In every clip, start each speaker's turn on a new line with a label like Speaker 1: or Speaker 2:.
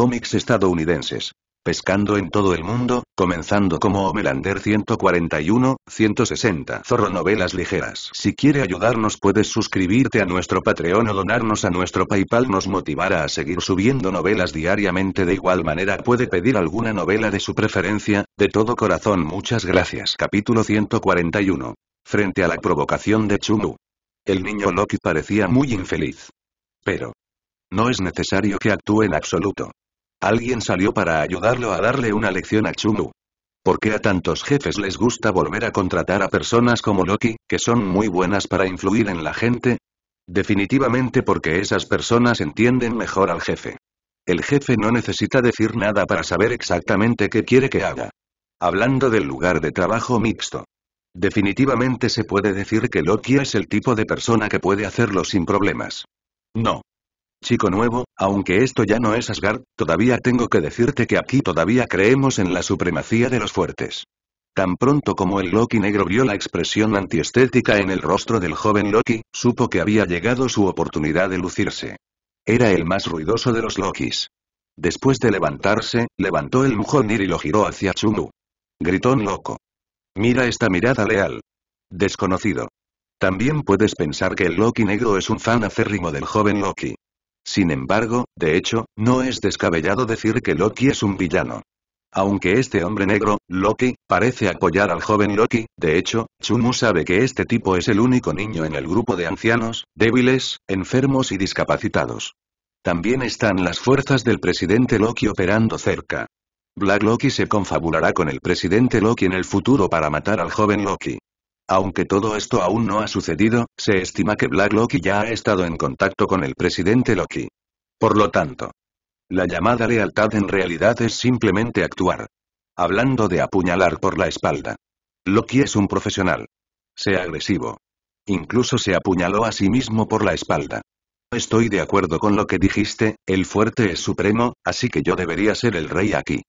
Speaker 1: cómics estadounidenses. Pescando en todo el mundo, comenzando como Homelander 141, 160 Zorro Novelas Ligeras. Si quiere ayudarnos puedes suscribirte a nuestro Patreon o donarnos a nuestro Paypal nos motivará a seguir subiendo novelas diariamente de igual manera puede pedir alguna novela de su preferencia, de todo corazón muchas gracias. Capítulo 141. Frente a la provocación de Chumu. El niño Loki parecía muy infeliz. Pero. No es necesario que actúe en absoluto. Alguien salió para ayudarlo a darle una lección a ¿Por qué a tantos jefes les gusta volver a contratar a personas como Loki, que son muy buenas para influir en la gente? Definitivamente porque esas personas entienden mejor al jefe. El jefe no necesita decir nada para saber exactamente qué quiere que haga. Hablando del lugar de trabajo mixto. Definitivamente se puede decir que Loki es el tipo de persona que puede hacerlo sin problemas. No. Chico nuevo, aunque esto ya no es Asgard, todavía tengo que decirte que aquí todavía creemos en la supremacía de los fuertes. Tan pronto como el Loki negro vio la expresión antiestética en el rostro del joven Loki, supo que había llegado su oportunidad de lucirse. Era el más ruidoso de los Lokis. Después de levantarse, levantó el Mjolnir y lo giró hacia gritó Gritón loco. Mira esta mirada leal. Desconocido. También puedes pensar que el Loki negro es un fan acérrimo del joven Loki. Sin embargo, de hecho, no es descabellado decir que Loki es un villano. Aunque este hombre negro, Loki, parece apoyar al joven Loki, de hecho, Chumu sabe que este tipo es el único niño en el grupo de ancianos, débiles, enfermos y discapacitados. También están las fuerzas del presidente Loki operando cerca. Black Loki se confabulará con el presidente Loki en el futuro para matar al joven Loki. Aunque todo esto aún no ha sucedido, se estima que Black Loki ya ha estado en contacto con el presidente Loki. Por lo tanto, la llamada lealtad en realidad es simplemente actuar. Hablando de apuñalar por la espalda. Loki es un profesional. Sea agresivo. Incluso se apuñaló a sí mismo por la espalda. Estoy de acuerdo con lo que dijiste, el fuerte es supremo, así que yo debería ser el rey aquí.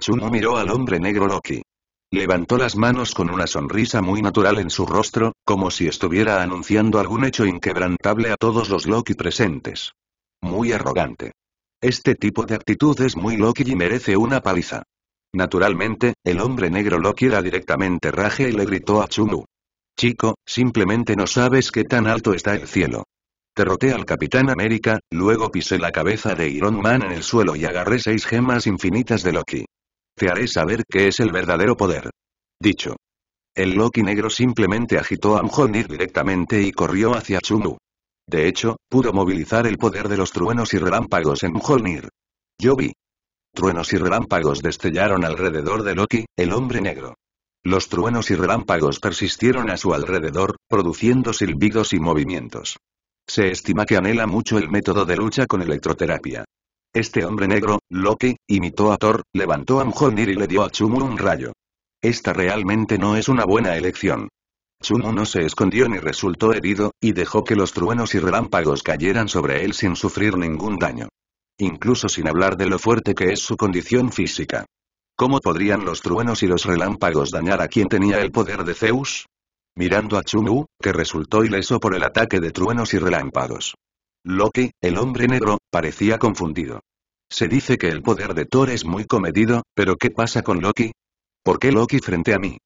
Speaker 1: Chuno miró al hombre negro Loki. Levantó las manos con una sonrisa muy natural en su rostro, como si estuviera anunciando algún hecho inquebrantable a todos los Loki presentes. Muy arrogante. Este tipo de actitud es muy Loki y merece una paliza. Naturalmente, el hombre negro Loki era directamente raje y le gritó a Chulu. Chico, simplemente no sabes qué tan alto está el cielo. Derroté al Capitán América, luego pisé la cabeza de Iron Man en el suelo y agarré seis gemas infinitas de Loki. Te haré saber qué es el verdadero poder. Dicho. El Loki negro simplemente agitó a Mjolnir directamente y corrió hacia Chumu. De hecho, pudo movilizar el poder de los truenos y relámpagos en Mjolnir. Yo vi. Truenos y relámpagos destellaron alrededor de Loki, el hombre negro. Los truenos y relámpagos persistieron a su alrededor, produciendo silbidos y movimientos. Se estima que anhela mucho el método de lucha con electroterapia. Este hombre negro, Loki, imitó a Thor, levantó a Mjolnir y le dio a Chumu un rayo. Esta realmente no es una buena elección. Chumu no se escondió ni resultó herido, y dejó que los truenos y relámpagos cayeran sobre él sin sufrir ningún daño. Incluso sin hablar de lo fuerte que es su condición física. ¿Cómo podrían los truenos y los relámpagos dañar a quien tenía el poder de Zeus? Mirando a Chumu, que resultó ileso por el ataque de truenos y relámpagos. Loki, el hombre negro, Parecía confundido. Se dice que el poder de Thor es muy comedido, pero ¿qué pasa con Loki? ¿Por qué Loki frente a mí?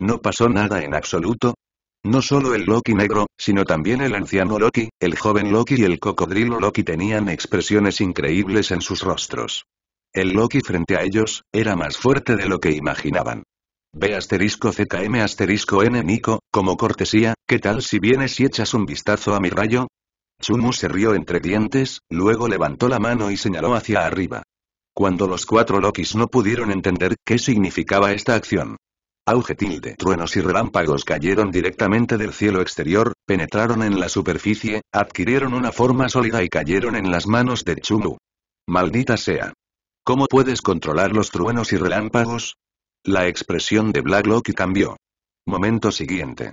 Speaker 1: ¿No pasó nada en absoluto? No solo el Loki negro, sino también el anciano Loki, el joven Loki y el cocodrilo Loki tenían expresiones increíbles en sus rostros. El Loki frente a ellos, era más fuerte de lo que imaginaban. B asterisco ZKM asterisco N Nico, como cortesía, ¿qué tal si vienes y echas un vistazo a mi rayo? Chumu se rió entre dientes, luego levantó la mano y señaló hacia arriba. Cuando los cuatro Lokis no pudieron entender qué significaba esta acción. Auge truenos y relámpagos cayeron directamente del cielo exterior, penetraron en la superficie, adquirieron una forma sólida y cayeron en las manos de Chumu. Maldita sea. ¿Cómo puedes controlar los truenos y relámpagos? La expresión de Black Loki cambió. Momento siguiente.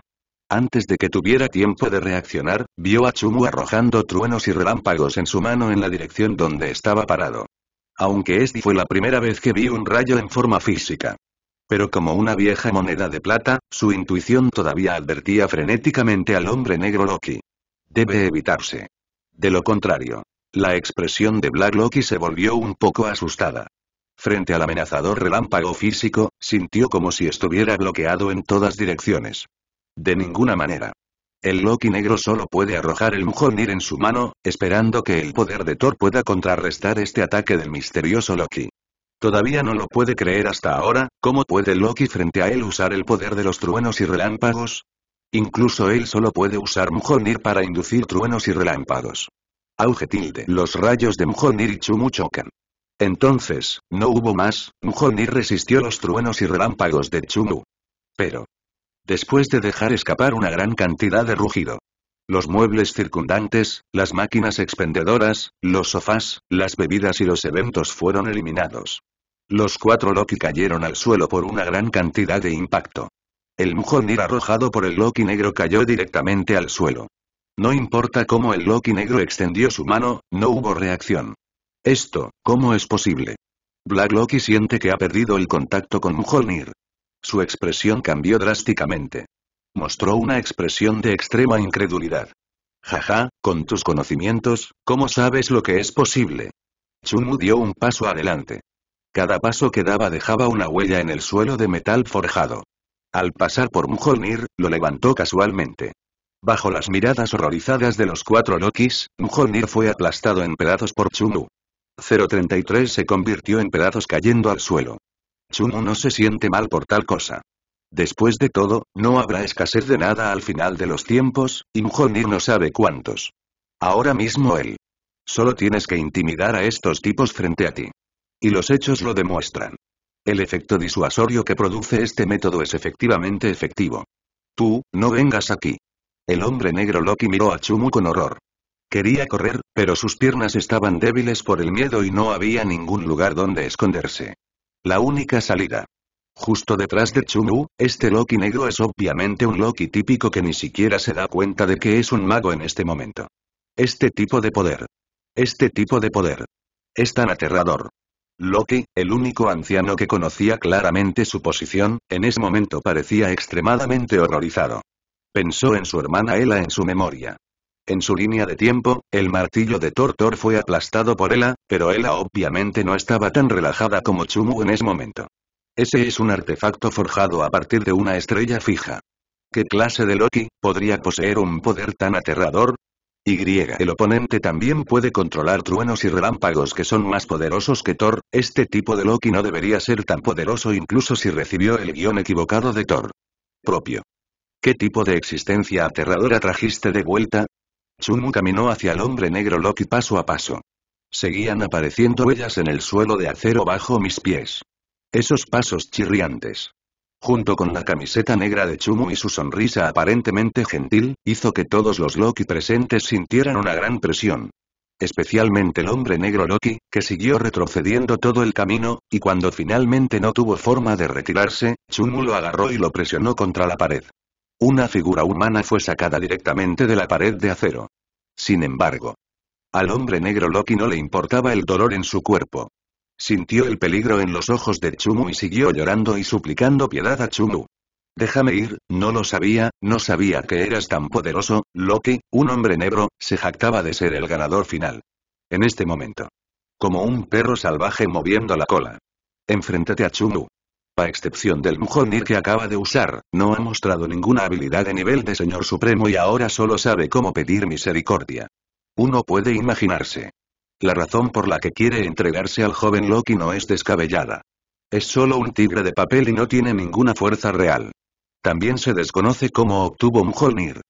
Speaker 1: Antes de que tuviera tiempo de reaccionar, vio a Chumu arrojando truenos y relámpagos en su mano en la dirección donde estaba parado. Aunque este fue la primera vez que vi un rayo en forma física. Pero como una vieja moneda de plata, su intuición todavía advertía frenéticamente al hombre negro Loki. Debe evitarse. De lo contrario. La expresión de Black Loki se volvió un poco asustada. Frente al amenazador relámpago físico, sintió como si estuviera bloqueado en todas direcciones. De ninguna manera. El Loki negro solo puede arrojar el Mjolnir en su mano, esperando que el poder de Thor pueda contrarrestar este ataque del misterioso Loki. Todavía no lo puede creer hasta ahora, ¿cómo puede Loki frente a él usar el poder de los truenos y relámpagos? Incluso él solo puede usar Mjolnir para inducir truenos y relámpagos. Auge tilde. Los rayos de Mjolnir y Chumu chocan. Entonces, no hubo más, Mjolnir resistió los truenos y relámpagos de Chumu. Pero, después de dejar escapar una gran cantidad de rugido. Los muebles circundantes, las máquinas expendedoras, los sofás, las bebidas y los eventos fueron eliminados. Los cuatro Loki cayeron al suelo por una gran cantidad de impacto. El Mjolnir arrojado por el Loki negro cayó directamente al suelo. No importa cómo el Loki negro extendió su mano, no hubo reacción. Esto, ¿cómo es posible? Black Loki siente que ha perdido el contacto con Mjolnir. Su expresión cambió drásticamente. Mostró una expresión de extrema incredulidad. Jaja, con tus conocimientos, ¿cómo sabes lo que es posible? Chumu dio un paso adelante. Cada paso que daba dejaba una huella en el suelo de metal forjado. Al pasar por Mjolnir, lo levantó casualmente. Bajo las miradas horrorizadas de los cuatro Lokis, Mjolnir fue aplastado en pedazos por Chumu. 033 se convirtió en pedazos cayendo al suelo. Chumu no se siente mal por tal cosa. Después de todo, no habrá escasez de nada al final de los tiempos, y Injonir no sabe cuántos. Ahora mismo él. Solo tienes que intimidar a estos tipos frente a ti. Y los hechos lo demuestran. El efecto disuasorio que produce este método es efectivamente efectivo. Tú, no vengas aquí. El hombre negro Loki miró a Chumu con horror. Quería correr, pero sus piernas estaban débiles por el miedo y no había ningún lugar donde esconderse. La única salida. Justo detrás de Chumu, este Loki negro es obviamente un Loki típico que ni siquiera se da cuenta de que es un mago en este momento. Este tipo de poder. Este tipo de poder. Es tan aterrador. Loki, el único anciano que conocía claramente su posición, en ese momento parecía extremadamente horrorizado. Pensó en su hermana Ela en su memoria. En su línea de tiempo, el martillo de Thor fue aplastado por Ela, pero Ela obviamente no estaba tan relajada como Chumu en ese momento. Ese es un artefacto forjado a partir de una estrella fija. ¿Qué clase de Loki podría poseer un poder tan aterrador? Y. El oponente también puede controlar truenos y relámpagos que son más poderosos que Thor, este tipo de Loki no debería ser tan poderoso incluso si recibió el guión equivocado de Thor. Propio. ¿Qué tipo de existencia aterradora trajiste de vuelta? Chumu caminó hacia el hombre negro Loki paso a paso. Seguían apareciendo huellas en el suelo de acero bajo mis pies. Esos pasos chirriantes. Junto con la camiseta negra de Chumu y su sonrisa aparentemente gentil, hizo que todos los Loki presentes sintieran una gran presión. Especialmente el hombre negro Loki, que siguió retrocediendo todo el camino, y cuando finalmente no tuvo forma de retirarse, Chumu lo agarró y lo presionó contra la pared. Una figura humana fue sacada directamente de la pared de acero. Sin embargo, al hombre negro Loki no le importaba el dolor en su cuerpo. Sintió el peligro en los ojos de Chumu y siguió llorando y suplicando piedad a Chumu. Déjame ir, no lo sabía, no sabía que eras tan poderoso, Loki, un hombre negro, se jactaba de ser el ganador final. En este momento. Como un perro salvaje moviendo la cola. Enfréntate a Chumu, a excepción del Mjolnir que acaba de usar, no ha mostrado ninguna habilidad de nivel de Señor Supremo y ahora solo sabe cómo pedir misericordia. Uno puede imaginarse. La razón por la que quiere entregarse al joven Loki no es descabellada. Es solo un tigre de papel y no tiene ninguna fuerza real. También se desconoce cómo obtuvo Mjolnir.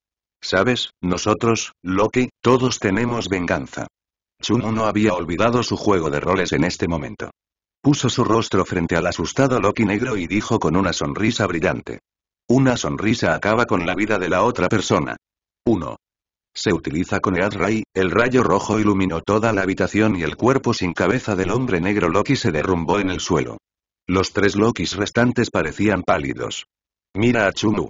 Speaker 1: ¿Sabes? Nosotros, Loki, todos tenemos venganza. Chun no había olvidado su juego de roles en este momento. Puso su rostro frente al asustado Loki negro y dijo con una sonrisa brillante. Una sonrisa acaba con la vida de la otra persona. 1. Se utiliza con Ead Ray, el rayo rojo iluminó toda la habitación y el cuerpo sin cabeza del hombre negro Loki se derrumbó en el suelo. Los tres Lokis restantes parecían pálidos. Mira a Chumu.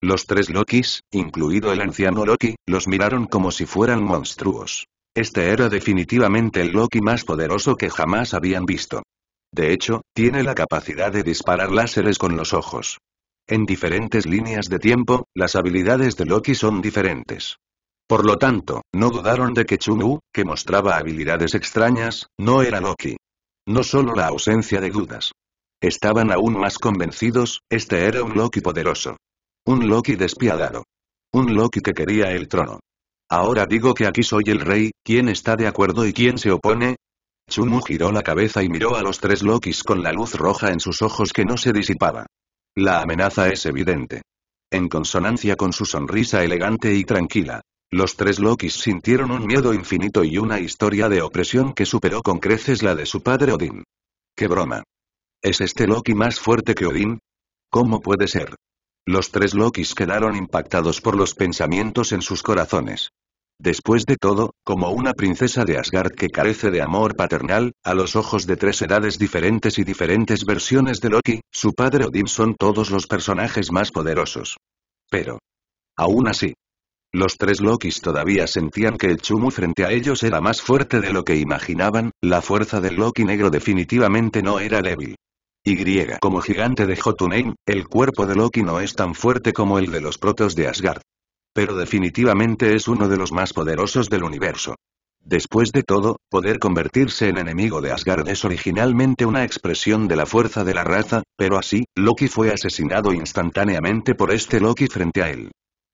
Speaker 1: Los tres Lokis, incluido el anciano Loki, los miraron como si fueran monstruos. Este era definitivamente el Loki más poderoso que jamás habían visto. De hecho, tiene la capacidad de disparar láseres con los ojos. En diferentes líneas de tiempo, las habilidades de Loki son diferentes. Por lo tanto, no dudaron de que chun que mostraba habilidades extrañas, no era Loki. No solo la ausencia de dudas. Estaban aún más convencidos, este era un Loki poderoso. Un Loki despiadado. Un Loki que quería el trono. Ahora digo que aquí soy el rey, ¿quién está de acuerdo y quién se opone? Chunmu giró la cabeza y miró a los tres Lokis con la luz roja en sus ojos que no se disipaba. La amenaza es evidente. En consonancia con su sonrisa elegante y tranquila, los tres Lokis sintieron un miedo infinito y una historia de opresión que superó con creces la de su padre Odín. ¡Qué broma! ¿Es este Loki más fuerte que Odín? ¿Cómo puede ser? Los tres Lokis quedaron impactados por los pensamientos en sus corazones. Después de todo, como una princesa de Asgard que carece de amor paternal, a los ojos de tres edades diferentes y diferentes versiones de Loki, su padre Odin son todos los personajes más poderosos. Pero. Aún así. Los tres Lokis todavía sentían que el Chumu frente a ellos era más fuerte de lo que imaginaban, la fuerza del Loki negro definitivamente no era débil. Y como gigante de Jotunheim, el cuerpo de Loki no es tan fuerte como el de los protos de Asgard. Pero definitivamente es uno de los más poderosos del universo. Después de todo, poder convertirse en enemigo de Asgard es originalmente una expresión de la fuerza de la raza, pero así, Loki fue asesinado instantáneamente por este Loki frente a él.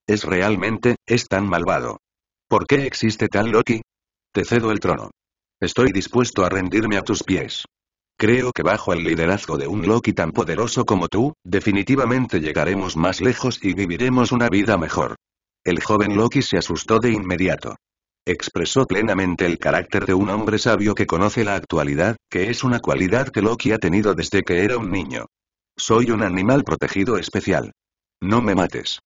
Speaker 1: Es realmente, es tan malvado. ¿Por qué existe tal Loki? Te cedo el trono. Estoy dispuesto a rendirme a tus pies. Creo que bajo el liderazgo de un Loki tan poderoso como tú, definitivamente llegaremos más lejos y viviremos una vida mejor. El joven Loki se asustó de inmediato. Expresó plenamente el carácter de un hombre sabio que conoce la actualidad, que es una cualidad que Loki ha tenido desde que era un niño. Soy un animal protegido especial. No me mates.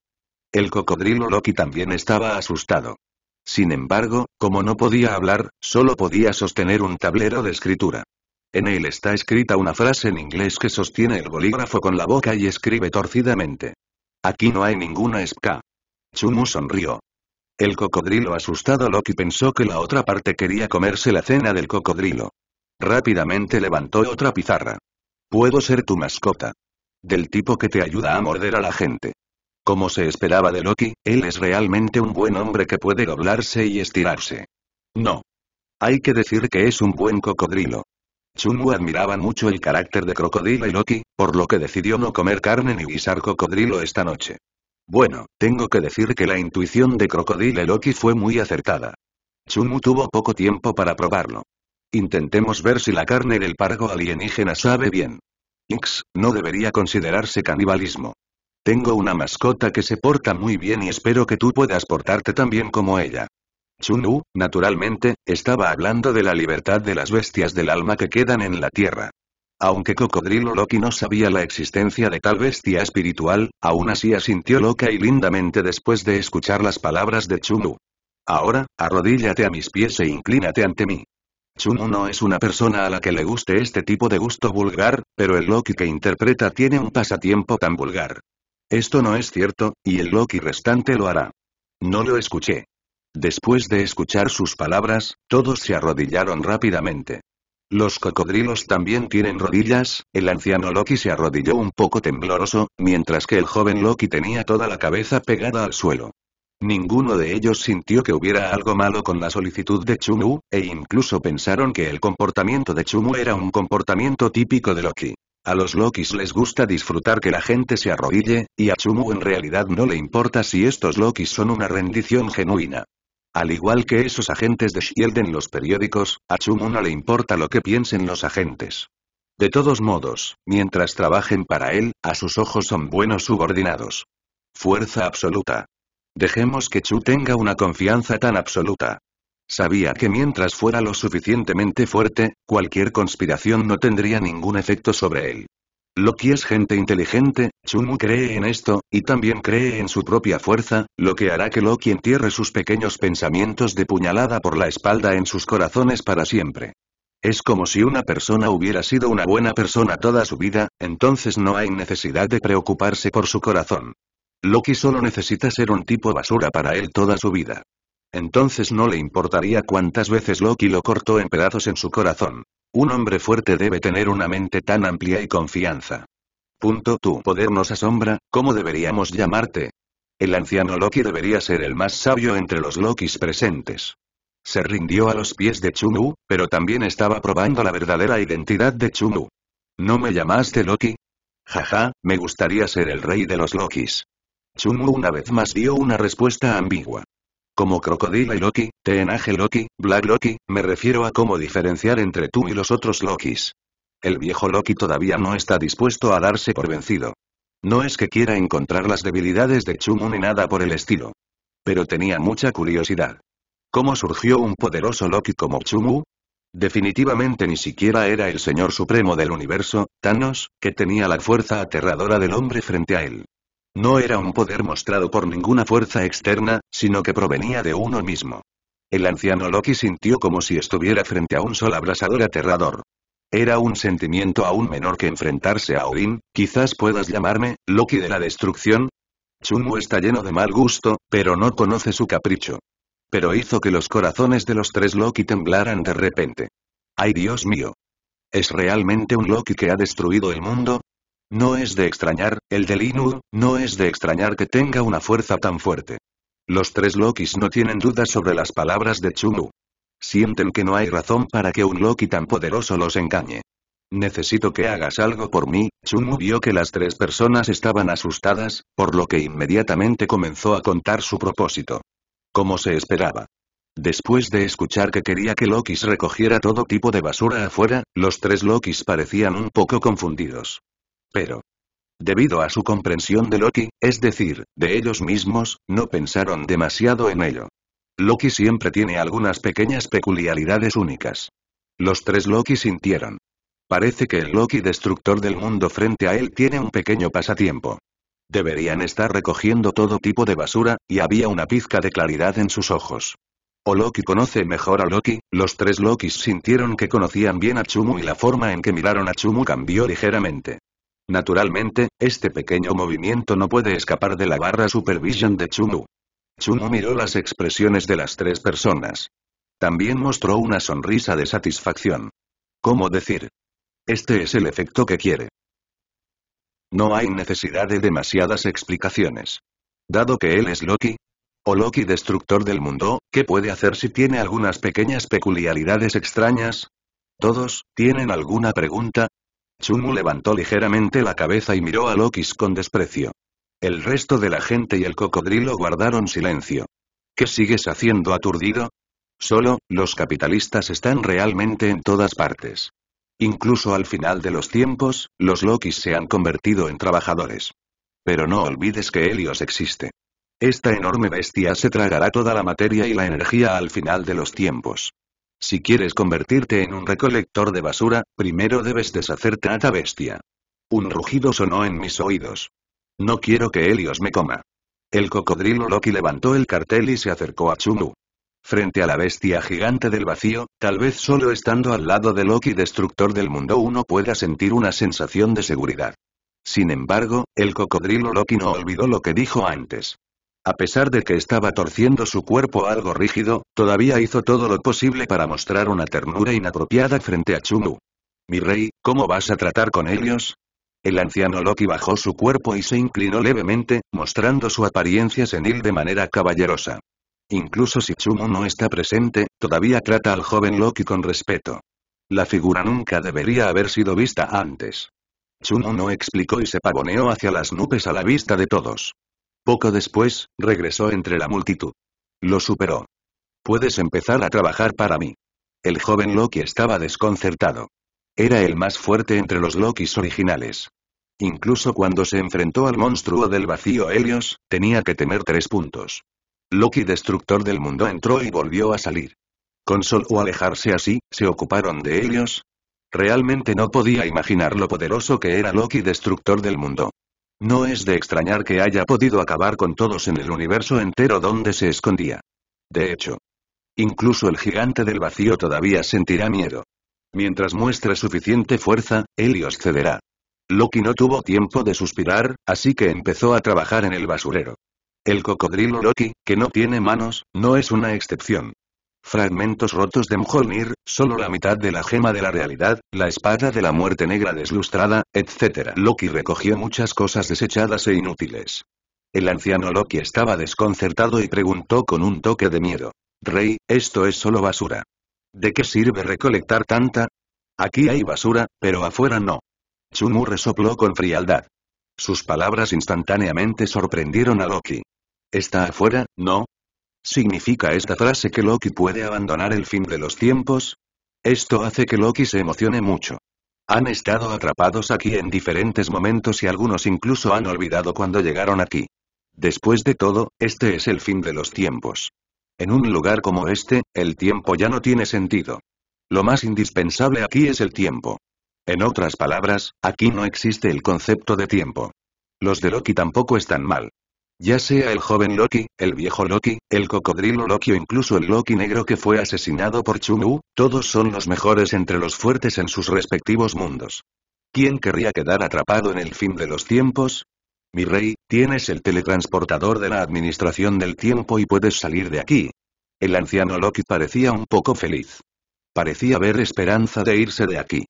Speaker 1: El cocodrilo Loki también estaba asustado. Sin embargo, como no podía hablar, solo podía sostener un tablero de escritura. En él está escrita una frase en inglés que sostiene el bolígrafo con la boca y escribe torcidamente. Aquí no hay ninguna SK. Chumu sonrió. El cocodrilo asustado Loki pensó que la otra parte quería comerse la cena del cocodrilo. Rápidamente levantó otra pizarra. Puedo ser tu mascota. Del tipo que te ayuda a morder a la gente. Como se esperaba de Loki, él es realmente un buen hombre que puede doblarse y estirarse. No. Hay que decir que es un buen cocodrilo. Chumu admiraba mucho el carácter de Crocodilo y Loki, por lo que decidió no comer carne ni guisar cocodrilo esta noche. Bueno, tengo que decir que la intuición de Crocodile Loki fue muy acertada. Chumu tuvo poco tiempo para probarlo. Intentemos ver si la carne del pargo alienígena sabe bien. X, no debería considerarse canibalismo. Tengo una mascota que se porta muy bien y espero que tú puedas portarte tan bien como ella. Chunu, naturalmente, estaba hablando de la libertad de las bestias del alma que quedan en la tierra. Aunque Cocodrilo Loki no sabía la existencia de tal bestia espiritual, aún así asintió loca y lindamente después de escuchar las palabras de Chunu. Ahora, arrodíllate a mis pies e inclínate ante mí. Chunu no es una persona a la que le guste este tipo de gusto vulgar, pero el Loki que interpreta tiene un pasatiempo tan vulgar. Esto no es cierto, y el Loki restante lo hará. No lo escuché. Después de escuchar sus palabras, todos se arrodillaron rápidamente. Los cocodrilos también tienen rodillas, el anciano Loki se arrodilló un poco tembloroso, mientras que el joven Loki tenía toda la cabeza pegada al suelo. Ninguno de ellos sintió que hubiera algo malo con la solicitud de Chumu, e incluso pensaron que el comportamiento de Chumu era un comportamiento típico de Loki. A los Lokis les gusta disfrutar que la gente se arrodille, y a Chumu en realidad no le importa si estos Lokis son una rendición genuina. Al igual que esos agentes de S.H.I.E.L.D. en los periódicos, a Chu no le importa lo que piensen los agentes. De todos modos, mientras trabajen para él, a sus ojos son buenos subordinados. Fuerza absoluta. Dejemos que Chu tenga una confianza tan absoluta. Sabía que mientras fuera lo suficientemente fuerte, cualquier conspiración no tendría ningún efecto sobre él. Loki es gente inteligente, Chumu cree en esto, y también cree en su propia fuerza, lo que hará que Loki entierre sus pequeños pensamientos de puñalada por la espalda en sus corazones para siempre. Es como si una persona hubiera sido una buena persona toda su vida, entonces no hay necesidad de preocuparse por su corazón. Loki solo necesita ser un tipo basura para él toda su vida. Entonces no le importaría cuántas veces Loki lo cortó en pedazos en su corazón. Un hombre fuerte debe tener una mente tan amplia y confianza. Punto. Tu poder nos asombra, ¿cómo deberíamos llamarte? El anciano Loki debería ser el más sabio entre los Lokis presentes. Se rindió a los pies de Chumu, pero también estaba probando la verdadera identidad de Chumu. ¿No me llamaste Loki? Jaja, me gustaría ser el rey de los Lokis. Chumu una vez más dio una respuesta ambigua. Como Crocodile y Loki, Teenage Loki, Black Loki, me refiero a cómo diferenciar entre tú y los otros Lokis. El viejo Loki todavía no está dispuesto a darse por vencido. No es que quiera encontrar las debilidades de Chumu ni nada por el estilo. Pero tenía mucha curiosidad. ¿Cómo surgió un poderoso Loki como Chumu? Definitivamente ni siquiera era el señor supremo del universo, Thanos, que tenía la fuerza aterradora del hombre frente a él. No era un poder mostrado por ninguna fuerza externa, sino que provenía de uno mismo. El anciano Loki sintió como si estuviera frente a un sol abrasador aterrador. Era un sentimiento aún menor que enfrentarse a Odin. quizás puedas llamarme, Loki de la destrucción. Chumu está lleno de mal gusto, pero no conoce su capricho. Pero hizo que los corazones de los tres Loki temblaran de repente. ¡Ay Dios mío! ¿Es realmente un Loki que ha destruido el mundo? No es de extrañar, el de Linu, no es de extrañar que tenga una fuerza tan fuerte. Los tres Lokis no tienen dudas sobre las palabras de Chunu. Sienten que no hay razón para que un Loki tan poderoso los engañe. Necesito que hagas algo por mí, Chumu vio que las tres personas estaban asustadas, por lo que inmediatamente comenzó a contar su propósito. Como se esperaba. Después de escuchar que quería que Lokis recogiera todo tipo de basura afuera, los tres Lokis parecían un poco confundidos. Pero, Debido a su comprensión de Loki, es decir, de ellos mismos, no pensaron demasiado en ello. Loki siempre tiene algunas pequeñas peculiaridades únicas. Los tres Loki sintieron. Parece que el Loki destructor del mundo frente a él tiene un pequeño pasatiempo. Deberían estar recogiendo todo tipo de basura, y había una pizca de claridad en sus ojos. O Loki conoce mejor a Loki, los tres Loki sintieron que conocían bien a Chumu y la forma en que miraron a Chumu cambió ligeramente. Naturalmente, este pequeño movimiento no puede escapar de la barra Supervision de Chunu. Chunu miró las expresiones de las tres personas. También mostró una sonrisa de satisfacción. ¿Cómo decir? Este es el efecto que quiere. No hay necesidad de demasiadas explicaciones. Dado que él es Loki, o Loki destructor del mundo, ¿qué puede hacer si tiene algunas pequeñas peculiaridades extrañas? Todos, ¿tienen alguna pregunta? Sumu levantó ligeramente la cabeza y miró a Lokis con desprecio. El resto de la gente y el cocodrilo guardaron silencio. ¿Qué sigues haciendo aturdido? Solo, los capitalistas están realmente en todas partes. Incluso al final de los tiempos, los Lokis se han convertido en trabajadores. Pero no olvides que Helios existe. Esta enorme bestia se tragará toda la materia y la energía al final de los tiempos. Si quieres convertirte en un recolector de basura, primero debes deshacerte a ta bestia. Un rugido sonó en mis oídos. No quiero que Helios me coma. El cocodrilo Loki levantó el cartel y se acercó a Chulu. Frente a la bestia gigante del vacío, tal vez solo estando al lado de Loki destructor del mundo uno pueda sentir una sensación de seguridad. Sin embargo, el cocodrilo Loki no olvidó lo que dijo antes. A pesar de que estaba torciendo su cuerpo algo rígido, todavía hizo todo lo posible para mostrar una ternura inapropiada frente a Chumu. Mi rey, ¿cómo vas a tratar con ellos? El anciano Loki bajó su cuerpo y se inclinó levemente, mostrando su apariencia senil de manera caballerosa. Incluso si Chumu no está presente, todavía trata al joven Loki con respeto. La figura nunca debería haber sido vista antes. Chumu no explicó y se pavoneó hacia las nubes a la vista de todos. Poco después, regresó entre la multitud. Lo superó. Puedes empezar a trabajar para mí. El joven Loki estaba desconcertado. Era el más fuerte entre los Lokis originales. Incluso cuando se enfrentó al monstruo del vacío Helios, tenía que temer tres puntos. Loki destructor del mundo entró y volvió a salir. Con Sol o alejarse así, se ocuparon de Helios. Realmente no podía imaginar lo poderoso que era Loki destructor del mundo. No es de extrañar que haya podido acabar con todos en el universo entero donde se escondía. De hecho, incluso el gigante del vacío todavía sentirá miedo. Mientras muestre suficiente fuerza, Helios cederá. Loki no tuvo tiempo de suspirar, así que empezó a trabajar en el basurero. El cocodrilo Loki, que no tiene manos, no es una excepción fragmentos rotos de Mjolnir, solo la mitad de la gema de la realidad, la espada de la muerte negra deslustrada, etc. Loki recogió muchas cosas desechadas e inútiles. El anciano Loki estaba desconcertado y preguntó con un toque de miedo. Rey, esto es solo basura. ¿De qué sirve recolectar tanta? Aquí hay basura, pero afuera no. Chumu resopló con frialdad. Sus palabras instantáneamente sorprendieron a Loki. Está afuera, ¿no? ¿Significa esta frase que Loki puede abandonar el fin de los tiempos? Esto hace que Loki se emocione mucho. Han estado atrapados aquí en diferentes momentos y algunos incluso han olvidado cuando llegaron aquí. Después de todo, este es el fin de los tiempos. En un lugar como este, el tiempo ya no tiene sentido. Lo más indispensable aquí es el tiempo. En otras palabras, aquí no existe el concepto de tiempo. Los de Loki tampoco están mal. Ya sea el joven Loki, el viejo Loki, el cocodrilo Loki o incluso el Loki negro que fue asesinado por Chun-u, todos son los mejores entre los fuertes en sus respectivos mundos. ¿Quién querría quedar atrapado en el fin de los tiempos? Mi rey, tienes el teletransportador de la administración del tiempo y puedes salir de aquí. El anciano Loki parecía un poco feliz. Parecía haber esperanza de irse de aquí.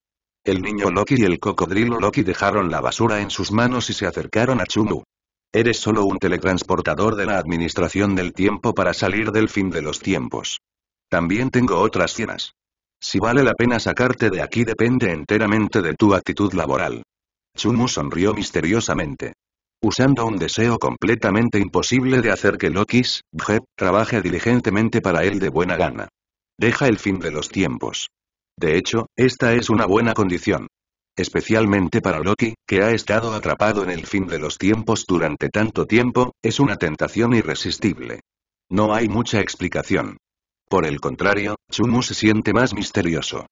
Speaker 1: El niño Loki y el cocodrilo Loki dejaron la basura en sus manos y se acercaron a Chun-u. Eres solo un teletransportador de la administración del tiempo para salir del fin de los tiempos. También tengo otras cienas. Si vale la pena sacarte de aquí depende enteramente de tu actitud laboral. Chumu sonrió misteriosamente. Usando un deseo completamente imposible de hacer que Lokis, Bjep, trabaje diligentemente para él de buena gana. Deja el fin de los tiempos. De hecho, esta es una buena condición especialmente para Loki, que ha estado atrapado en el fin de los tiempos durante tanto tiempo, es una tentación irresistible. No hay mucha explicación. Por el contrario, Chumu se siente más misterioso.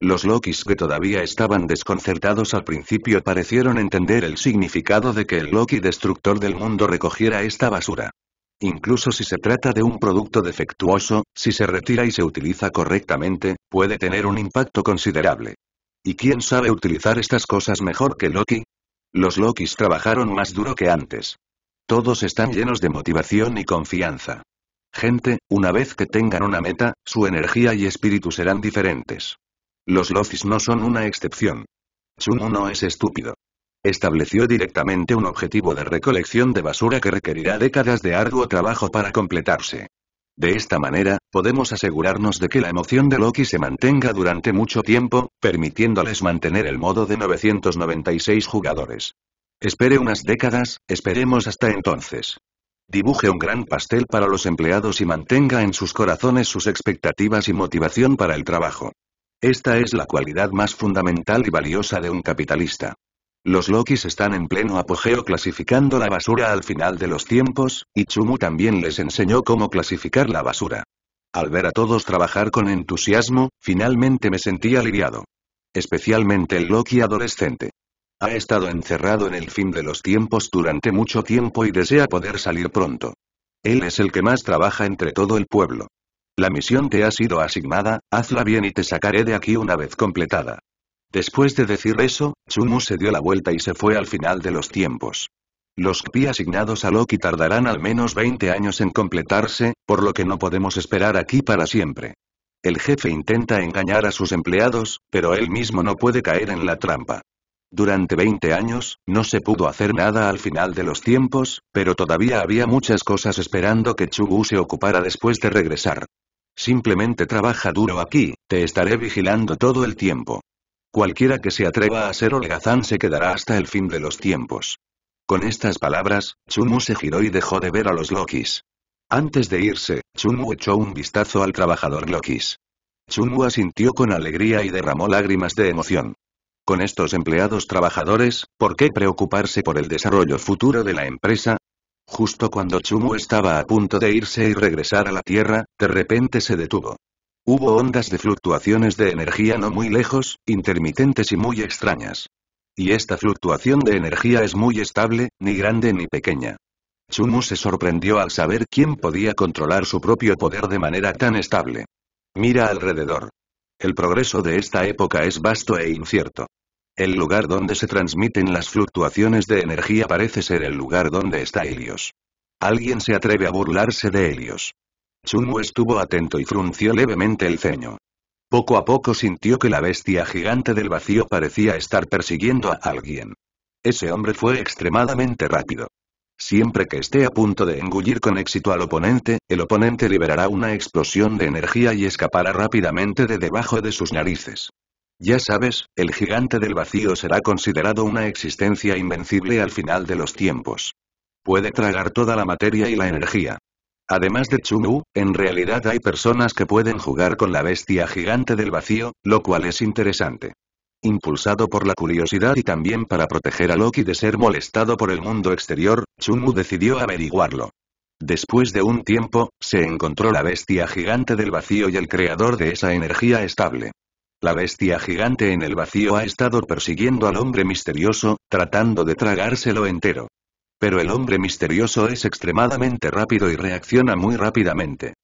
Speaker 1: Los Lokis que todavía estaban desconcertados al principio parecieron entender el significado de que el Loki destructor del mundo recogiera esta basura. Incluso si se trata de un producto defectuoso, si se retira y se utiliza correctamente, puede tener un impacto considerable. ¿Y quién sabe utilizar estas cosas mejor que Loki? Los Lokis trabajaron más duro que antes. Todos están llenos de motivación y confianza. Gente, una vez que tengan una meta, su energía y espíritu serán diferentes. Los Lokis no son una excepción. Tsunu no es estúpido. Estableció directamente un objetivo de recolección de basura que requerirá décadas de arduo trabajo para completarse. De esta manera, podemos asegurarnos de que la emoción de Loki se mantenga durante mucho tiempo, permitiéndoles mantener el modo de 996 jugadores. Espere unas décadas, esperemos hasta entonces. Dibuje un gran pastel para los empleados y mantenga en sus corazones sus expectativas y motivación para el trabajo. Esta es la cualidad más fundamental y valiosa de un capitalista. Los Lokis están en pleno apogeo clasificando la basura al final de los tiempos, y Chumu también les enseñó cómo clasificar la basura. Al ver a todos trabajar con entusiasmo, finalmente me sentí aliviado. Especialmente el Loki adolescente. Ha estado encerrado en el fin de los tiempos durante mucho tiempo y desea poder salir pronto. Él es el que más trabaja entre todo el pueblo. La misión te ha sido asignada, hazla bien y te sacaré de aquí una vez completada. Después de decir eso, Chumu se dio la vuelta y se fue al final de los tiempos. Los Kpi asignados a Loki tardarán al menos 20 años en completarse, por lo que no podemos esperar aquí para siempre. El jefe intenta engañar a sus empleados, pero él mismo no puede caer en la trampa. Durante 20 años, no se pudo hacer nada al final de los tiempos, pero todavía había muchas cosas esperando que Chumu se ocupara después de regresar. Simplemente trabaja duro aquí, te estaré vigilando todo el tiempo. Cualquiera que se atreva a ser holgazán se quedará hasta el fin de los tiempos. Con estas palabras, Chumu se giró y dejó de ver a los Lokis. Antes de irse, Chumu echó un vistazo al trabajador Lokis. Chumu asintió con alegría y derramó lágrimas de emoción. Con estos empleados trabajadores, ¿por qué preocuparse por el desarrollo futuro de la empresa? Justo cuando Chumu estaba a punto de irse y regresar a la Tierra, de repente se detuvo. Hubo ondas de fluctuaciones de energía no muy lejos, intermitentes y muy extrañas. Y esta fluctuación de energía es muy estable, ni grande ni pequeña. Chumu se sorprendió al saber quién podía controlar su propio poder de manera tan estable. Mira alrededor. El progreso de esta época es vasto e incierto. El lugar donde se transmiten las fluctuaciones de energía parece ser el lugar donde está Helios. Alguien se atreve a burlarse de Helios. Chunmu estuvo atento y frunció levemente el ceño. Poco a poco sintió que la bestia gigante del vacío parecía estar persiguiendo a alguien. Ese hombre fue extremadamente rápido. Siempre que esté a punto de engullir con éxito al oponente, el oponente liberará una explosión de energía y escapará rápidamente de debajo de sus narices. Ya sabes, el gigante del vacío será considerado una existencia invencible al final de los tiempos. Puede tragar toda la materia y la energía. Además de Chun-U, en realidad hay personas que pueden jugar con la bestia gigante del vacío, lo cual es interesante. Impulsado por la curiosidad y también para proteger a Loki de ser molestado por el mundo exterior, Chun-U decidió averiguarlo. Después de un tiempo, se encontró la bestia gigante del vacío y el creador de esa energía estable. La bestia gigante en el vacío ha estado persiguiendo al hombre misterioso, tratando de tragárselo entero. Pero el hombre misterioso es extremadamente rápido y reacciona muy rápidamente.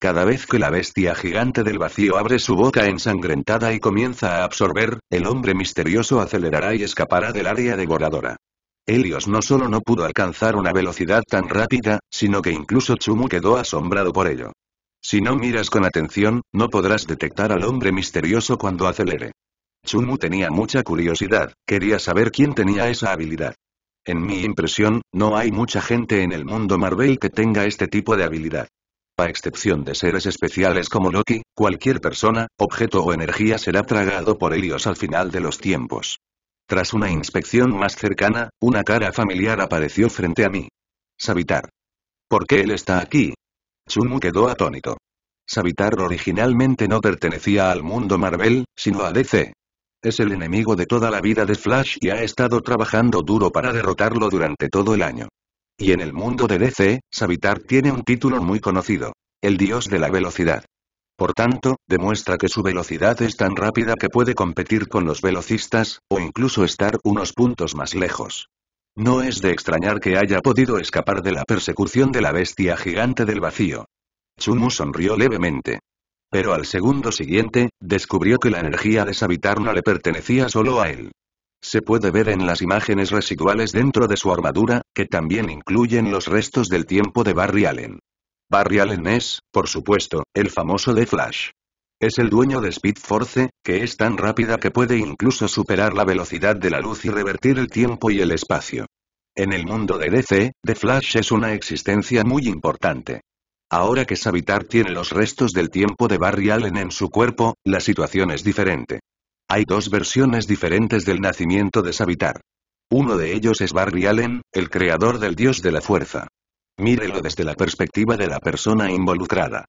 Speaker 1: Cada vez que la bestia gigante del vacío abre su boca ensangrentada y comienza a absorber, el hombre misterioso acelerará y escapará del área devoradora. Helios no solo no pudo alcanzar una velocidad tan rápida, sino que incluso Chumu quedó asombrado por ello. Si no miras con atención, no podrás detectar al hombre misterioso cuando acelere. Chumu tenía mucha curiosidad, quería saber quién tenía esa habilidad. En mi impresión, no hay mucha gente en el mundo Marvel que tenga este tipo de habilidad. A excepción de seres especiales como Loki, cualquier persona, objeto o energía será tragado por Helios al final de los tiempos. Tras una inspección más cercana, una cara familiar apareció frente a mí. Sabitar. ¿Por qué él está aquí? Chumu quedó atónito. Sabitar originalmente no pertenecía al mundo Marvel, sino a DC. Es el enemigo de toda la vida de Flash y ha estado trabajando duro para derrotarlo durante todo el año. Y en el mundo de DC, Savitar tiene un título muy conocido. El dios de la velocidad. Por tanto, demuestra que su velocidad es tan rápida que puede competir con los velocistas, o incluso estar unos puntos más lejos. No es de extrañar que haya podido escapar de la persecución de la bestia gigante del vacío. Chumu sonrió levemente. Pero al segundo siguiente, descubrió que la energía de no le pertenecía solo a él. Se puede ver en las imágenes residuales dentro de su armadura, que también incluyen los restos del tiempo de Barry Allen. Barry Allen es, por supuesto, el famoso The Flash. Es el dueño de Speed Force, que es tan rápida que puede incluso superar la velocidad de la luz y revertir el tiempo y el espacio. En el mundo de DC, The Flash es una existencia muy importante. Ahora que Savitar tiene los restos del tiempo de Barry Allen en su cuerpo, la situación es diferente. Hay dos versiones diferentes del nacimiento de Savitar. Uno de ellos es Barry Allen, el creador del dios de la fuerza. Mírelo desde la perspectiva de la persona involucrada.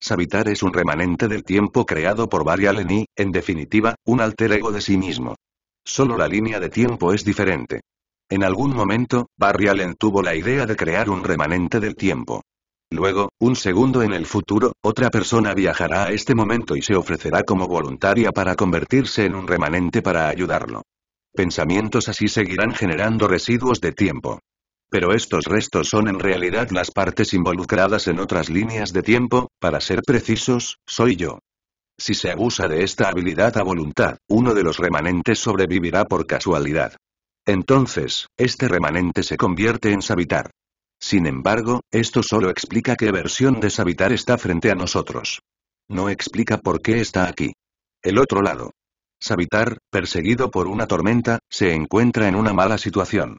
Speaker 1: Savitar es un remanente del tiempo creado por Barry Allen y, en definitiva, un alter ego de sí mismo. Solo la línea de tiempo es diferente. En algún momento, Barry Allen tuvo la idea de crear un remanente del tiempo. Luego, un segundo en el futuro, otra persona viajará a este momento y se ofrecerá como voluntaria para convertirse en un remanente para ayudarlo. Pensamientos así seguirán generando residuos de tiempo. Pero estos restos son en realidad las partes involucradas en otras líneas de tiempo, para ser precisos, soy yo. Si se abusa de esta habilidad a voluntad, uno de los remanentes sobrevivirá por casualidad. Entonces, este remanente se convierte en sabitar. Sin embargo, esto solo explica qué versión de Savitar está frente a nosotros. No explica por qué está aquí. El otro lado. Savitar, perseguido por una tormenta, se encuentra en una mala situación.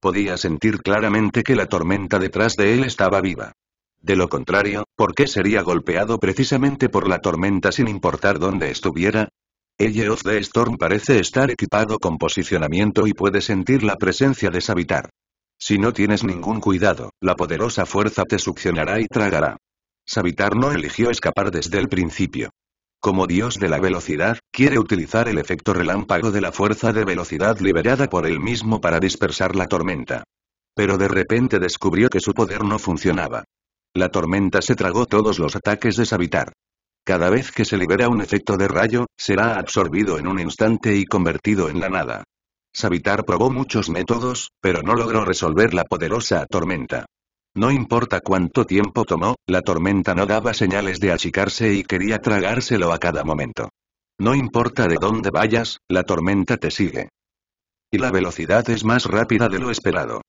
Speaker 1: Podía sentir claramente que la tormenta detrás de él estaba viva. De lo contrario, ¿por qué sería golpeado precisamente por la tormenta sin importar dónde estuviera? El of de Storm parece estar equipado con posicionamiento y puede sentir la presencia de Savitar. Si no tienes ningún cuidado, la poderosa fuerza te succionará y tragará. Savitar no eligió escapar desde el principio. Como dios de la velocidad, quiere utilizar el efecto relámpago de la fuerza de velocidad liberada por él mismo para dispersar la tormenta. Pero de repente descubrió que su poder no funcionaba. La tormenta se tragó todos los ataques de Savitar. Cada vez que se libera un efecto de rayo, será absorbido en un instante y convertido en la nada. Savitar probó muchos métodos, pero no logró resolver la poderosa tormenta. No importa cuánto tiempo tomó, la tormenta no daba señales de achicarse y quería tragárselo a cada momento. No importa de dónde vayas, la tormenta te sigue. Y la velocidad es más rápida de lo esperado.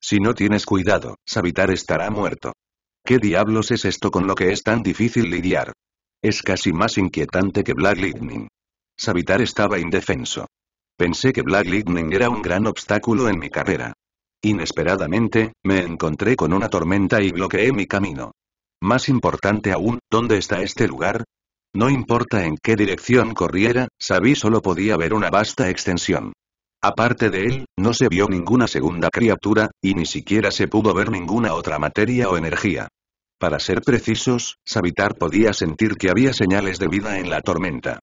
Speaker 1: Si no tienes cuidado, Savitar estará muerto. ¿Qué diablos es esto con lo que es tan difícil lidiar? Es casi más inquietante que Black Lightning. Savitar estaba indefenso. Pensé que Black Lightning era un gran obstáculo en mi carrera. Inesperadamente, me encontré con una tormenta y bloqueé mi camino. Más importante aún, ¿dónde está este lugar? No importa en qué dirección corriera, sabí solo podía ver una vasta extensión. Aparte de él, no se vio ninguna segunda criatura, y ni siquiera se pudo ver ninguna otra materia o energía. Para ser precisos, Savitar podía sentir que había señales de vida en la tormenta.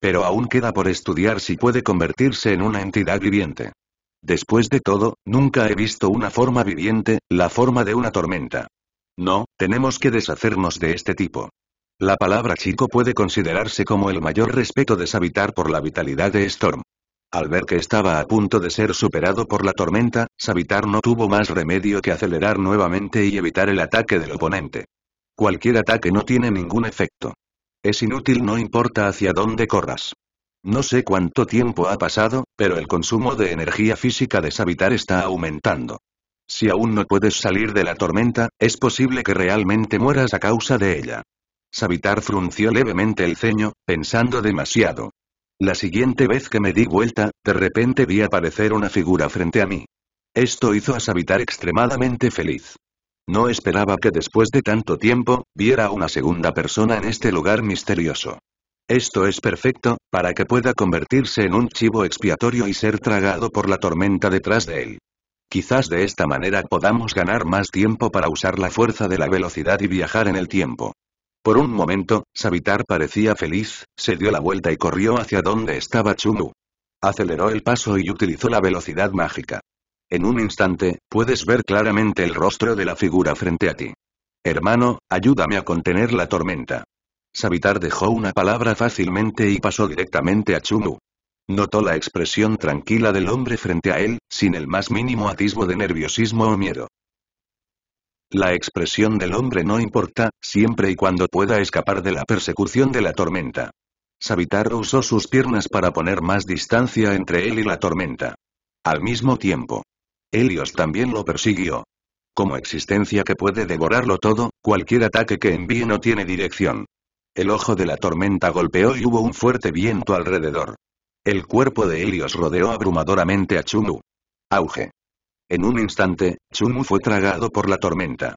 Speaker 1: Pero aún queda por estudiar si puede convertirse en una entidad viviente. Después de todo, nunca he visto una forma viviente, la forma de una tormenta. No, tenemos que deshacernos de este tipo. La palabra chico puede considerarse como el mayor respeto de deshabitar por la vitalidad de Storm. Al ver que estaba a punto de ser superado por la tormenta, Savitar no tuvo más remedio que acelerar nuevamente y evitar el ataque del oponente. Cualquier ataque no tiene ningún efecto. Es inútil no importa hacia dónde corras. No sé cuánto tiempo ha pasado, pero el consumo de energía física de Savitar está aumentando. Si aún no puedes salir de la tormenta, es posible que realmente mueras a causa de ella. Savitar frunció levemente el ceño, pensando demasiado. La siguiente vez que me di vuelta, de repente vi aparecer una figura frente a mí. Esto hizo a Savitar extremadamente feliz. No esperaba que después de tanto tiempo, viera una segunda persona en este lugar misterioso. Esto es perfecto, para que pueda convertirse en un chivo expiatorio y ser tragado por la tormenta detrás de él. Quizás de esta manera podamos ganar más tiempo para usar la fuerza de la velocidad y viajar en el tiempo. Por un momento, Savitar parecía feliz, se dio la vuelta y corrió hacia donde estaba Chumu. Aceleró el paso y utilizó la velocidad mágica. En un instante, puedes ver claramente el rostro de la figura frente a ti. Hermano, ayúdame a contener la tormenta. Savitar dejó una palabra fácilmente y pasó directamente a Chumu. Notó la expresión tranquila del hombre frente a él, sin el más mínimo atisbo de nerviosismo o miedo. La expresión del hombre no importa, siempre y cuando pueda escapar de la persecución de la tormenta. Savitar usó sus piernas para poner más distancia entre él y la tormenta. Al mismo tiempo, Helios también lo persiguió. Como existencia que puede devorarlo todo, cualquier ataque que envíe no tiene dirección. El ojo de la tormenta golpeó y hubo un fuerte viento alrededor. El cuerpo de Helios rodeó abrumadoramente a Chumu. Auge. En un instante, Chumu fue tragado por la tormenta.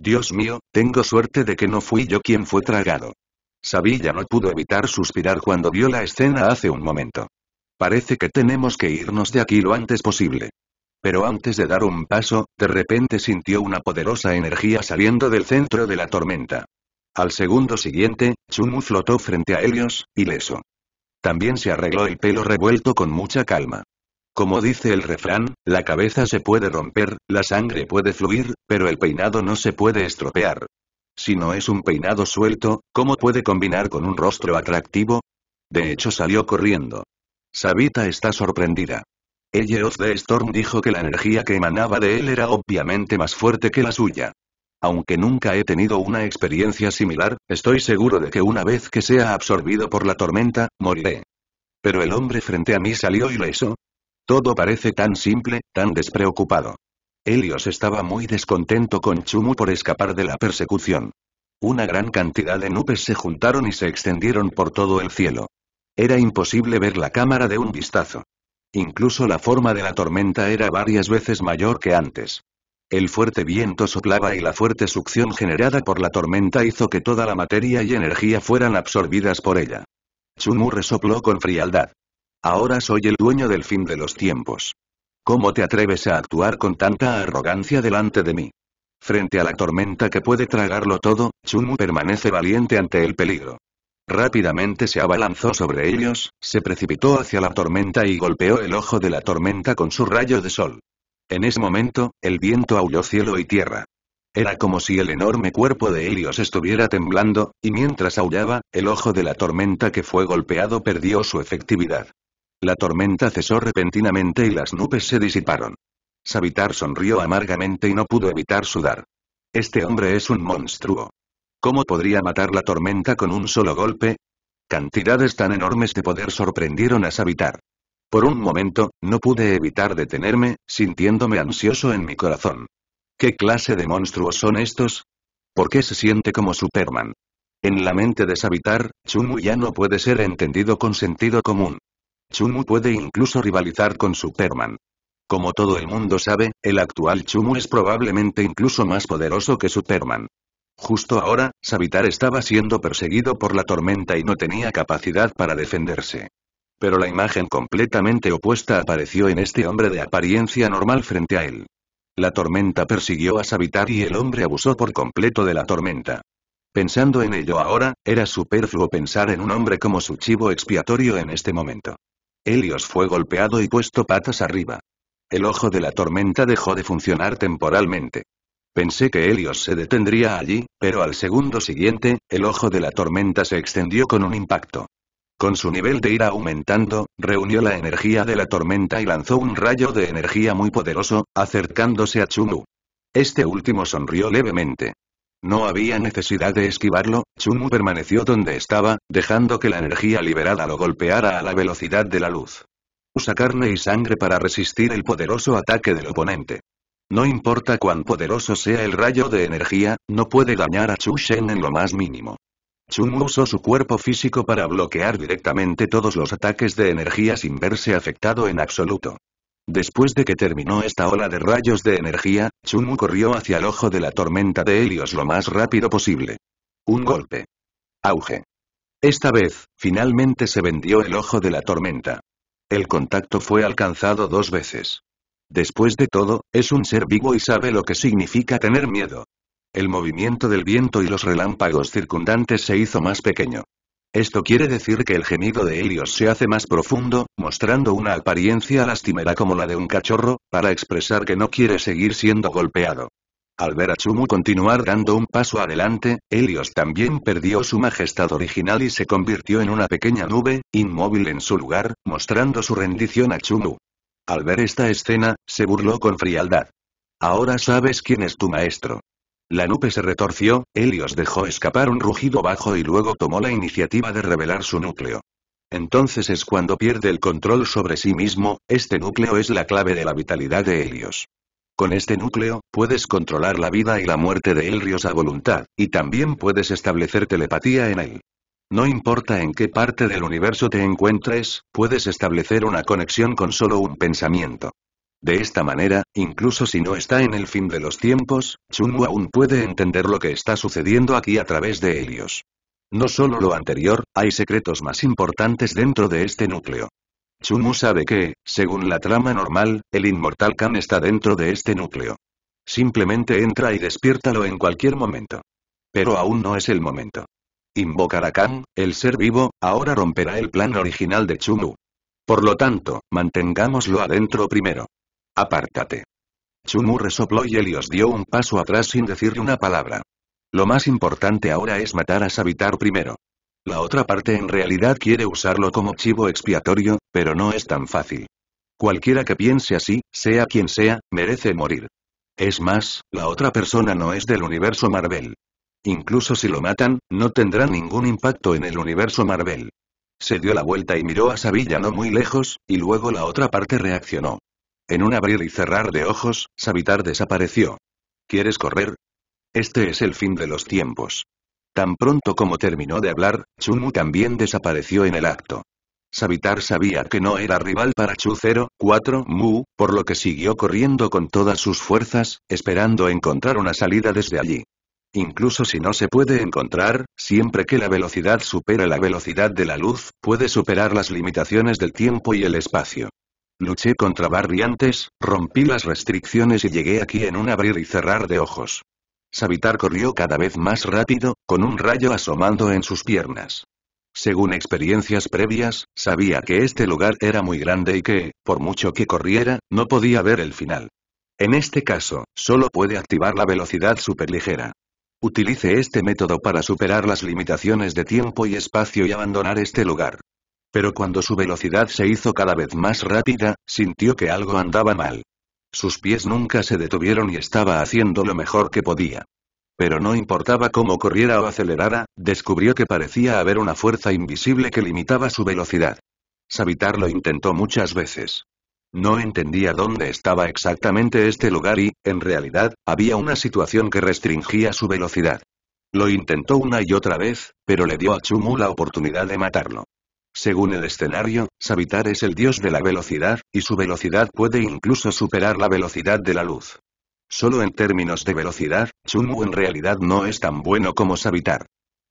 Speaker 1: Dios mío, tengo suerte de que no fui yo quien fue tragado. Sabilla no pudo evitar suspirar cuando vio la escena hace un momento. Parece que tenemos que irnos de aquí lo antes posible. Pero antes de dar un paso, de repente sintió una poderosa energía saliendo del centro de la tormenta. Al segundo siguiente, Chumu flotó frente a Helios, ileso. También se arregló el pelo revuelto con mucha calma. Como dice el refrán, la cabeza se puede romper, la sangre puede fluir, pero el peinado no se puede estropear. Si no es un peinado suelto, ¿cómo puede combinar con un rostro atractivo? De hecho salió corriendo. Sabita está sorprendida. Elliot de Storm dijo que la energía que emanaba de él era obviamente más fuerte que la suya. Aunque nunca he tenido una experiencia similar, estoy seguro de que una vez que sea absorbido por la tormenta, moriré. Pero el hombre frente a mí salió y hizo. Todo parece tan simple, tan despreocupado. Helios estaba muy descontento con Chumu por escapar de la persecución. Una gran cantidad de nubes se juntaron y se extendieron por todo el cielo. Era imposible ver la cámara de un vistazo. Incluso la forma de la tormenta era varias veces mayor que antes. El fuerte viento soplaba y la fuerte succión generada por la tormenta hizo que toda la materia y energía fueran absorbidas por ella. Chunmu resopló con frialdad. Ahora soy el dueño del fin de los tiempos. ¿Cómo te atreves a actuar con tanta arrogancia delante de mí? Frente a la tormenta que puede tragarlo todo, Chunmu permanece valiente ante el peligro. Rápidamente se abalanzó sobre ellos, se precipitó hacia la tormenta y golpeó el ojo de la tormenta con su rayo de sol. En ese momento, el viento aulló cielo y tierra. Era como si el enorme cuerpo de Helios estuviera temblando, y mientras aullaba, el ojo de la tormenta que fue golpeado perdió su efectividad. La tormenta cesó repentinamente y las nubes se disiparon. Savitar sonrió amargamente y no pudo evitar sudar. Este hombre es un monstruo. ¿Cómo podría matar la tormenta con un solo golpe? Cantidades tan enormes de poder sorprendieron a Savitar. Por un momento, no pude evitar detenerme, sintiéndome ansioso en mi corazón. ¿Qué clase de monstruos son estos? ¿Por qué se siente como Superman? En la mente de Savitar, Chumu ya no puede ser entendido con sentido común. Chumu puede incluso rivalizar con Superman. Como todo el mundo sabe, el actual Chumu es probablemente incluso más poderoso que Superman. Justo ahora, Savitar estaba siendo perseguido por la tormenta y no tenía capacidad para defenderse. Pero la imagen completamente opuesta apareció en este hombre de apariencia normal frente a él. La tormenta persiguió a Savitar y el hombre abusó por completo de la tormenta. Pensando en ello ahora, era superfluo pensar en un hombre como su chivo expiatorio en este momento. Helios fue golpeado y puesto patas arriba. El ojo de la tormenta dejó de funcionar temporalmente. Pensé que Helios se detendría allí, pero al segundo siguiente, el ojo de la tormenta se extendió con un impacto. Con su nivel de ira aumentando, reunió la energía de la tormenta y lanzó un rayo de energía muy poderoso, acercándose a Chumu. Este último sonrió levemente. No había necesidad de esquivarlo, Chumu permaneció donde estaba, dejando que la energía liberada lo golpeara a la velocidad de la luz. Usa carne y sangre para resistir el poderoso ataque del oponente. No importa cuán poderoso sea el rayo de energía, no puede dañar a Chu Shen en lo más mínimo. Chun usó su cuerpo físico para bloquear directamente todos los ataques de energía sin verse afectado en absoluto. Después de que terminó esta ola de rayos de energía, Chun corrió hacia el ojo de la tormenta de Helios lo más rápido posible. Un golpe. Auge. Esta vez, finalmente se vendió el ojo de la tormenta. El contacto fue alcanzado dos veces. Después de todo, es un ser vivo y sabe lo que significa tener miedo. El movimiento del viento y los relámpagos circundantes se hizo más pequeño. Esto quiere decir que el gemido de Helios se hace más profundo, mostrando una apariencia lastimera como la de un cachorro, para expresar que no quiere seguir siendo golpeado. Al ver a Chumu continuar dando un paso adelante, Helios también perdió su majestad original y se convirtió en una pequeña nube, inmóvil en su lugar, mostrando su rendición a Chumu. Al ver esta escena, se burló con frialdad. Ahora sabes quién es tu maestro. La nupe se retorció, Helios dejó escapar un rugido bajo y luego tomó la iniciativa de revelar su núcleo. Entonces es cuando pierde el control sobre sí mismo, este núcleo es la clave de la vitalidad de Helios. Con este núcleo, puedes controlar la vida y la muerte de Helios a voluntad, y también puedes establecer telepatía en él. No importa en qué parte del universo te encuentres, puedes establecer una conexión con solo un pensamiento. De esta manera, incluso si no está en el fin de los tiempos, Chunwu aún puede entender lo que está sucediendo aquí a través de ellos. No solo lo anterior, hay secretos más importantes dentro de este núcleo. Chumu sabe que, según la trama normal, el inmortal Khan está dentro de este núcleo. Simplemente entra y despiértalo en cualquier momento. Pero aún no es el momento invocar a el ser vivo, ahora romperá el plan original de Chumu. Por lo tanto, mantengámoslo adentro primero. Apártate. Chumu resopló y Helios dio un paso atrás sin decirle una palabra. Lo más importante ahora es matar a Sabitar primero. La otra parte en realidad quiere usarlo como chivo expiatorio, pero no es tan fácil. Cualquiera que piense así, sea quien sea, merece morir. Es más, la otra persona no es del universo Marvel. Incluso si lo matan, no tendrá ningún impacto en el universo Marvel. Se dio la vuelta y miró a Sabilla no muy lejos, y luego la otra parte reaccionó. En un abrir y cerrar de ojos, Savitar desapareció. ¿Quieres correr? Este es el fin de los tiempos. Tan pronto como terminó de hablar, Chumu también desapareció en el acto. Savitar sabía que no era rival para Chu 04 Mu, por lo que siguió corriendo con todas sus fuerzas, esperando encontrar una salida desde allí. Incluso si no se puede encontrar, siempre que la velocidad supera la velocidad de la luz, puede superar las limitaciones del tiempo y el espacio. Luché contra barriantes, rompí las restricciones y llegué aquí en un abrir y cerrar de ojos. Savitar corrió cada vez más rápido, con un rayo asomando en sus piernas. Según experiencias previas, sabía que este lugar era muy grande y que, por mucho que corriera, no podía ver el final. En este caso, solo puede activar la velocidad superligera. Utilice este método para superar las limitaciones de tiempo y espacio y abandonar este lugar. Pero cuando su velocidad se hizo cada vez más rápida, sintió que algo andaba mal. Sus pies nunca se detuvieron y estaba haciendo lo mejor que podía. Pero no importaba cómo corriera o acelerara, descubrió que parecía haber una fuerza invisible que limitaba su velocidad. Savitar lo intentó muchas veces. No entendía dónde estaba exactamente este lugar y, en realidad, había una situación que restringía su velocidad. Lo intentó una y otra vez, pero le dio a Chumu la oportunidad de matarlo. Según el escenario, Savitar es el dios de la velocidad, y su velocidad puede incluso superar la velocidad de la luz. Solo en términos de velocidad, Chumu en realidad no es tan bueno como Savitar.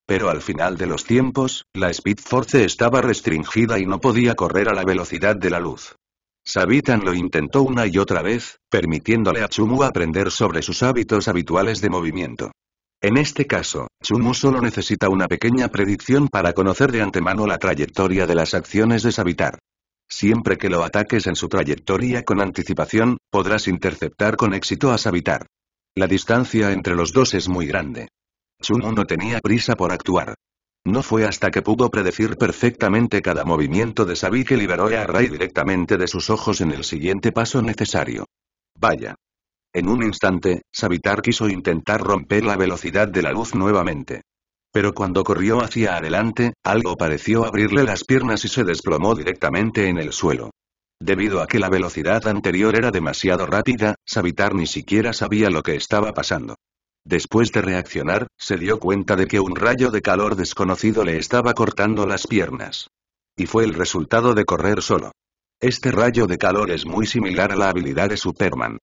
Speaker 1: Pero al final de los tiempos, la Speed Force estaba restringida y no podía correr a la velocidad de la luz. Sabitan lo intentó una y otra vez, permitiéndole a Chumu aprender sobre sus hábitos habituales de movimiento. En este caso, Chumu solo necesita una pequeña predicción para conocer de antemano la trayectoria de las acciones de Sabitar. Siempre que lo ataques en su trayectoria con anticipación, podrás interceptar con éxito a Sabitar. La distancia entre los dos es muy grande. Chumu no tenía prisa por actuar. No fue hasta que pudo predecir perfectamente cada movimiento de Sabi que liberó a Ray directamente de sus ojos en el siguiente paso necesario. Vaya. En un instante, Savitar quiso intentar romper la velocidad de la luz nuevamente. Pero cuando corrió hacia adelante, algo pareció abrirle las piernas y se desplomó directamente en el suelo. Debido a que la velocidad anterior era demasiado rápida, Savitar ni siquiera sabía lo que estaba pasando. Después de reaccionar, se dio cuenta de que un rayo de calor desconocido le estaba cortando las piernas. Y fue el resultado de correr solo. Este rayo de calor es muy similar a la habilidad de Superman.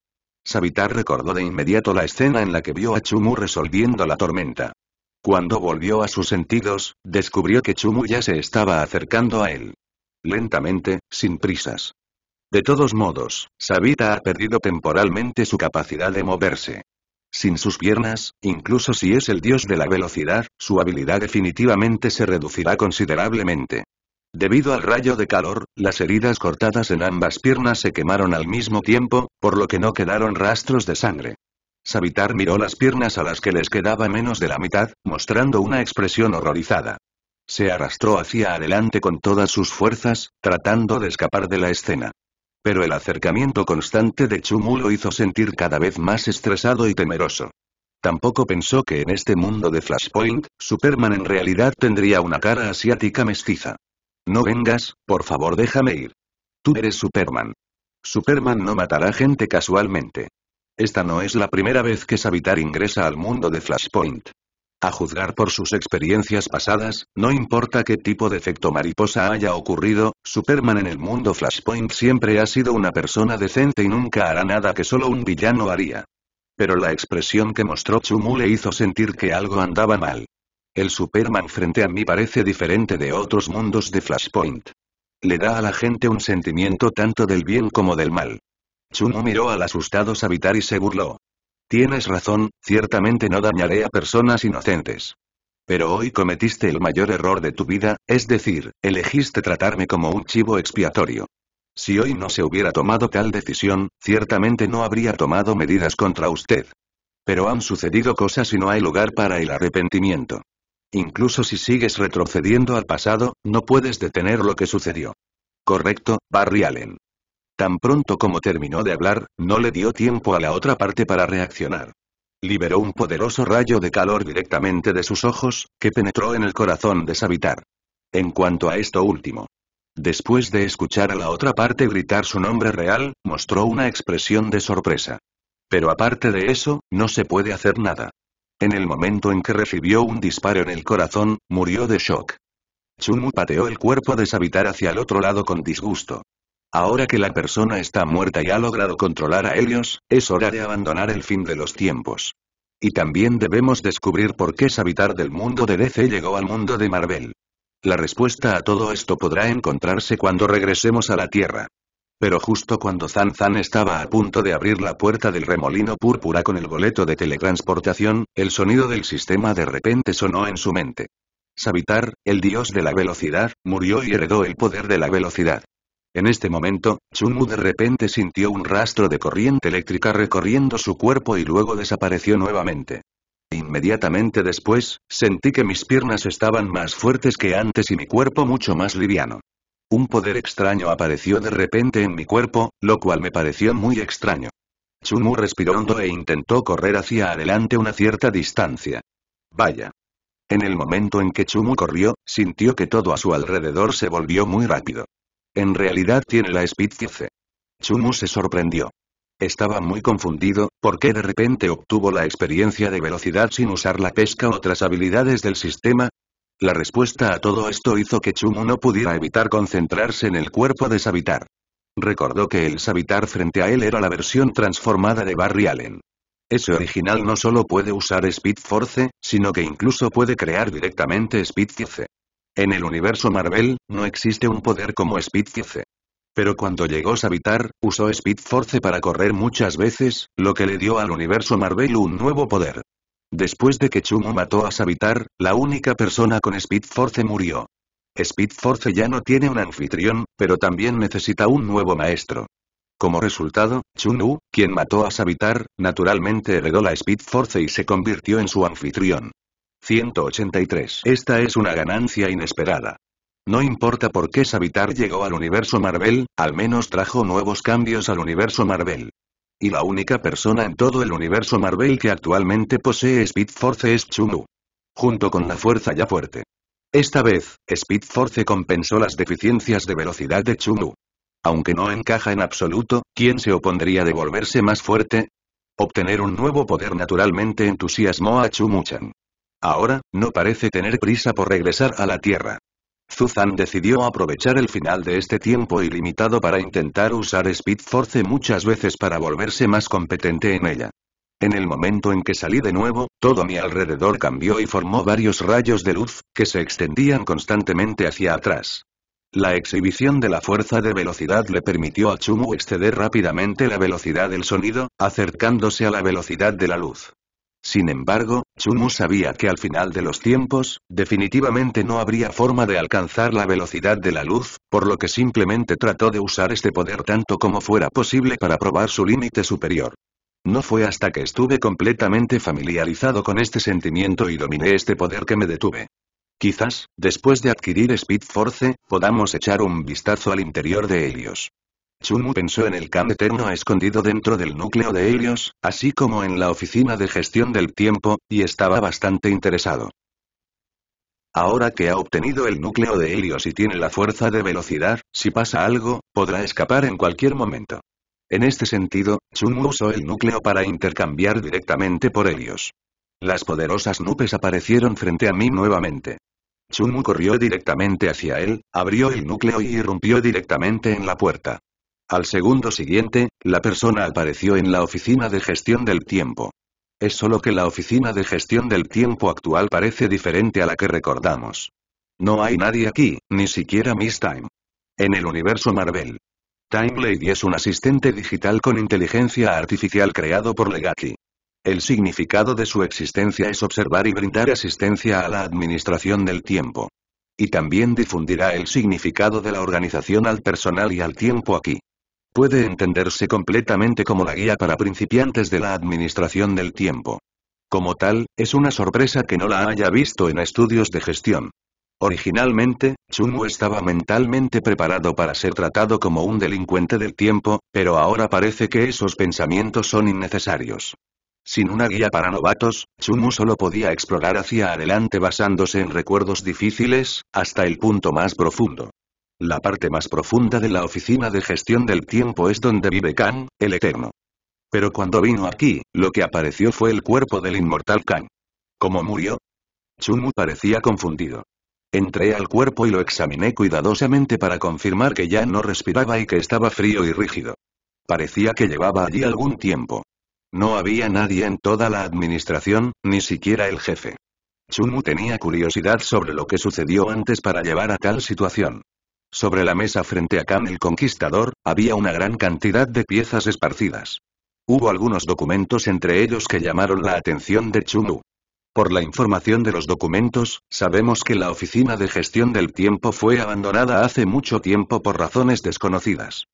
Speaker 1: Savitar recordó de inmediato la escena en la que vio a Chumu resolviendo la tormenta. Cuando volvió a sus sentidos, descubrió que Chumu ya se estaba acercando a él. Lentamente, sin prisas. De todos modos, Sabita ha perdido temporalmente su capacidad de moverse. Sin sus piernas, incluso si es el dios de la velocidad, su habilidad definitivamente se reducirá considerablemente. Debido al rayo de calor, las heridas cortadas en ambas piernas se quemaron al mismo tiempo, por lo que no quedaron rastros de sangre. Savitar miró las piernas a las que les quedaba menos de la mitad, mostrando una expresión horrorizada. Se arrastró hacia adelante con todas sus fuerzas, tratando de escapar de la escena. Pero el acercamiento constante de Chumu lo hizo sentir cada vez más estresado y temeroso. Tampoco pensó que en este mundo de Flashpoint, Superman en realidad tendría una cara asiática mestiza. No vengas, por favor déjame ir. Tú eres Superman. Superman no matará gente casualmente. Esta no es la primera vez que Savitar ingresa al mundo de Flashpoint. A juzgar por sus experiencias pasadas, no importa qué tipo de efecto mariposa haya ocurrido, Superman en el mundo Flashpoint siempre ha sido una persona decente y nunca hará nada que solo un villano haría. Pero la expresión que mostró Chumu le hizo sentir que algo andaba mal. El Superman frente a mí parece diferente de otros mundos de Flashpoint. Le da a la gente un sentimiento tanto del bien como del mal. Chumu miró al asustado Savitar y se burló. Tienes razón, ciertamente no dañaré a personas inocentes. Pero hoy cometiste el mayor error de tu vida, es decir, elegiste tratarme como un chivo expiatorio. Si hoy no se hubiera tomado tal decisión, ciertamente no habría tomado medidas contra usted. Pero han sucedido cosas y no hay lugar para el arrepentimiento. Incluso si sigues retrocediendo al pasado, no puedes detener lo que sucedió. Correcto, Barry Allen. Tan pronto como terminó de hablar, no le dio tiempo a la otra parte para reaccionar. Liberó un poderoso rayo de calor directamente de sus ojos, que penetró en el corazón de Savitar. En cuanto a esto último, después de escuchar a la otra parte gritar su nombre real, mostró una expresión de sorpresa. Pero aparte de eso, no se puede hacer nada. En el momento en que recibió un disparo en el corazón, murió de shock. Chumu pateó el cuerpo de Savitar hacia el otro lado con disgusto. Ahora que la persona está muerta y ha logrado controlar a Helios, es hora de abandonar el fin de los tiempos. Y también debemos descubrir por qué Sabitar del mundo de DC llegó al mundo de Marvel. La respuesta a todo esto podrá encontrarse cuando regresemos a la Tierra. Pero justo cuando Zan Zan estaba a punto de abrir la puerta del remolino púrpura con el boleto de teletransportación, el sonido del sistema de repente sonó en su mente. Sabitar, el dios de la velocidad, murió y heredó el poder de la velocidad. En este momento, Chumu de repente sintió un rastro de corriente eléctrica recorriendo su cuerpo y luego desapareció nuevamente. Inmediatamente después, sentí que mis piernas estaban más fuertes que antes y mi cuerpo mucho más liviano. Un poder extraño apareció de repente en mi cuerpo, lo cual me pareció muy extraño. Chumu respiró hondo e intentó correr hacia adelante una cierta distancia. Vaya. En el momento en que Chumu corrió, sintió que todo a su alrededor se volvió muy rápido. En realidad tiene la Speed Force. Chumu se sorprendió. Estaba muy confundido, porque de repente obtuvo la experiencia de velocidad sin usar la pesca o otras habilidades del sistema. La respuesta a todo esto hizo que Chumu no pudiera evitar concentrarse en el cuerpo de Savitar. Recordó que el Savitar frente a él era la versión transformada de Barry Allen. Ese original no solo puede usar Speed Force, sino que incluso puede crear directamente Speed Force. En el universo Marvel, no existe un poder como Speed Pero cuando llegó Sabitar, usó Speed Force para correr muchas veces, lo que le dio al universo Marvel un nuevo poder. Después de que Chumo mató a Sabitar, la única persona con Speed Force murió. Speed Force ya no tiene un anfitrión, pero también necesita un nuevo maestro. Como resultado, chun quien mató a Sabitar, naturalmente heredó la Speed Force y se convirtió en su anfitrión. 183. Esta es una ganancia inesperada. No importa por qué Savitar llegó al universo Marvel, al menos trajo nuevos cambios al universo Marvel. Y la única persona en todo el universo Marvel que actualmente posee Speed Force es Chunu. Junto con la fuerza ya fuerte. Esta vez, Speed Force compensó las deficiencias de velocidad de Chunu. Aunque no encaja en absoluto, ¿quién se opondría de volverse más fuerte? Obtener un nuevo poder naturalmente entusiasmó a Chumuchan. Ahora, no parece tener prisa por regresar a la Tierra. Zuzan decidió aprovechar el final de este tiempo ilimitado para intentar usar Speed Force muchas veces para volverse más competente en ella. En el momento en que salí de nuevo, todo mi alrededor cambió y formó varios rayos de luz, que se extendían constantemente hacia atrás. La exhibición de la fuerza de velocidad le permitió a Chumu exceder rápidamente la velocidad del sonido, acercándose a la velocidad de la luz. Sin embargo, Chumu sabía que al final de los tiempos, definitivamente no habría forma de alcanzar la velocidad de la luz, por lo que simplemente trató de usar este poder tanto como fuera posible para probar su límite superior. No fue hasta que estuve completamente familiarizado con este sentimiento y dominé este poder que me detuve. Quizás, después de adquirir Speed Force, podamos echar un vistazo al interior de Helios. Chunmu pensó en el Khan Eterno escondido dentro del núcleo de Helios, así como en la oficina de gestión del tiempo, y estaba bastante interesado. Ahora que ha obtenido el núcleo de Helios y tiene la fuerza de velocidad, si pasa algo, podrá escapar en cualquier momento. En este sentido, Chunmu usó el núcleo para intercambiar directamente por Helios. Las poderosas nubes aparecieron frente a mí nuevamente. Chunmu corrió directamente hacia él, abrió el núcleo y irrumpió directamente en la puerta. Al segundo siguiente, la persona apareció en la oficina de gestión del tiempo. Es solo que la oficina de gestión del tiempo actual parece diferente a la que recordamos. No hay nadie aquí, ni siquiera Miss Time. En el universo Marvel. Time Lady es un asistente digital con inteligencia artificial creado por Legaki. El significado de su existencia es observar y brindar asistencia a la administración del tiempo. Y también difundirá el significado de la organización al personal y al tiempo aquí. Puede entenderse completamente como la guía para principiantes de la administración del tiempo. Como tal, es una sorpresa que no la haya visto en estudios de gestión. Originalmente, Chumu estaba mentalmente preparado para ser tratado como un delincuente del tiempo, pero ahora parece que esos pensamientos son innecesarios. Sin una guía para novatos, Chumu solo podía explorar hacia adelante basándose en recuerdos difíciles, hasta el punto más profundo. La parte más profunda de la oficina de gestión del tiempo es donde vive Khan, el Eterno. Pero cuando vino aquí, lo que apareció fue el cuerpo del inmortal Kang. ¿Cómo murió? Chumu parecía confundido. Entré al cuerpo y lo examiné cuidadosamente para confirmar que ya no respiraba y que estaba frío y rígido. Parecía que llevaba allí algún tiempo. No había nadie en toda la administración, ni siquiera el jefe. Chumu tenía curiosidad sobre lo que sucedió antes para llevar a tal situación. Sobre la mesa frente a Khan el Conquistador, había una gran cantidad de piezas esparcidas. Hubo algunos documentos entre ellos que llamaron la atención de Chumu. Por la información de los documentos, sabemos que la Oficina de Gestión del Tiempo fue abandonada hace mucho tiempo por razones desconocidas.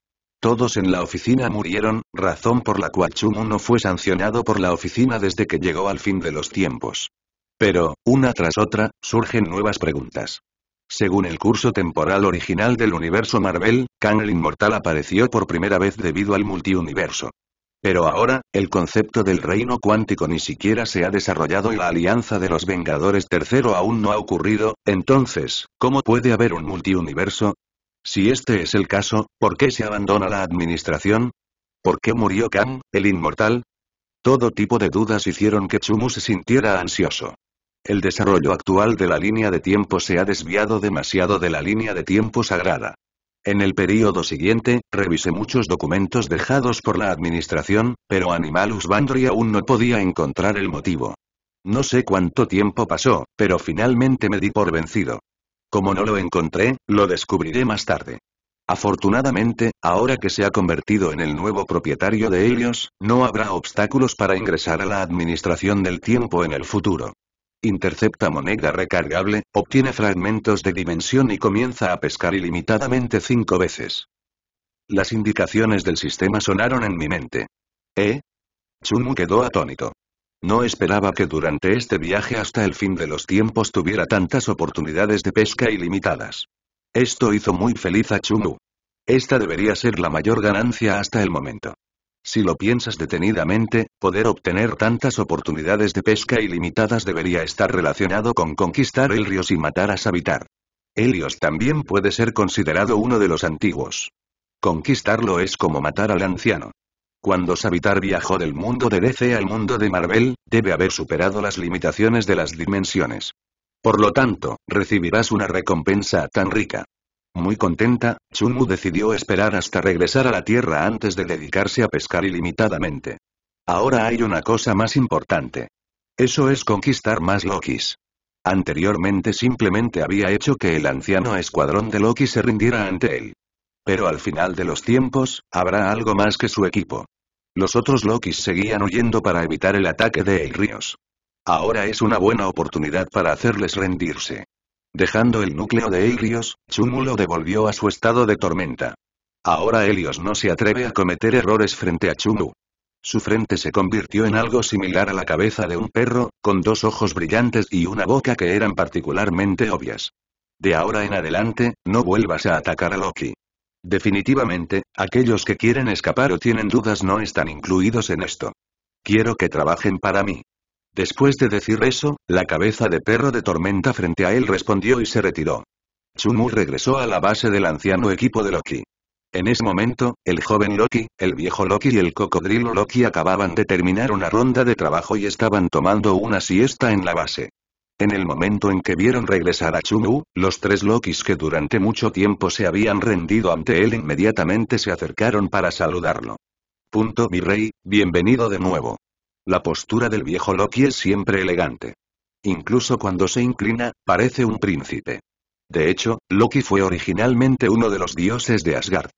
Speaker 1: Todos en la oficina murieron, razón por la cual Chumu no fue sancionado por la oficina desde que llegó al fin de los tiempos. Pero, una tras otra, surgen nuevas preguntas. Según el curso temporal original del universo Marvel, Kang el Inmortal apareció por primera vez debido al multiuniverso. Pero ahora, el concepto del reino cuántico ni siquiera se ha desarrollado y la alianza de los Vengadores tercero aún no ha ocurrido, entonces, ¿cómo puede haber un multiuniverso? Si este es el caso, ¿por qué se abandona la administración? ¿Por qué murió Kang, el inmortal? Todo tipo de dudas hicieron que Chumu se sintiera ansioso. El desarrollo actual de la línea de tiempo se ha desviado demasiado de la línea de tiempo sagrada. En el período siguiente, revisé muchos documentos dejados por la administración, pero Animalus Bandri aún no podía encontrar el motivo. No sé cuánto tiempo pasó, pero finalmente me di por vencido. Como no lo encontré, lo descubriré más tarde. Afortunadamente, ahora que se ha convertido en el nuevo propietario de ellos, no habrá obstáculos para ingresar a la administración del tiempo en el futuro intercepta moneda recargable, obtiene fragmentos de dimensión y comienza a pescar ilimitadamente cinco veces. Las indicaciones del sistema sonaron en mi mente. ¿Eh? Chumu quedó atónito. No esperaba que durante este viaje hasta el fin de los tiempos tuviera tantas oportunidades de pesca ilimitadas. Esto hizo muy feliz a Chumu. Esta debería ser la mayor ganancia hasta el momento. Si lo piensas detenidamente, poder obtener tantas oportunidades de pesca ilimitadas debería estar relacionado con conquistar río y matar a Sabitar. Helios también puede ser considerado uno de los antiguos. Conquistarlo es como matar al anciano. Cuando Sabitar viajó del mundo de DC al mundo de Marvel, debe haber superado las limitaciones de las dimensiones. Por lo tanto, recibirás una recompensa tan rica. Muy contenta, Chunmu decidió esperar hasta regresar a la Tierra antes de dedicarse a pescar ilimitadamente. Ahora hay una cosa más importante. Eso es conquistar más Lokis. Anteriormente simplemente había hecho que el anciano escuadrón de Loki se rindiera ante él. Pero al final de los tiempos, habrá algo más que su equipo. Los otros Lokis seguían huyendo para evitar el ataque de ríos. Ahora es una buena oportunidad para hacerles rendirse. Dejando el núcleo de Helios, chumulo lo devolvió a su estado de tormenta. Ahora Helios no se atreve a cometer errores frente a Chumu. Su frente se convirtió en algo similar a la cabeza de un perro, con dos ojos brillantes y una boca que eran particularmente obvias. De ahora en adelante, no vuelvas a atacar a Loki. Definitivamente, aquellos que quieren escapar o tienen dudas no están incluidos en esto. Quiero que trabajen para mí. Después de decir eso, la cabeza de perro de tormenta frente a él respondió y se retiró. Chumu regresó a la base del anciano equipo de Loki. En ese momento, el joven Loki, el viejo Loki y el cocodrilo Loki acababan de terminar una ronda de trabajo y estaban tomando una siesta en la base. En el momento en que vieron regresar a Chumu, los tres Lokis que durante mucho tiempo se habían rendido ante él inmediatamente se acercaron para saludarlo. Punto mi rey, bienvenido de nuevo. La postura del viejo Loki es siempre elegante. Incluso cuando se inclina, parece un príncipe. De hecho, Loki fue originalmente uno de los dioses de Asgard.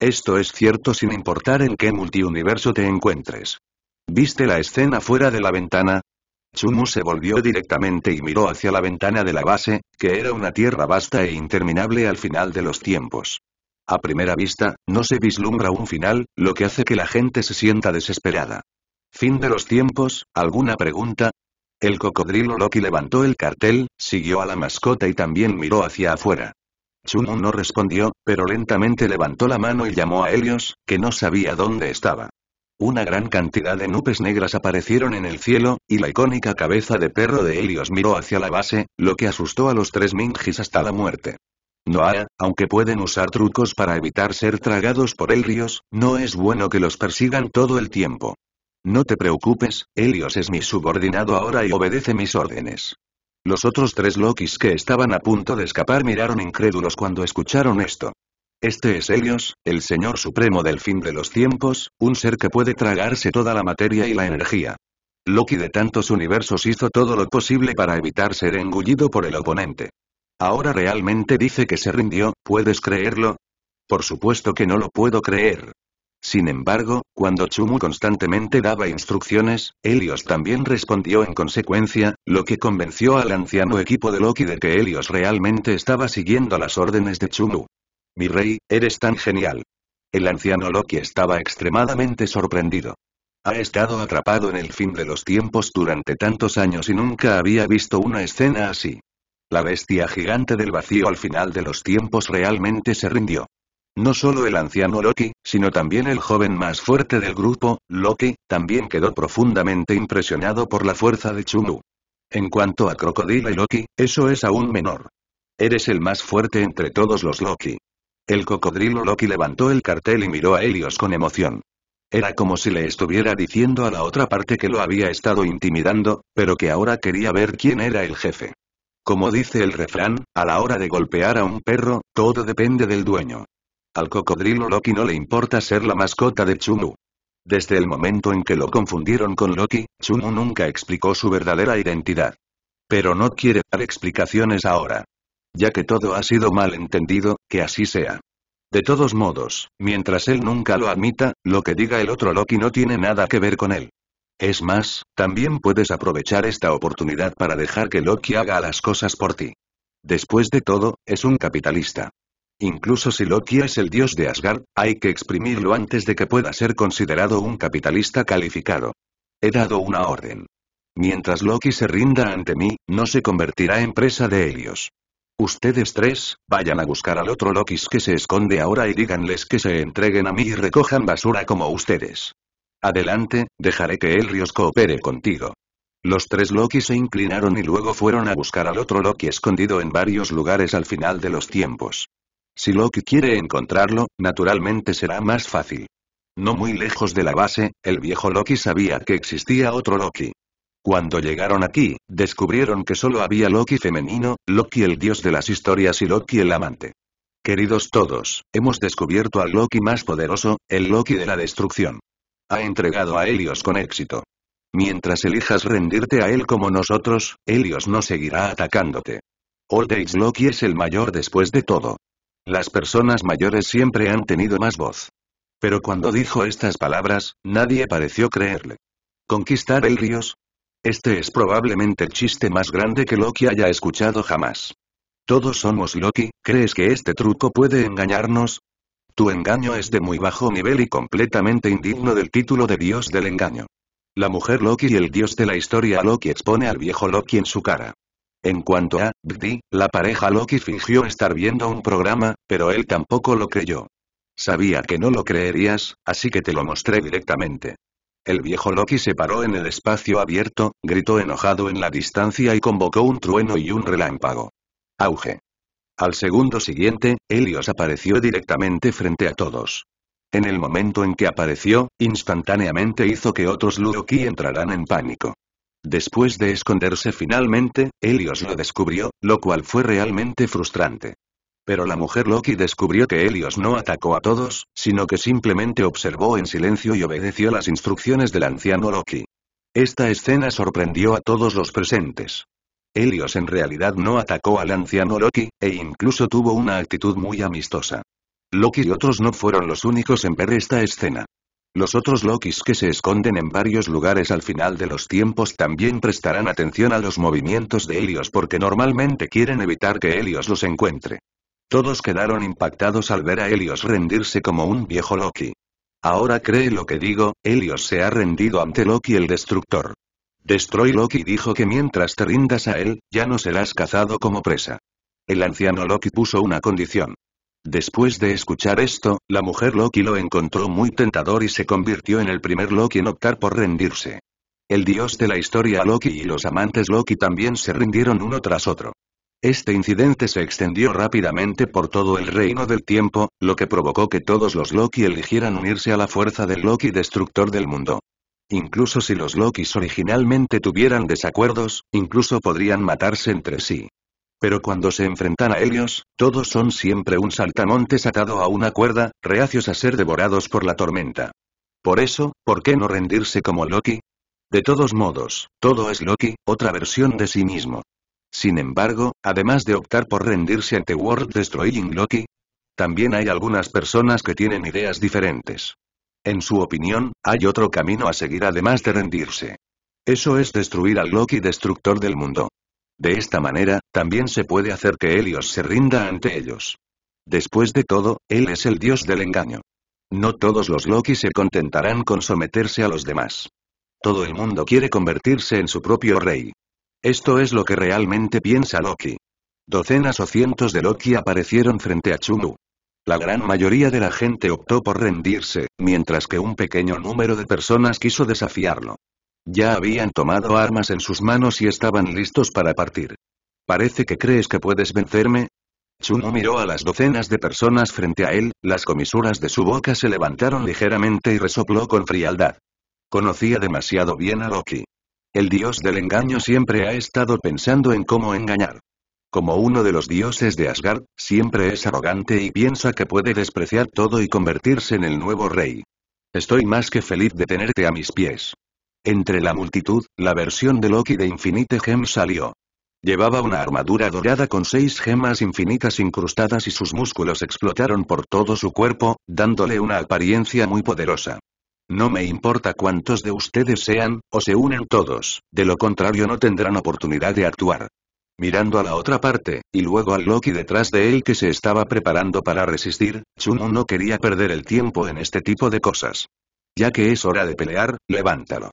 Speaker 1: Esto es cierto sin importar en qué multiuniverso te encuentres. ¿Viste la escena fuera de la ventana? Chumu se volvió directamente y miró hacia la ventana de la base, que era una tierra vasta e interminable al final de los tiempos. A primera vista, no se vislumbra un final, lo que hace que la gente se sienta desesperada. Fin de los tiempos, ¿alguna pregunta? El cocodrilo Loki levantó el cartel, siguió a la mascota y también miró hacia afuera. Chumun no respondió, pero lentamente levantó la mano y llamó a Helios, que no sabía dónde estaba. Una gran cantidad de nubes negras aparecieron en el cielo, y la icónica cabeza de perro de Helios miró hacia la base, lo que asustó a los tres Mingis hasta la muerte. Noah, aunque pueden usar trucos para evitar ser tragados por Helios, no es bueno que los persigan todo el tiempo. No te preocupes, Helios es mi subordinado ahora y obedece mis órdenes. Los otros tres Lokis que estaban a punto de escapar miraron incrédulos cuando escucharon esto. Este es Helios, el Señor Supremo del fin de los tiempos, un ser que puede tragarse toda la materia y la energía. Loki de tantos universos hizo todo lo posible para evitar ser engullido por el oponente. Ahora realmente dice que se rindió, ¿puedes creerlo? Por supuesto que no lo puedo creer. Sin embargo, cuando Chumu constantemente daba instrucciones, Helios también respondió en consecuencia, lo que convenció al anciano equipo de Loki de que Helios realmente estaba siguiendo las órdenes de Chumu. Mi rey, eres tan genial. El anciano Loki estaba extremadamente sorprendido. Ha estado atrapado en el fin de los tiempos durante tantos años y nunca había visto una escena así. La bestia gigante del vacío al final de los tiempos realmente se rindió. No solo el anciano Loki, sino también el joven más fuerte del grupo, Loki, también quedó profundamente impresionado por la fuerza de Chunu. En cuanto a Crocodile y Loki, eso es aún menor. Eres el más fuerte entre todos los Loki. El cocodrilo Loki levantó el cartel y miró a Helios con emoción. Era como si le estuviera diciendo a la otra parte que lo había estado intimidando, pero que ahora quería ver quién era el jefe. Como dice el refrán, a la hora de golpear a un perro, todo depende del dueño. Al cocodrilo Loki no le importa ser la mascota de Chumu. Desde el momento en que lo confundieron con Loki, Chumu nunca explicó su verdadera identidad. Pero no quiere dar explicaciones ahora. Ya que todo ha sido mal entendido, que así sea. De todos modos, mientras él nunca lo admita, lo que diga el otro Loki no tiene nada que ver con él. Es más, también puedes aprovechar esta oportunidad para dejar que Loki haga las cosas por ti. Después de todo, es un capitalista. Incluso si Loki es el dios de Asgard, hay que exprimirlo antes de que pueda ser considerado un capitalista calificado. He dado una orden. Mientras Loki se rinda ante mí, no se convertirá en presa de Helios. Ustedes tres, vayan a buscar al otro Loki que se esconde ahora y díganles que se entreguen a mí y recojan basura como ustedes. Adelante, dejaré que Elrios coopere contigo. Los tres Loki se inclinaron y luego fueron a buscar al otro Loki escondido en varios lugares al final de los tiempos. Si Loki quiere encontrarlo, naturalmente será más fácil. No muy lejos de la base, el viejo Loki sabía que existía otro Loki. Cuando llegaron aquí, descubrieron que solo había Loki femenino, Loki el dios de las historias y Loki el amante. Queridos todos, hemos descubierto al Loki más poderoso, el Loki de la destrucción. Ha entregado a Helios con éxito. Mientras elijas rendirte a él como nosotros, Helios no seguirá atacándote. Old Age Loki es el mayor después de todo. Las personas mayores siempre han tenido más voz. Pero cuando dijo estas palabras, nadie pareció creerle. ¿Conquistar el ríos? Este es probablemente el chiste más grande que Loki haya escuchado jamás. Todos somos Loki, ¿crees que este truco puede engañarnos? Tu engaño es de muy bajo nivel y completamente indigno del título de dios del engaño. La mujer Loki y el dios de la historia Loki expone al viejo Loki en su cara. En cuanto a Bdi, la pareja Loki fingió estar viendo un programa, pero él tampoco lo creyó. Sabía que no lo creerías, así que te lo mostré directamente. El viejo Loki se paró en el espacio abierto, gritó enojado en la distancia y convocó un trueno y un relámpago. Auge. Al segundo siguiente, Helios apareció directamente frente a todos. En el momento en que apareció, instantáneamente hizo que otros Loki entraran en pánico. Después de esconderse finalmente, Helios lo descubrió, lo cual fue realmente frustrante. Pero la mujer Loki descubrió que Helios no atacó a todos, sino que simplemente observó en silencio y obedeció las instrucciones del anciano Loki. Esta escena sorprendió a todos los presentes. Helios en realidad no atacó al anciano Loki, e incluso tuvo una actitud muy amistosa. Loki y otros no fueron los únicos en ver esta escena. Los otros Lokis que se esconden en varios lugares al final de los tiempos también prestarán atención a los movimientos de Helios porque normalmente quieren evitar que Helios los encuentre. Todos quedaron impactados al ver a Helios rendirse como un viejo Loki. Ahora cree lo que digo, Helios se ha rendido ante Loki el destructor. Destroy Loki dijo que mientras te rindas a él, ya no serás cazado como presa. El anciano Loki puso una condición. Después de escuchar esto, la mujer Loki lo encontró muy tentador y se convirtió en el primer Loki en optar por rendirse. El dios de la historia Loki y los amantes Loki también se rindieron uno tras otro. Este incidente se extendió rápidamente por todo el reino del tiempo, lo que provocó que todos los Loki eligieran unirse a la fuerza del Loki destructor del mundo. Incluso si los Lokis originalmente tuvieran desacuerdos, incluso podrían matarse entre sí. Pero cuando se enfrentan a ellos, todos son siempre un saltamontes atado a una cuerda, reacios a ser devorados por la tormenta. Por eso, ¿por qué no rendirse como Loki? De todos modos, todo es Loki, otra versión de sí mismo. Sin embargo, además de optar por rendirse ante World Destroying Loki, también hay algunas personas que tienen ideas diferentes. En su opinión, hay otro camino a seguir además de rendirse. Eso es destruir al Loki destructor del mundo. De esta manera, también se puede hacer que Helios se rinda ante ellos. Después de todo, él es el dios del engaño. No todos los Loki se contentarán con someterse a los demás. Todo el mundo quiere convertirse en su propio rey. Esto es lo que realmente piensa Loki. Docenas o cientos de Loki aparecieron frente a Chumu. La gran mayoría de la gente optó por rendirse, mientras que un pequeño número de personas quiso desafiarlo. Ya habían tomado armas en sus manos y estaban listos para partir. Parece que crees que puedes vencerme, Chuno miró a las docenas de personas frente a él, las comisuras de su boca se levantaron ligeramente y resopló con frialdad. Conocía demasiado bien a Loki. El dios del engaño siempre ha estado pensando en cómo engañar. Como uno de los dioses de Asgard, siempre es arrogante y piensa que puede despreciar todo y convertirse en el nuevo rey. Estoy más que feliz de tenerte a mis pies. Entre la multitud, la versión de Loki de Infinite Gem salió. Llevaba una armadura dorada con seis gemas infinitas incrustadas y sus músculos explotaron por todo su cuerpo, dándole una apariencia muy poderosa. No me importa cuántos de ustedes sean, o se unen todos, de lo contrario no tendrán oportunidad de actuar. Mirando a la otra parte, y luego al Loki detrás de él que se estaba preparando para resistir, Chun no quería perder el tiempo en este tipo de cosas. Ya que es hora de pelear, levántalo.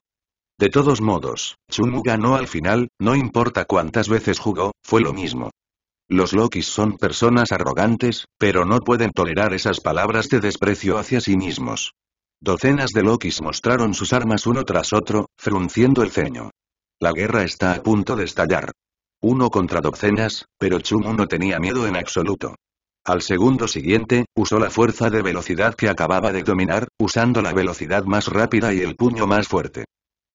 Speaker 1: De todos modos, Chumu ganó al final, no importa cuántas veces jugó, fue lo mismo. Los Lokis son personas arrogantes, pero no pueden tolerar esas palabras de desprecio hacia sí mismos. Docenas de Lokis mostraron sus armas uno tras otro, frunciendo el ceño. La guerra está a punto de estallar. Uno contra docenas, pero Chumu no tenía miedo en absoluto. Al segundo siguiente, usó la fuerza de velocidad que acababa de dominar, usando la velocidad más rápida y el puño más fuerte.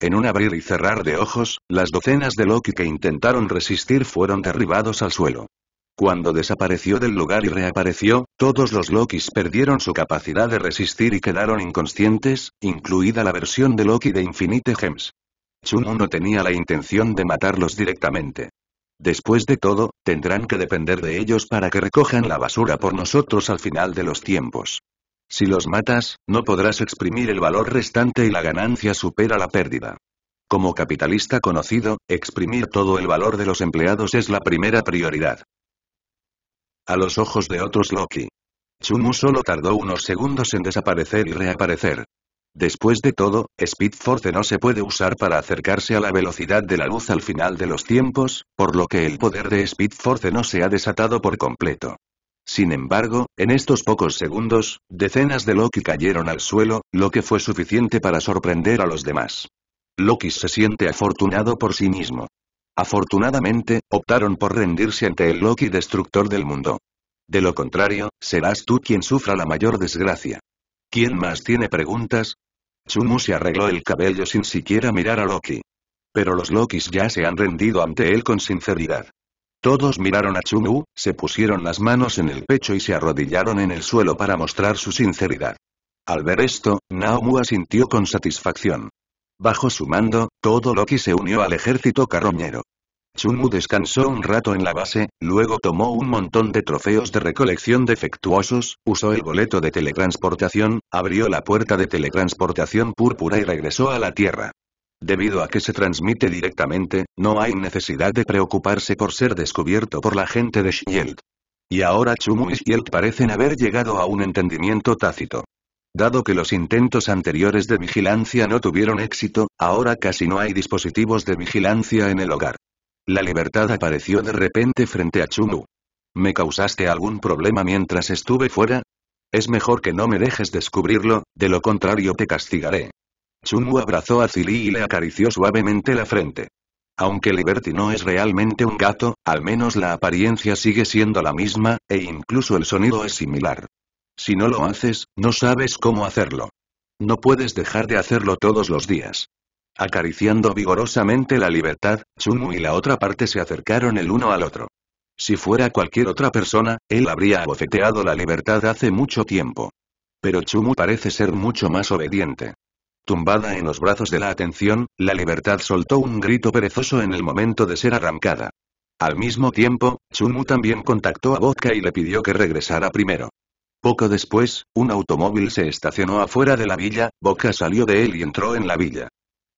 Speaker 1: En un abrir y cerrar de ojos, las docenas de Loki que intentaron resistir fueron derribados al suelo. Cuando desapareció del lugar y reapareció, todos los Lokis perdieron su capacidad de resistir y quedaron inconscientes, incluida la versión de Loki de Infinite Gems. Chuno no tenía la intención de matarlos directamente. Después de todo, tendrán que depender de ellos para que recojan la basura por nosotros al final de los tiempos. Si los matas, no podrás exprimir el valor restante y la ganancia supera la pérdida. Como capitalista conocido, exprimir todo el valor de los empleados es la primera prioridad. A los ojos de otros Loki. Chumu solo tardó unos segundos en desaparecer y reaparecer. Después de todo, Speedforce no se puede usar para acercarse a la velocidad de la luz al final de los tiempos, por lo que el poder de Speedforce no se ha desatado por completo. Sin embargo, en estos pocos segundos, decenas de Loki cayeron al suelo, lo que fue suficiente para sorprender a los demás. Loki se siente afortunado por sí mismo. Afortunadamente, optaron por rendirse ante el Loki destructor del mundo. De lo contrario, serás tú quien sufra la mayor desgracia. ¿Quién más tiene preguntas? Chumu se arregló el cabello sin siquiera mirar a Loki. Pero los Lokis ya se han rendido ante él con sinceridad. Todos miraron a Chung-U, se pusieron las manos en el pecho y se arrodillaron en el suelo para mostrar su sinceridad. Al ver esto, Naomu asintió con satisfacción. Bajo su mando, todo Loki se unió al ejército carroñero. Chung-U descansó un rato en la base, luego tomó un montón de trofeos de recolección defectuosos, usó el boleto de teletransportación, abrió la puerta de teletransportación púrpura y regresó a la Tierra. Debido a que se transmite directamente, no hay necesidad de preocuparse por ser descubierto por la gente de Shield. Y ahora Chumu y Shield parecen haber llegado a un entendimiento tácito. Dado que los intentos anteriores de vigilancia no tuvieron éxito, ahora casi no hay dispositivos de vigilancia en el hogar. La libertad apareció de repente frente a Chumu. ¿Me causaste algún problema mientras estuve fuera? Es mejor que no me dejes descubrirlo, de lo contrario te castigaré. Chunwu abrazó a Zili y le acarició suavemente la frente. Aunque Liberty no es realmente un gato, al menos la apariencia sigue siendo la misma, e incluso el sonido es similar. Si no lo haces, no sabes cómo hacerlo. No puedes dejar de hacerlo todos los días. Acariciando vigorosamente la libertad, Chunwu y la otra parte se acercaron el uno al otro. Si fuera cualquier otra persona, él habría abofeteado la libertad hace mucho tiempo. Pero Chumu parece ser mucho más obediente. Tumbada en los brazos de la atención, la libertad soltó un grito perezoso en el momento de ser arrancada. Al mismo tiempo, Chumu también contactó a Boca y le pidió que regresara primero. Poco después, un automóvil se estacionó afuera de la villa, Boca salió de él y entró en la villa.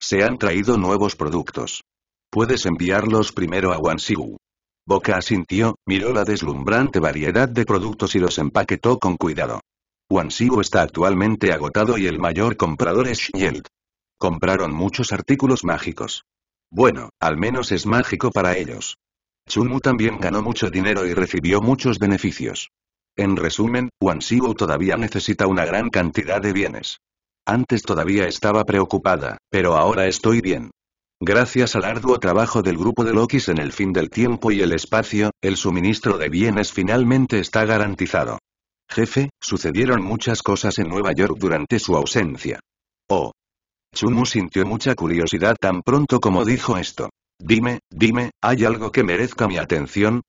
Speaker 1: Se han traído nuevos productos. Puedes enviarlos primero a Wansiu. Boca asintió, miró la deslumbrante variedad de productos y los empaquetó con cuidado. Wansiu está actualmente agotado y el mayor comprador es Shield. Compraron muchos artículos mágicos. Bueno, al menos es mágico para ellos. Chunmu también ganó mucho dinero y recibió muchos beneficios. En resumen, Wansiu todavía necesita una gran cantidad de bienes. Antes todavía estaba preocupada, pero ahora estoy bien. Gracias al arduo trabajo del grupo de Lokis en el fin del tiempo y el espacio, el suministro de bienes finalmente está garantizado. Jefe, sucedieron muchas cosas en Nueva York durante su ausencia. Oh. Chumu sintió mucha curiosidad tan pronto como dijo esto. Dime, dime, ¿hay algo que merezca mi atención?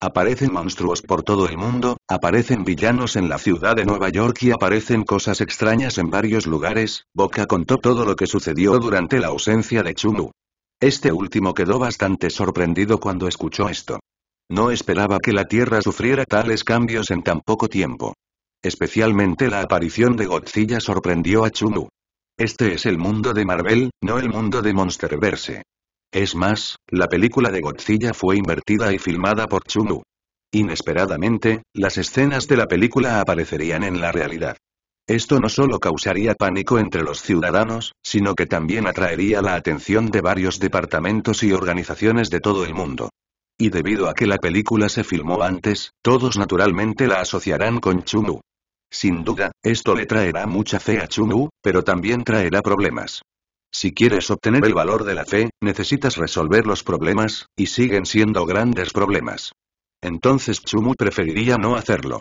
Speaker 1: Aparecen monstruos por todo el mundo, aparecen villanos en la ciudad de Nueva York y aparecen cosas extrañas en varios lugares, Boca contó todo lo que sucedió durante la ausencia de Chumu. Este último quedó bastante sorprendido cuando escuchó esto. No esperaba que la Tierra sufriera tales cambios en tan poco tiempo. Especialmente la aparición de Godzilla sorprendió a Chulu. Este es el mundo de Marvel, no el mundo de Monsterverse. Es más, la película de Godzilla fue invertida y filmada por Chulu. Inesperadamente, las escenas de la película aparecerían en la realidad. Esto no solo causaría pánico entre los ciudadanos, sino que también atraería la atención de varios departamentos y organizaciones de todo el mundo. Y debido a que la película se filmó antes, todos naturalmente la asociarán con Chumu. Sin duda, esto le traerá mucha fe a Chumu, pero también traerá problemas. Si quieres obtener el valor de la fe, necesitas resolver los problemas, y siguen siendo grandes problemas. Entonces Chumu preferiría no hacerlo.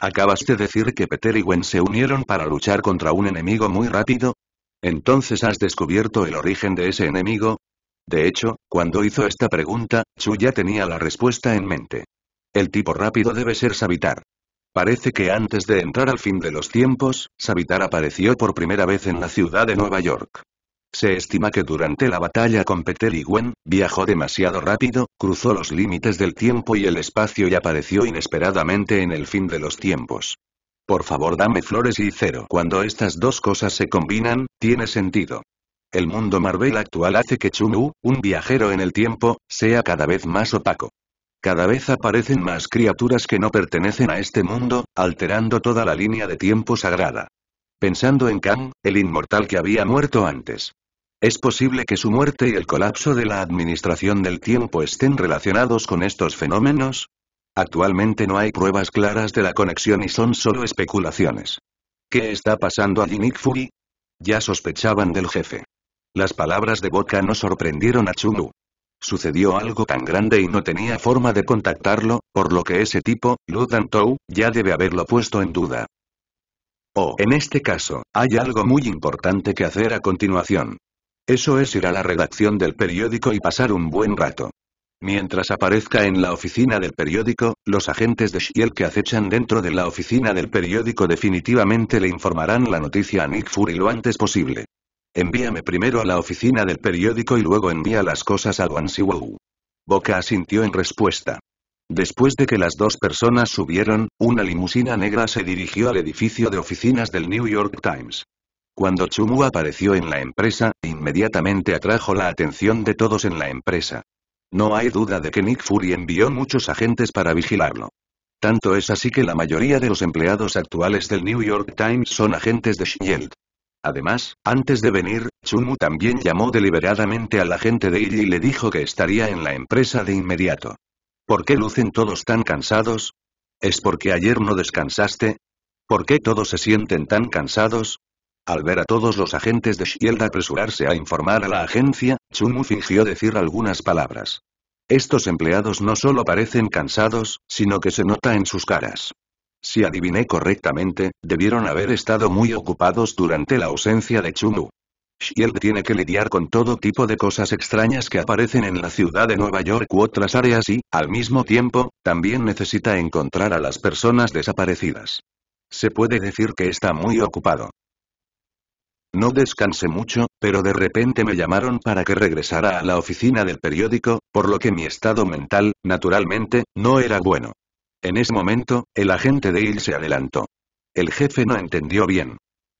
Speaker 1: ¿Acabas de decir que Peter y Gwen se unieron para luchar contra un enemigo muy rápido? Entonces has descubierto el origen de ese enemigo, de hecho, cuando hizo esta pregunta, Chu ya tenía la respuesta en mente. El tipo rápido debe ser Savitar. Parece que antes de entrar al fin de los tiempos, Savitar apareció por primera vez en la ciudad de Nueva York. Se estima que durante la batalla con Peter y Gwen, viajó demasiado rápido, cruzó los límites del tiempo y el espacio y apareció inesperadamente en el fin de los tiempos. Por favor dame flores y cero. Cuando estas dos cosas se combinan, tiene sentido. El mundo Marvel actual hace que chun un viajero en el tiempo, sea cada vez más opaco. Cada vez aparecen más criaturas que no pertenecen a este mundo, alterando toda la línea de tiempo sagrada. Pensando en Kang, el inmortal que había muerto antes. Es posible que su muerte y el colapso de la administración del tiempo estén relacionados con estos fenómenos. Actualmente no hay pruebas claras de la conexión y son solo especulaciones. ¿Qué está pasando a Nick Fury? Ya sospechaban del jefe. Las palabras de Boca no sorprendieron a Churu. Sucedió algo tan grande y no tenía forma de contactarlo, por lo que ese tipo, Lu Tou, ya debe haberlo puesto en duda. O oh, en este caso, hay algo muy importante que hacer a continuación. Eso es ir a la redacción del periódico y pasar un buen rato. Mientras aparezca en la oficina del periódico, los agentes de Shiel que acechan dentro de la oficina del periódico definitivamente le informarán la noticia a Nick Fury lo antes posible. Envíame primero a la oficina del periódico y luego envía las cosas a Guanxiu. Boca asintió en respuesta. Después de que las dos personas subieron, una limusina negra se dirigió al edificio de oficinas del New York Times. Cuando Chumu apareció en la empresa, inmediatamente atrajo la atención de todos en la empresa. No hay duda de que Nick Fury envió muchos agentes para vigilarlo. Tanto es así que la mayoría de los empleados actuales del New York Times son agentes de SHIELD. Además, antes de venir, Chumu también llamó deliberadamente a la de ella y le dijo que estaría en la empresa de inmediato. ¿Por qué lucen todos tan cansados? ¿Es porque ayer no descansaste? ¿Por qué todos se sienten tan cansados? Al ver a todos los agentes de Shield apresurarse a informar a la agencia, Chunmu fingió decir algunas palabras. Estos empleados no solo parecen cansados, sino que se nota en sus caras. Si adiviné correctamente, debieron haber estado muy ocupados durante la ausencia de Chumu. Shield tiene que lidiar con todo tipo de cosas extrañas que aparecen en la ciudad de Nueva York u otras áreas y, al mismo tiempo, también necesita encontrar a las personas desaparecidas. Se puede decir que está muy ocupado. No descansé mucho, pero de repente me llamaron para que regresara a la oficina del periódico, por lo que mi estado mental, naturalmente, no era bueno. En ese momento, el agente de Hill se adelantó. El jefe no entendió bien.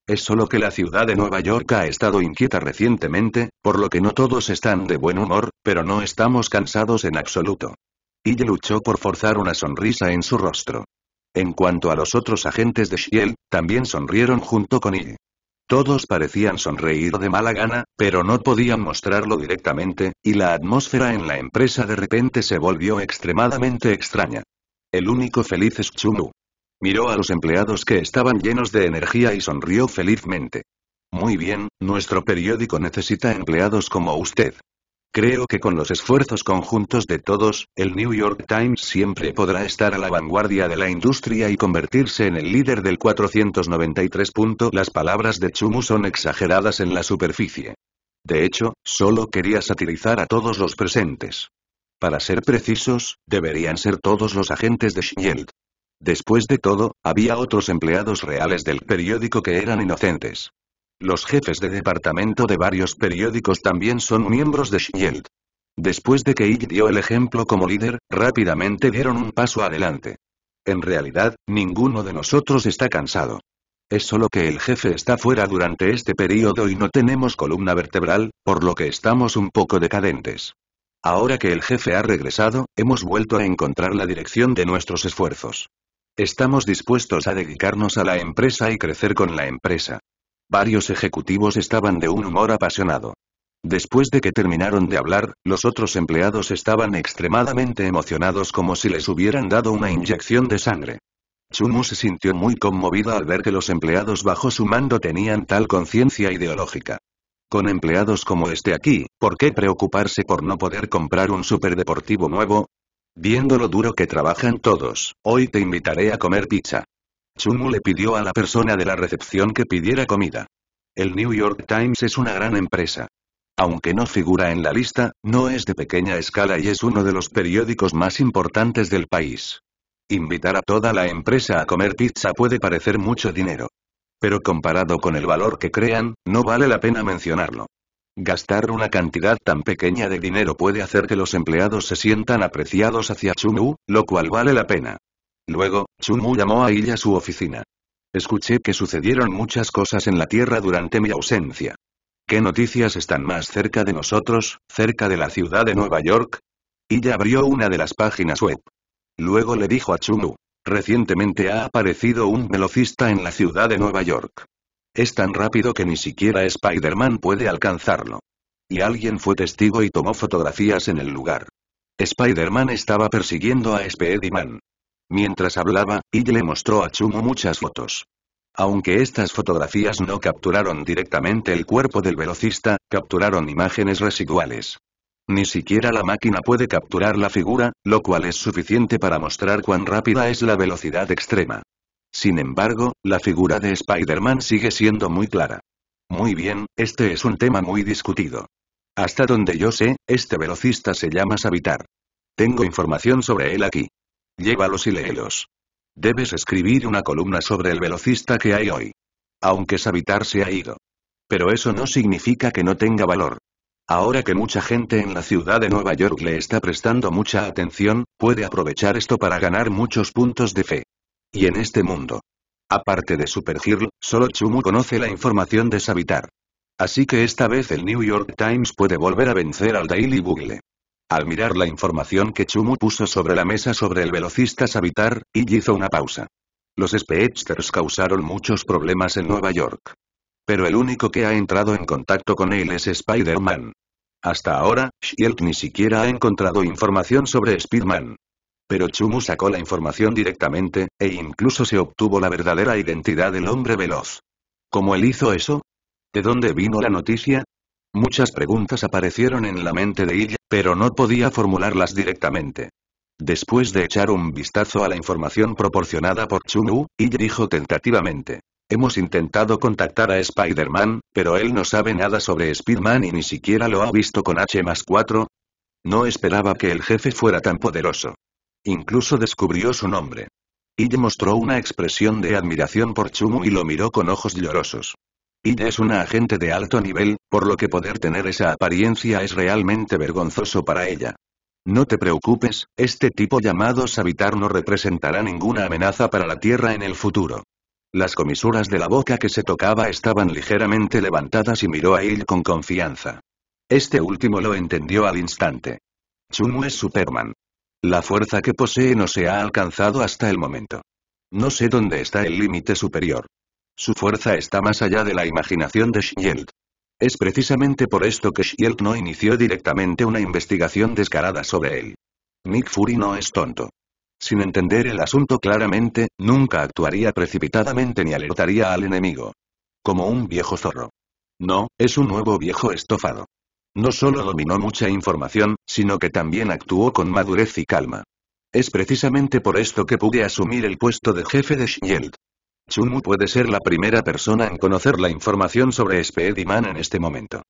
Speaker 1: Es solo que la ciudad de Nueva York ha estado inquieta recientemente, por lo que no todos están de buen humor, pero no estamos cansados en absoluto. y luchó por forzar una sonrisa en su rostro. En cuanto a los otros agentes de Shield, también sonrieron junto con él. Todos parecían sonreír de mala gana, pero no podían mostrarlo directamente, y la atmósfera en la empresa de repente se volvió extremadamente extraña. El único feliz es Chumu. Miró a los empleados que estaban llenos de energía y sonrió felizmente. Muy bien, nuestro periódico necesita empleados como usted. Creo que con los esfuerzos conjuntos de todos, el New York Times siempre podrá estar a la vanguardia de la industria y convertirse en el líder del 493. Las palabras de Chumu son exageradas en la superficie. De hecho, solo quería satirizar a todos los presentes. Para ser precisos, deberían ser todos los agentes de SHIELD. Después de todo, había otros empleados reales del periódico que eran inocentes. Los jefes de departamento de varios periódicos también son miembros de SHIELD. Después de que Ig dio el ejemplo como líder, rápidamente dieron un paso adelante. En realidad, ninguno de nosotros está cansado. Es solo que el jefe está fuera durante este periodo y no tenemos columna vertebral, por lo que estamos un poco decadentes. Ahora que el jefe ha regresado, hemos vuelto a encontrar la dirección de nuestros esfuerzos. Estamos dispuestos a dedicarnos a la empresa y crecer con la empresa. Varios ejecutivos estaban de un humor apasionado. Después de que terminaron de hablar, los otros empleados estaban extremadamente emocionados como si les hubieran dado una inyección de sangre. Chumu se sintió muy conmovido al ver que los empleados bajo su mando tenían tal conciencia ideológica. Con empleados como este aquí, ¿por qué preocuparse por no poder comprar un superdeportivo nuevo? Viendo lo duro que trabajan todos, hoy te invitaré a comer pizza. Chumu le pidió a la persona de la recepción que pidiera comida. El New York Times es una gran empresa. Aunque no figura en la lista, no es de pequeña escala y es uno de los periódicos más importantes del país. Invitar a toda la empresa a comer pizza puede parecer mucho dinero, pero comparado con el valor que crean, no vale la pena mencionarlo. Gastar una cantidad tan pequeña de dinero puede hacer que los empleados se sientan apreciados hacia U, lo cual vale la pena. Luego, Chumu llamó a ella a su oficina. Escuché que sucedieron muchas cosas en la Tierra durante mi ausencia. ¿Qué noticias están más cerca de nosotros, cerca de la ciudad de Nueva York? Ella abrió una de las páginas web. Luego le dijo a Chumu, Recientemente ha aparecido un velocista en la ciudad de Nueva York. Es tan rápido que ni siquiera Spider-Man puede alcanzarlo. Y alguien fue testigo y tomó fotografías en el lugar. Spider-Man estaba persiguiendo a Spider-Man. Mientras hablaba, y le mostró a Chumo muchas fotos. Aunque estas fotografías no capturaron directamente el cuerpo del velocista, capturaron imágenes residuales. Ni siquiera la máquina puede capturar la figura, lo cual es suficiente para mostrar cuán rápida es la velocidad extrema. Sin embargo, la figura de Spider-Man sigue siendo muy clara. Muy bien, este es un tema muy discutido. Hasta donde yo sé, este velocista se llama Savitar. Tengo información sobre él aquí. Llévalos y léelos. Debes escribir una columna sobre el velocista que hay hoy. Aunque Savitar se ha ido. Pero eso no significa que no tenga valor. Ahora que mucha gente en la ciudad de Nueva York le está prestando mucha atención, puede aprovechar esto para ganar muchos puntos de fe. Y en este mundo. Aparte de Supergirl, solo Chumu conoce la información de Savitar. Así que esta vez el New York Times puede volver a vencer al Daily Bugle. Al mirar la información que Chumu puso sobre la mesa sobre el velocista Savitar, y hizo una pausa. Los speedsters causaron muchos problemas en Nueva York. Pero el único que ha entrado en contacto con él es Spider-Man. Hasta ahora, Shield ni siquiera ha encontrado información sobre Spider-Man. Pero Chumu sacó la información directamente, e incluso se obtuvo la verdadera identidad del hombre veloz. ¿Cómo él hizo eso? ¿De dónde vino la noticia? Muchas preguntas aparecieron en la mente de ella, pero no podía formularlas directamente. Después de echar un vistazo a la información proporcionada por Chumu, ella dijo tentativamente. Hemos intentado contactar a Spider-Man, pero él no sabe nada sobre Speedman y ni siquiera lo ha visto con H 4. No esperaba que el jefe fuera tan poderoso. Incluso descubrió su nombre. y mostró una expresión de admiración por Chumu y lo miró con ojos llorosos. y es una agente de alto nivel, por lo que poder tener esa apariencia es realmente vergonzoso para ella. No te preocupes, este tipo llamado Savitar no representará ninguna amenaza para la Tierra en el futuro. Las comisuras de la boca que se tocaba estaban ligeramente levantadas y miró a él con confianza. Este último lo entendió al instante. Chumu es Superman. La fuerza que posee no se ha alcanzado hasta el momento. No sé dónde está el límite superior. Su fuerza está más allá de la imaginación de Shield. Es precisamente por esto que Shield no inició directamente una investigación descarada sobre él. Nick Fury no es tonto. Sin entender el asunto claramente, nunca actuaría precipitadamente ni alertaría al enemigo. Como un viejo zorro. No, es un nuevo viejo estofado. No solo dominó mucha información, sino que también actuó con madurez y calma. Es precisamente por esto que pude asumir el puesto de jefe de Shield. Chumu puede ser la primera persona en conocer la información sobre Spediman en este momento.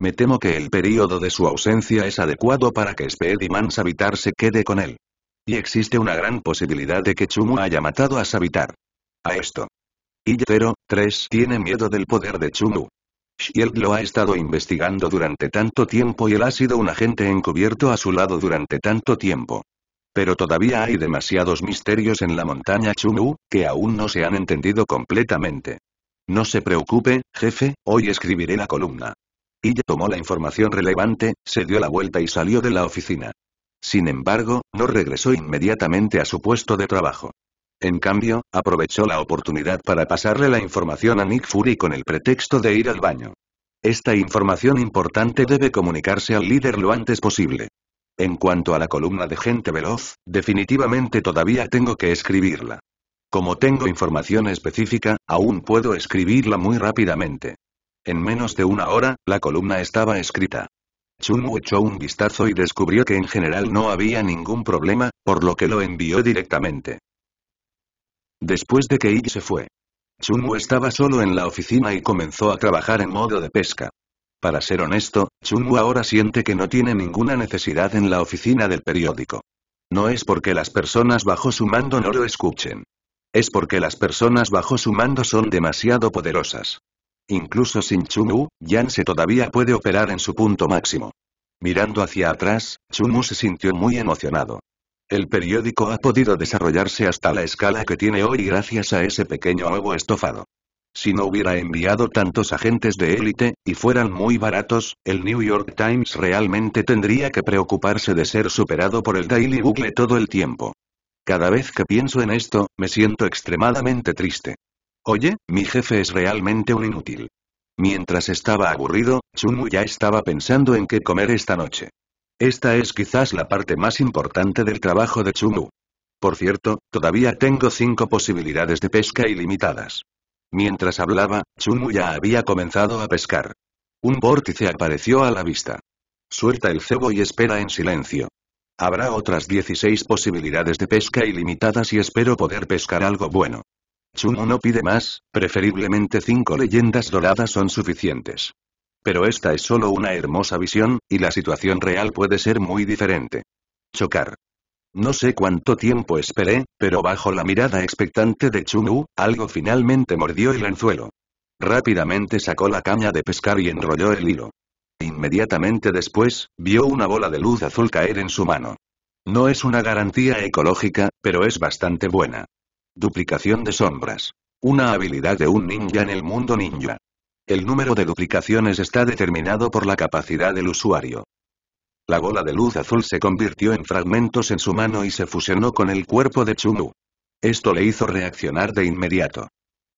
Speaker 1: Me temo que el periodo de su ausencia es adecuado para que Spediman habitar se quede con él. Y existe una gran posibilidad de que Chumu haya matado a Savitar. A esto. Y 3 tiene miedo del poder de Chumu. Shield lo ha estado investigando durante tanto tiempo y él ha sido un agente encubierto a su lado durante tanto tiempo. Pero todavía hay demasiados misterios en la montaña Chumu, que aún no se han entendido completamente. No se preocupe, jefe, hoy escribiré la columna. ya tomó la información relevante, se dio la vuelta y salió de la oficina. Sin embargo, no regresó inmediatamente a su puesto de trabajo. En cambio, aprovechó la oportunidad para pasarle la información a Nick Fury con el pretexto de ir al baño. Esta información importante debe comunicarse al líder lo antes posible. En cuanto a la columna de gente veloz, definitivamente todavía tengo que escribirla. Como tengo información específica, aún puedo escribirla muy rápidamente. En menos de una hora, la columna estaba escrita. Chung-Woo echó un vistazo y descubrió que en general no había ningún problema, por lo que lo envió directamente. Después de que Iggy se fue, Chung-Woo estaba solo en la oficina y comenzó a trabajar en modo de pesca. Para ser honesto, Chung-Woo ahora siente que no tiene ninguna necesidad en la oficina del periódico. No es porque las personas bajo su mando no lo escuchen. Es porque las personas bajo su mando son demasiado poderosas. Incluso sin yan se todavía puede operar en su punto máximo. Mirando hacia atrás, Chumu se sintió muy emocionado. El periódico ha podido desarrollarse hasta la escala que tiene hoy gracias a ese pequeño huevo estofado. Si no hubiera enviado tantos agentes de élite, y fueran muy baratos, el New York Times realmente tendría que preocuparse de ser superado por el Daily Bugle todo el tiempo. Cada vez que pienso en esto, me siento extremadamente triste. Oye, mi jefe es realmente un inútil. Mientras estaba aburrido, Chunmu ya estaba pensando en qué comer esta noche. Esta es quizás la parte más importante del trabajo de Chunmu. Por cierto, todavía tengo cinco posibilidades de pesca ilimitadas. Mientras hablaba, Chunmu ya había comenzado a pescar. Un vórtice apareció a la vista. Suelta el cebo y espera en silencio. Habrá otras 16 posibilidades de pesca ilimitadas y espero poder pescar algo bueno. Chuno no pide más, preferiblemente cinco leyendas doradas son suficientes. Pero esta es solo una hermosa visión, y la situación real puede ser muy diferente. Chocar. No sé cuánto tiempo esperé, pero bajo la mirada expectante de Chunu, algo finalmente mordió el anzuelo. Rápidamente sacó la caña de pescar y enrolló el hilo. Inmediatamente después, vio una bola de luz azul caer en su mano. No es una garantía ecológica, pero es bastante buena. Duplicación de sombras. Una habilidad de un ninja en el mundo ninja. El número de duplicaciones está determinado por la capacidad del usuario. La bola de luz azul se convirtió en fragmentos en su mano y se fusionó con el cuerpo de Chumu. Esto le hizo reaccionar de inmediato.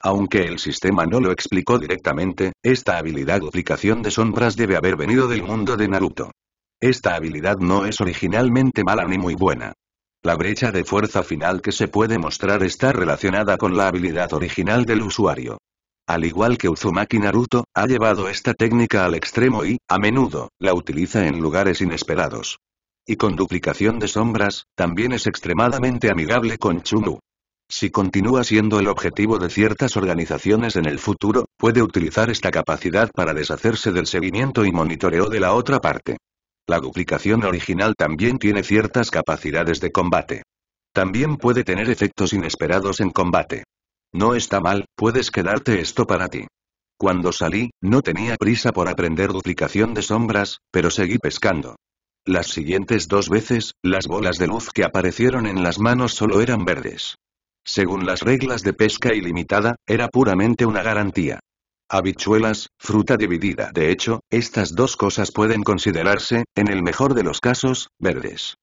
Speaker 1: Aunque el sistema no lo explicó directamente, esta habilidad duplicación de sombras debe haber venido del mundo de Naruto. Esta habilidad no es originalmente mala ni muy buena. La brecha de fuerza final que se puede mostrar está relacionada con la habilidad original del usuario. Al igual que Uzumaki Naruto, ha llevado esta técnica al extremo y, a menudo, la utiliza en lugares inesperados. Y con duplicación de sombras, también es extremadamente amigable con Chunu. Si continúa siendo el objetivo de ciertas organizaciones en el futuro, puede utilizar esta capacidad para deshacerse del seguimiento y monitoreo de la otra parte. La duplicación original también tiene ciertas capacidades de combate. También puede tener efectos inesperados en combate. No está mal, puedes quedarte esto para ti. Cuando salí, no tenía prisa por aprender duplicación de sombras, pero seguí pescando. Las siguientes dos veces, las bolas de luz que aparecieron en las manos solo eran verdes. Según las reglas de pesca ilimitada, era puramente una garantía. Habichuelas, fruta dividida. De hecho, estas dos cosas pueden considerarse, en el mejor de los casos, verdes.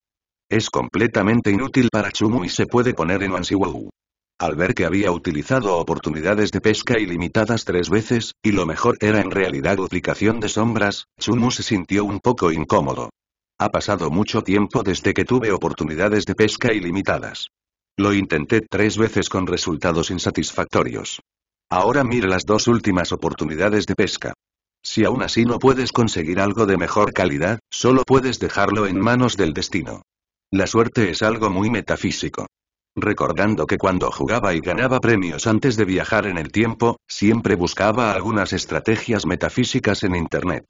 Speaker 1: Es completamente inútil para Chumu y se puede poner en Wansiwou. Al ver que había utilizado oportunidades de pesca ilimitadas tres veces, y lo mejor era en realidad duplicación de sombras, Chumu se sintió un poco incómodo. Ha pasado mucho tiempo desde que tuve oportunidades de pesca ilimitadas. Lo intenté tres veces con resultados insatisfactorios. Ahora mira las dos últimas oportunidades de pesca. Si aún así no puedes conseguir algo de mejor calidad, solo puedes dejarlo en manos del destino. La suerte es algo muy metafísico. Recordando que cuando jugaba y ganaba premios antes de viajar en el tiempo, siempre buscaba algunas estrategias metafísicas en Internet.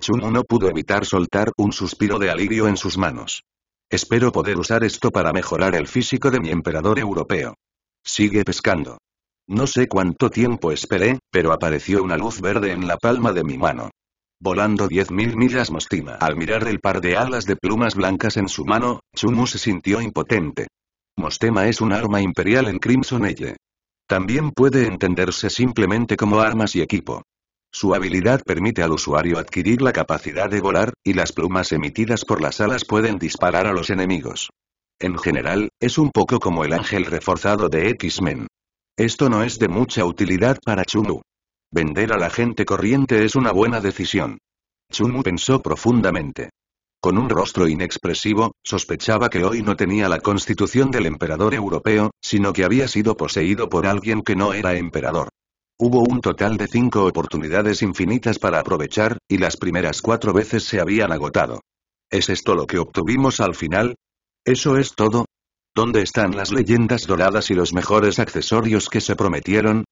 Speaker 1: Chuno no pudo evitar soltar un suspiro de alivio en sus manos. Espero poder usar esto para mejorar el físico de mi emperador europeo. Sigue pescando. No sé cuánto tiempo esperé, pero apareció una luz verde en la palma de mi mano. Volando 10.000 millas Mostema Al mirar el par de alas de plumas blancas en su mano, Chumu se sintió impotente. Mostema es un arma imperial en Crimson Eye. También puede entenderse simplemente como armas y equipo. Su habilidad permite al usuario adquirir la capacidad de volar, y las plumas emitidas por las alas pueden disparar a los enemigos. En general, es un poco como el ángel reforzado de X-Men. Esto no es de mucha utilidad para Chumu. Vender a la gente corriente es una buena decisión. Chumu pensó profundamente. Con un rostro inexpresivo, sospechaba que hoy no tenía la constitución del emperador europeo, sino que había sido poseído por alguien que no era emperador. Hubo un total de cinco oportunidades infinitas para aprovechar, y las primeras cuatro veces se habían agotado. ¿Es esto lo que obtuvimos al final? Eso es todo, ¿Dónde están las leyendas doradas y los mejores accesorios que se prometieron?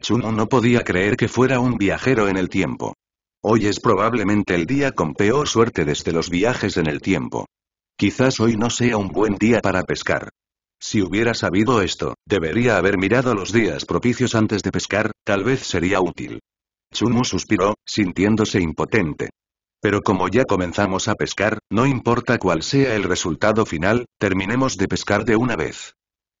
Speaker 1: Chuno no podía creer que fuera un viajero en el tiempo. Hoy es probablemente el día con peor suerte desde los viajes en el tiempo. Quizás hoy no sea un buen día para pescar. Si hubiera sabido esto, debería haber mirado los días propicios antes de pescar, tal vez sería útil. Chumu suspiró, sintiéndose impotente. Pero como ya comenzamos a pescar, no importa cuál sea el resultado final, terminemos de pescar de una vez.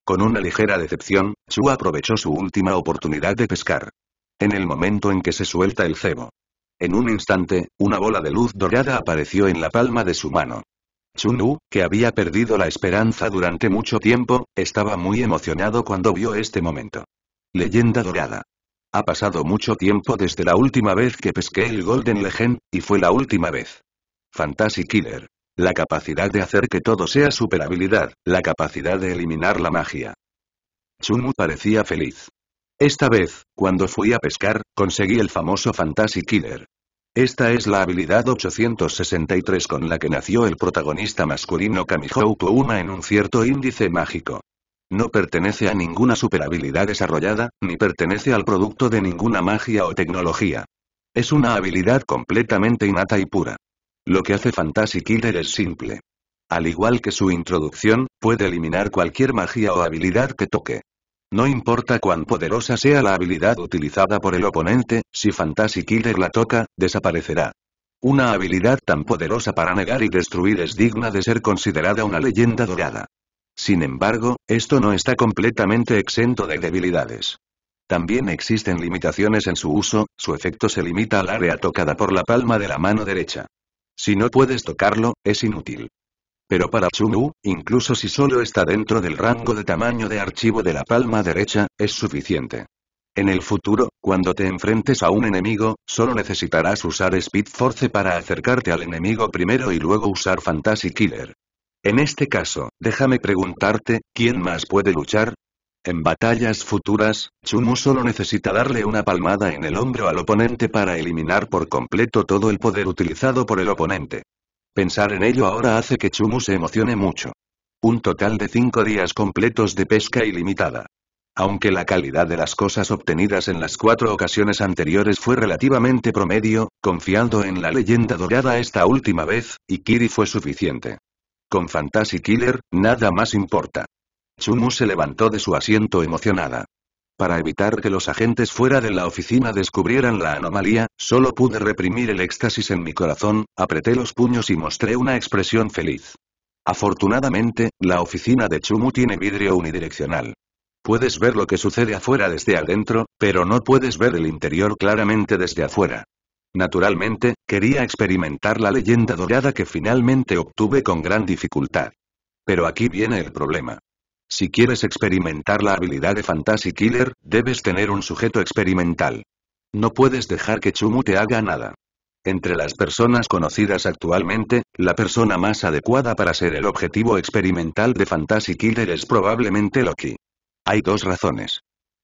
Speaker 1: Con una ligera decepción, Chu aprovechó su última oportunidad de pescar. En el momento en que se suelta el cebo. En un instante, una bola de luz dorada apareció en la palma de su mano. Wu, que había perdido la esperanza durante mucho tiempo, estaba muy emocionado cuando vio este momento. Leyenda dorada. Ha pasado mucho tiempo desde la última vez que pesqué el Golden Legend, y fue la última vez. Fantasy Killer. La capacidad de hacer que todo sea superhabilidad, la capacidad de eliminar la magia. Chumu parecía feliz. Esta vez, cuando fui a pescar, conseguí el famoso Fantasy Killer. Esta es la habilidad 863 con la que nació el protagonista masculino Kamihou Kouma en un cierto índice mágico. No pertenece a ninguna superhabilidad desarrollada, ni pertenece al producto de ninguna magia o tecnología. Es una habilidad completamente innata y pura. Lo que hace Fantasy Killer es simple. Al igual que su introducción, puede eliminar cualquier magia o habilidad que toque. No importa cuán poderosa sea la habilidad utilizada por el oponente, si Fantasy Killer la toca, desaparecerá. Una habilidad tan poderosa para negar y destruir es digna de ser considerada una leyenda dorada. Sin embargo, esto no está completamente exento de debilidades. También existen limitaciones en su uso, su efecto se limita al área tocada por la palma de la mano derecha. Si no puedes tocarlo, es inútil. Pero para wu incluso si solo está dentro del rango de tamaño de archivo de la palma derecha, es suficiente. En el futuro, cuando te enfrentes a un enemigo, solo necesitarás usar Speed Force para acercarte al enemigo primero y luego usar Fantasy Killer. En este caso, déjame preguntarte, ¿quién más puede luchar? En batallas futuras, Chumu solo necesita darle una palmada en el hombro al oponente para eliminar por completo todo el poder utilizado por el oponente. Pensar en ello ahora hace que Chumu se emocione mucho. Un total de cinco días completos de pesca ilimitada. Aunque la calidad de las cosas obtenidas en las cuatro ocasiones anteriores fue relativamente promedio, confiando en la leyenda dorada esta última vez, Ikiri fue suficiente. Con Fantasy Killer, nada más importa. Chumu se levantó de su asiento emocionada. Para evitar que los agentes fuera de la oficina descubrieran la anomalía, solo pude reprimir el éxtasis en mi corazón, apreté los puños y mostré una expresión feliz. Afortunadamente, la oficina de Chumu tiene vidrio unidireccional. Puedes ver lo que sucede afuera desde adentro, pero no puedes ver el interior claramente desde afuera. Naturalmente, quería experimentar la leyenda dorada que finalmente obtuve con gran dificultad. Pero aquí viene el problema. Si quieres experimentar la habilidad de Fantasy Killer, debes tener un sujeto experimental. No puedes dejar que Chumu te haga nada. Entre las personas conocidas actualmente, la persona más adecuada para ser el objetivo experimental de Fantasy Killer es probablemente Loki. Hay dos razones.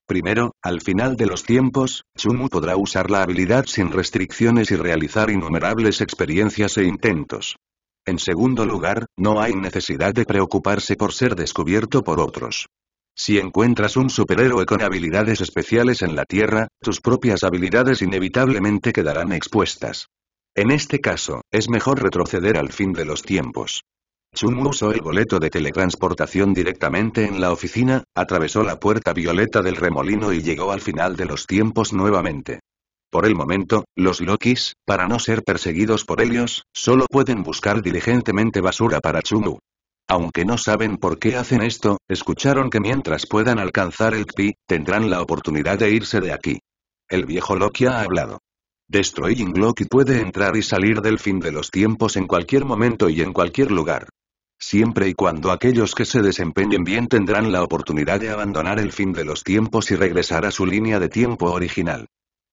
Speaker 1: Primero, al final de los tiempos, Chumu podrá usar la habilidad sin restricciones y realizar innumerables experiencias e intentos. En segundo lugar, no hay necesidad de preocuparse por ser descubierto por otros. Si encuentras un superhéroe con habilidades especiales en la Tierra, tus propias habilidades inevitablemente quedarán expuestas. En este caso, es mejor retroceder al fin de los tiempos. Chun usó el boleto de teletransportación directamente en la oficina, atravesó la puerta violeta del remolino y llegó al final de los tiempos nuevamente. Por el momento, los Lokis, para no ser perseguidos por Helios, solo pueden buscar diligentemente basura para Chumu. Aunque no saben por qué hacen esto, escucharon que mientras puedan alcanzar el Pi, tendrán la oportunidad de irse de aquí. El viejo Loki ha hablado. Destroying Loki puede entrar y salir del fin de los tiempos en cualquier momento y en cualquier lugar. Siempre y cuando aquellos que se desempeñen bien tendrán la oportunidad de abandonar el fin de los tiempos y regresar a su línea de tiempo original.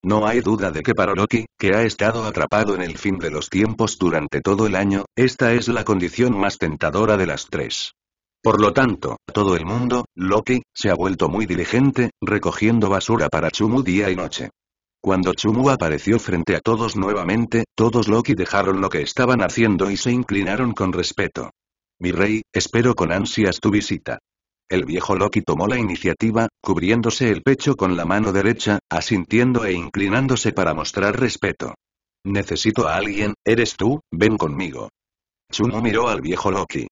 Speaker 1: No hay duda de que para Loki, que ha estado atrapado en el fin de los tiempos durante todo el año, esta es la condición más tentadora de las tres. Por lo tanto, todo el mundo, Loki, se ha vuelto muy diligente, recogiendo basura para Chumu día y noche. Cuando Chumu apareció frente a todos nuevamente, todos Loki dejaron lo que estaban haciendo y se inclinaron con respeto. Mi rey, espero con ansias tu visita. El viejo Loki tomó la iniciativa, cubriéndose el pecho con la mano derecha, asintiendo e inclinándose para mostrar respeto. Necesito a alguien, eres tú, ven conmigo. Chumu miró al viejo Loki.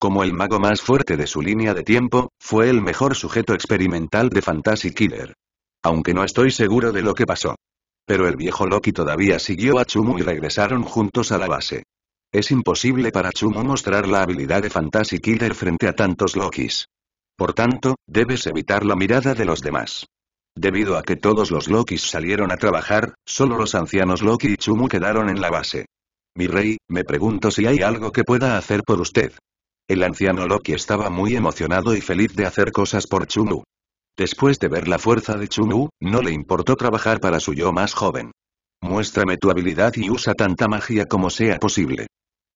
Speaker 1: Como el mago más fuerte de su línea de tiempo, fue el mejor sujeto experimental de Fantasy Killer. Aunque no estoy seguro de lo que pasó. Pero el viejo Loki todavía siguió a Chumu y regresaron juntos a la base. Es imposible para Chumu mostrar la habilidad de Fantasy Killer frente a tantos Lokis. Por tanto, debes evitar la mirada de los demás. Debido a que todos los Lokis salieron a trabajar, solo los ancianos Loki y Chumu quedaron en la base. Mi rey, me pregunto si hay algo que pueda hacer por usted. El anciano Loki estaba muy emocionado y feliz de hacer cosas por Chumu. Después de ver la fuerza de Chumu, no le importó trabajar para su yo más joven. Muéstrame tu habilidad y usa tanta magia como sea posible.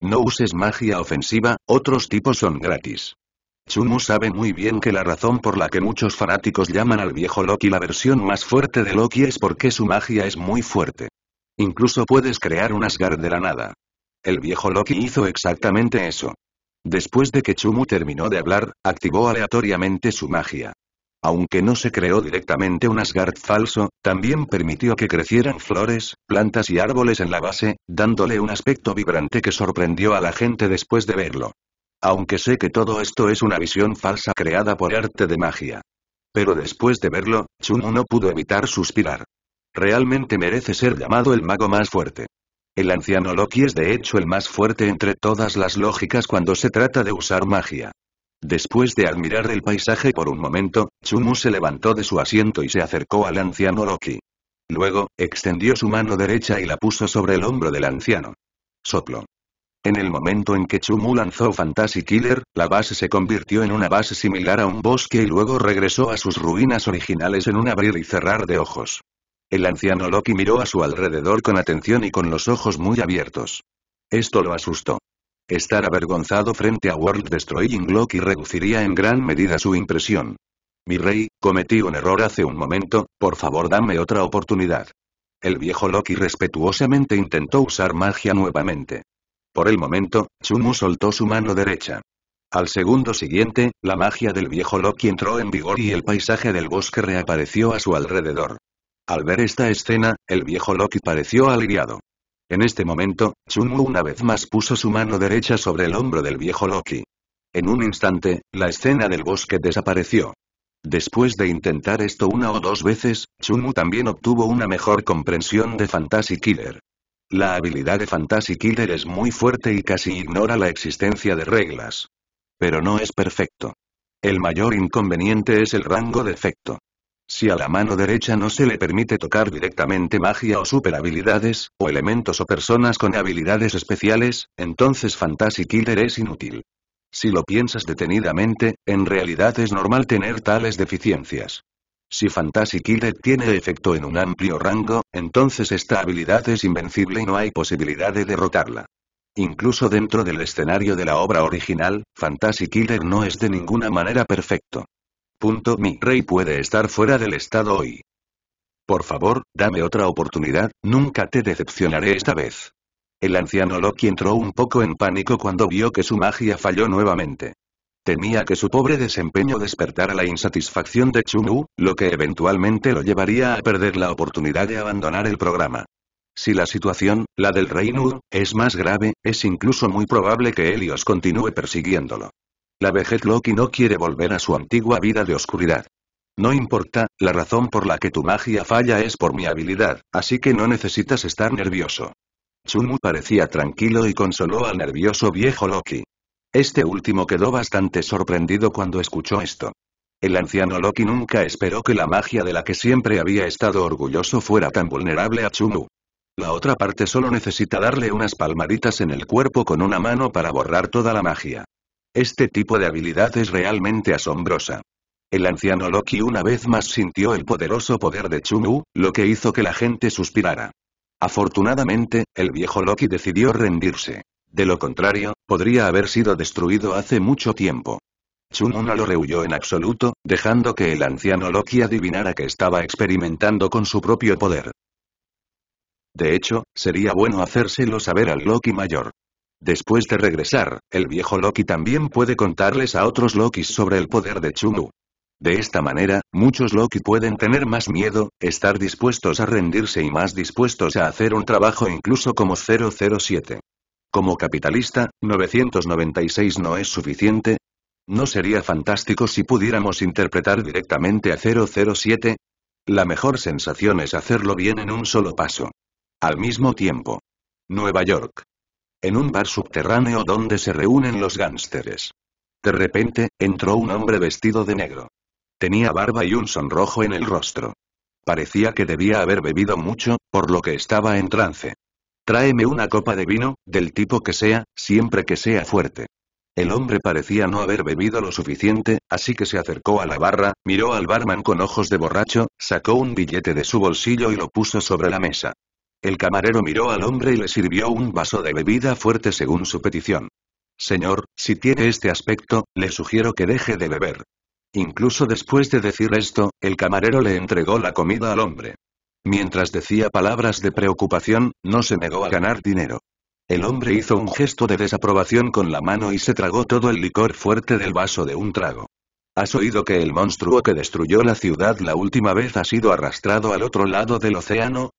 Speaker 1: No uses magia ofensiva, otros tipos son gratis. Chumu sabe muy bien que la razón por la que muchos fanáticos llaman al viejo Loki la versión más fuerte de Loki es porque su magia es muy fuerte. Incluso puedes crear un Asgard de la nada. El viejo Loki hizo exactamente eso. Después de que Chumu terminó de hablar, activó aleatoriamente su magia. Aunque no se creó directamente un Asgard falso, también permitió que crecieran flores, plantas y árboles en la base, dándole un aspecto vibrante que sorprendió a la gente después de verlo. Aunque sé que todo esto es una visión falsa creada por arte de magia. Pero después de verlo, Chun no pudo evitar suspirar. Realmente merece ser llamado el mago más fuerte. El anciano Loki es de hecho el más fuerte entre todas las lógicas cuando se trata de usar magia. Después de admirar el paisaje por un momento, Chumu se levantó de su asiento y se acercó al anciano Loki. Luego, extendió su mano derecha y la puso sobre el hombro del anciano. Soplo. En el momento en que Chumu lanzó Fantasy Killer, la base se convirtió en una base similar a un bosque y luego regresó a sus ruinas originales en un abrir y cerrar de ojos. El anciano Loki miró a su alrededor con atención y con los ojos muy abiertos. Esto lo asustó. Estar avergonzado frente a World Destroying Loki reduciría en gran medida su impresión. Mi rey, cometí un error hace un momento, por favor dame otra oportunidad. El viejo Loki respetuosamente intentó usar magia nuevamente. Por el momento, Chumu soltó su mano derecha. Al segundo siguiente, la magia del viejo Loki entró en vigor y el paisaje del bosque reapareció a su alrededor. Al ver esta escena, el viejo Loki pareció aliviado. En este momento, Chunmu una vez más puso su mano derecha sobre el hombro del viejo Loki. En un instante, la escena del bosque desapareció. Después de intentar esto una o dos veces, Chumu también obtuvo una mejor comprensión de Fantasy Killer. La habilidad de Fantasy Killer es muy fuerte y casi ignora la existencia de reglas. Pero no es perfecto. El mayor inconveniente es el rango de efecto. Si a la mano derecha no se le permite tocar directamente magia o super habilidades, o elementos o personas con habilidades especiales, entonces Fantasy Killer es inútil. Si lo piensas detenidamente, en realidad es normal tener tales deficiencias. Si Fantasy Killer tiene efecto en un amplio rango, entonces esta habilidad es invencible y no hay posibilidad de derrotarla. Incluso dentro del escenario de la obra original, Fantasy Killer no es de ninguna manera perfecto. Punto mi rey puede estar fuera del estado hoy. Por favor, dame otra oportunidad, nunca te decepcionaré esta vez. El anciano Loki entró un poco en pánico cuando vio que su magia falló nuevamente. Temía que su pobre desempeño despertara la insatisfacción de Chunu, lo que eventualmente lo llevaría a perder la oportunidad de abandonar el programa. Si la situación, la del Reino, es más grave, es incluso muy probable que Helios continúe persiguiéndolo. La vejez Loki no quiere volver a su antigua vida de oscuridad. No importa, la razón por la que tu magia falla es por mi habilidad, así que no necesitas estar nervioso. Chumu parecía tranquilo y consoló al nervioso viejo Loki. Este último quedó bastante sorprendido cuando escuchó esto. El anciano Loki nunca esperó que la magia de la que siempre había estado orgulloso fuera tan vulnerable a Chumu. La otra parte solo necesita darle unas palmaditas en el cuerpo con una mano para borrar toda la magia. Este tipo de habilidad es realmente asombrosa. El anciano Loki una vez más sintió el poderoso poder de Chumu, lo que hizo que la gente suspirara. Afortunadamente, el viejo Loki decidió rendirse. De lo contrario, podría haber sido destruido hace mucho tiempo. Chuno no lo rehuyó en absoluto, dejando que el anciano Loki adivinara que estaba experimentando con su propio poder. De hecho, sería bueno hacérselo saber al Loki mayor. Después de regresar, el viejo Loki también puede contarles a otros Lokis sobre el poder de Chunu. De esta manera, muchos Loki pueden tener más miedo, estar dispuestos a rendirse y más dispuestos a hacer un trabajo incluso como 007. Como capitalista, 996 no es suficiente. ¿No sería fantástico si pudiéramos interpretar directamente a 007? La mejor sensación es hacerlo bien en un solo paso. Al mismo tiempo. Nueva York. En un bar subterráneo donde se reúnen los gánsteres. De repente, entró un hombre vestido de negro. Tenía barba y un sonrojo en el rostro. Parecía que debía haber bebido mucho, por lo que estaba en trance. Tráeme una copa de vino, del tipo que sea, siempre que sea fuerte. El hombre parecía no haber bebido lo suficiente, así que se acercó a la barra, miró al barman con ojos de borracho, sacó un billete de su bolsillo y lo puso sobre la mesa. El camarero miró al hombre y le sirvió un vaso de bebida fuerte según su petición. Señor, si tiene este aspecto, le sugiero que deje de beber. Incluso después de decir esto, el camarero le entregó la comida al hombre. Mientras decía palabras de preocupación, no se negó a ganar dinero. El hombre hizo un gesto de desaprobación con la mano y se tragó todo el licor fuerte del vaso de un trago. ¿Has oído que el monstruo que destruyó la ciudad la última vez ha sido arrastrado al otro lado del océano?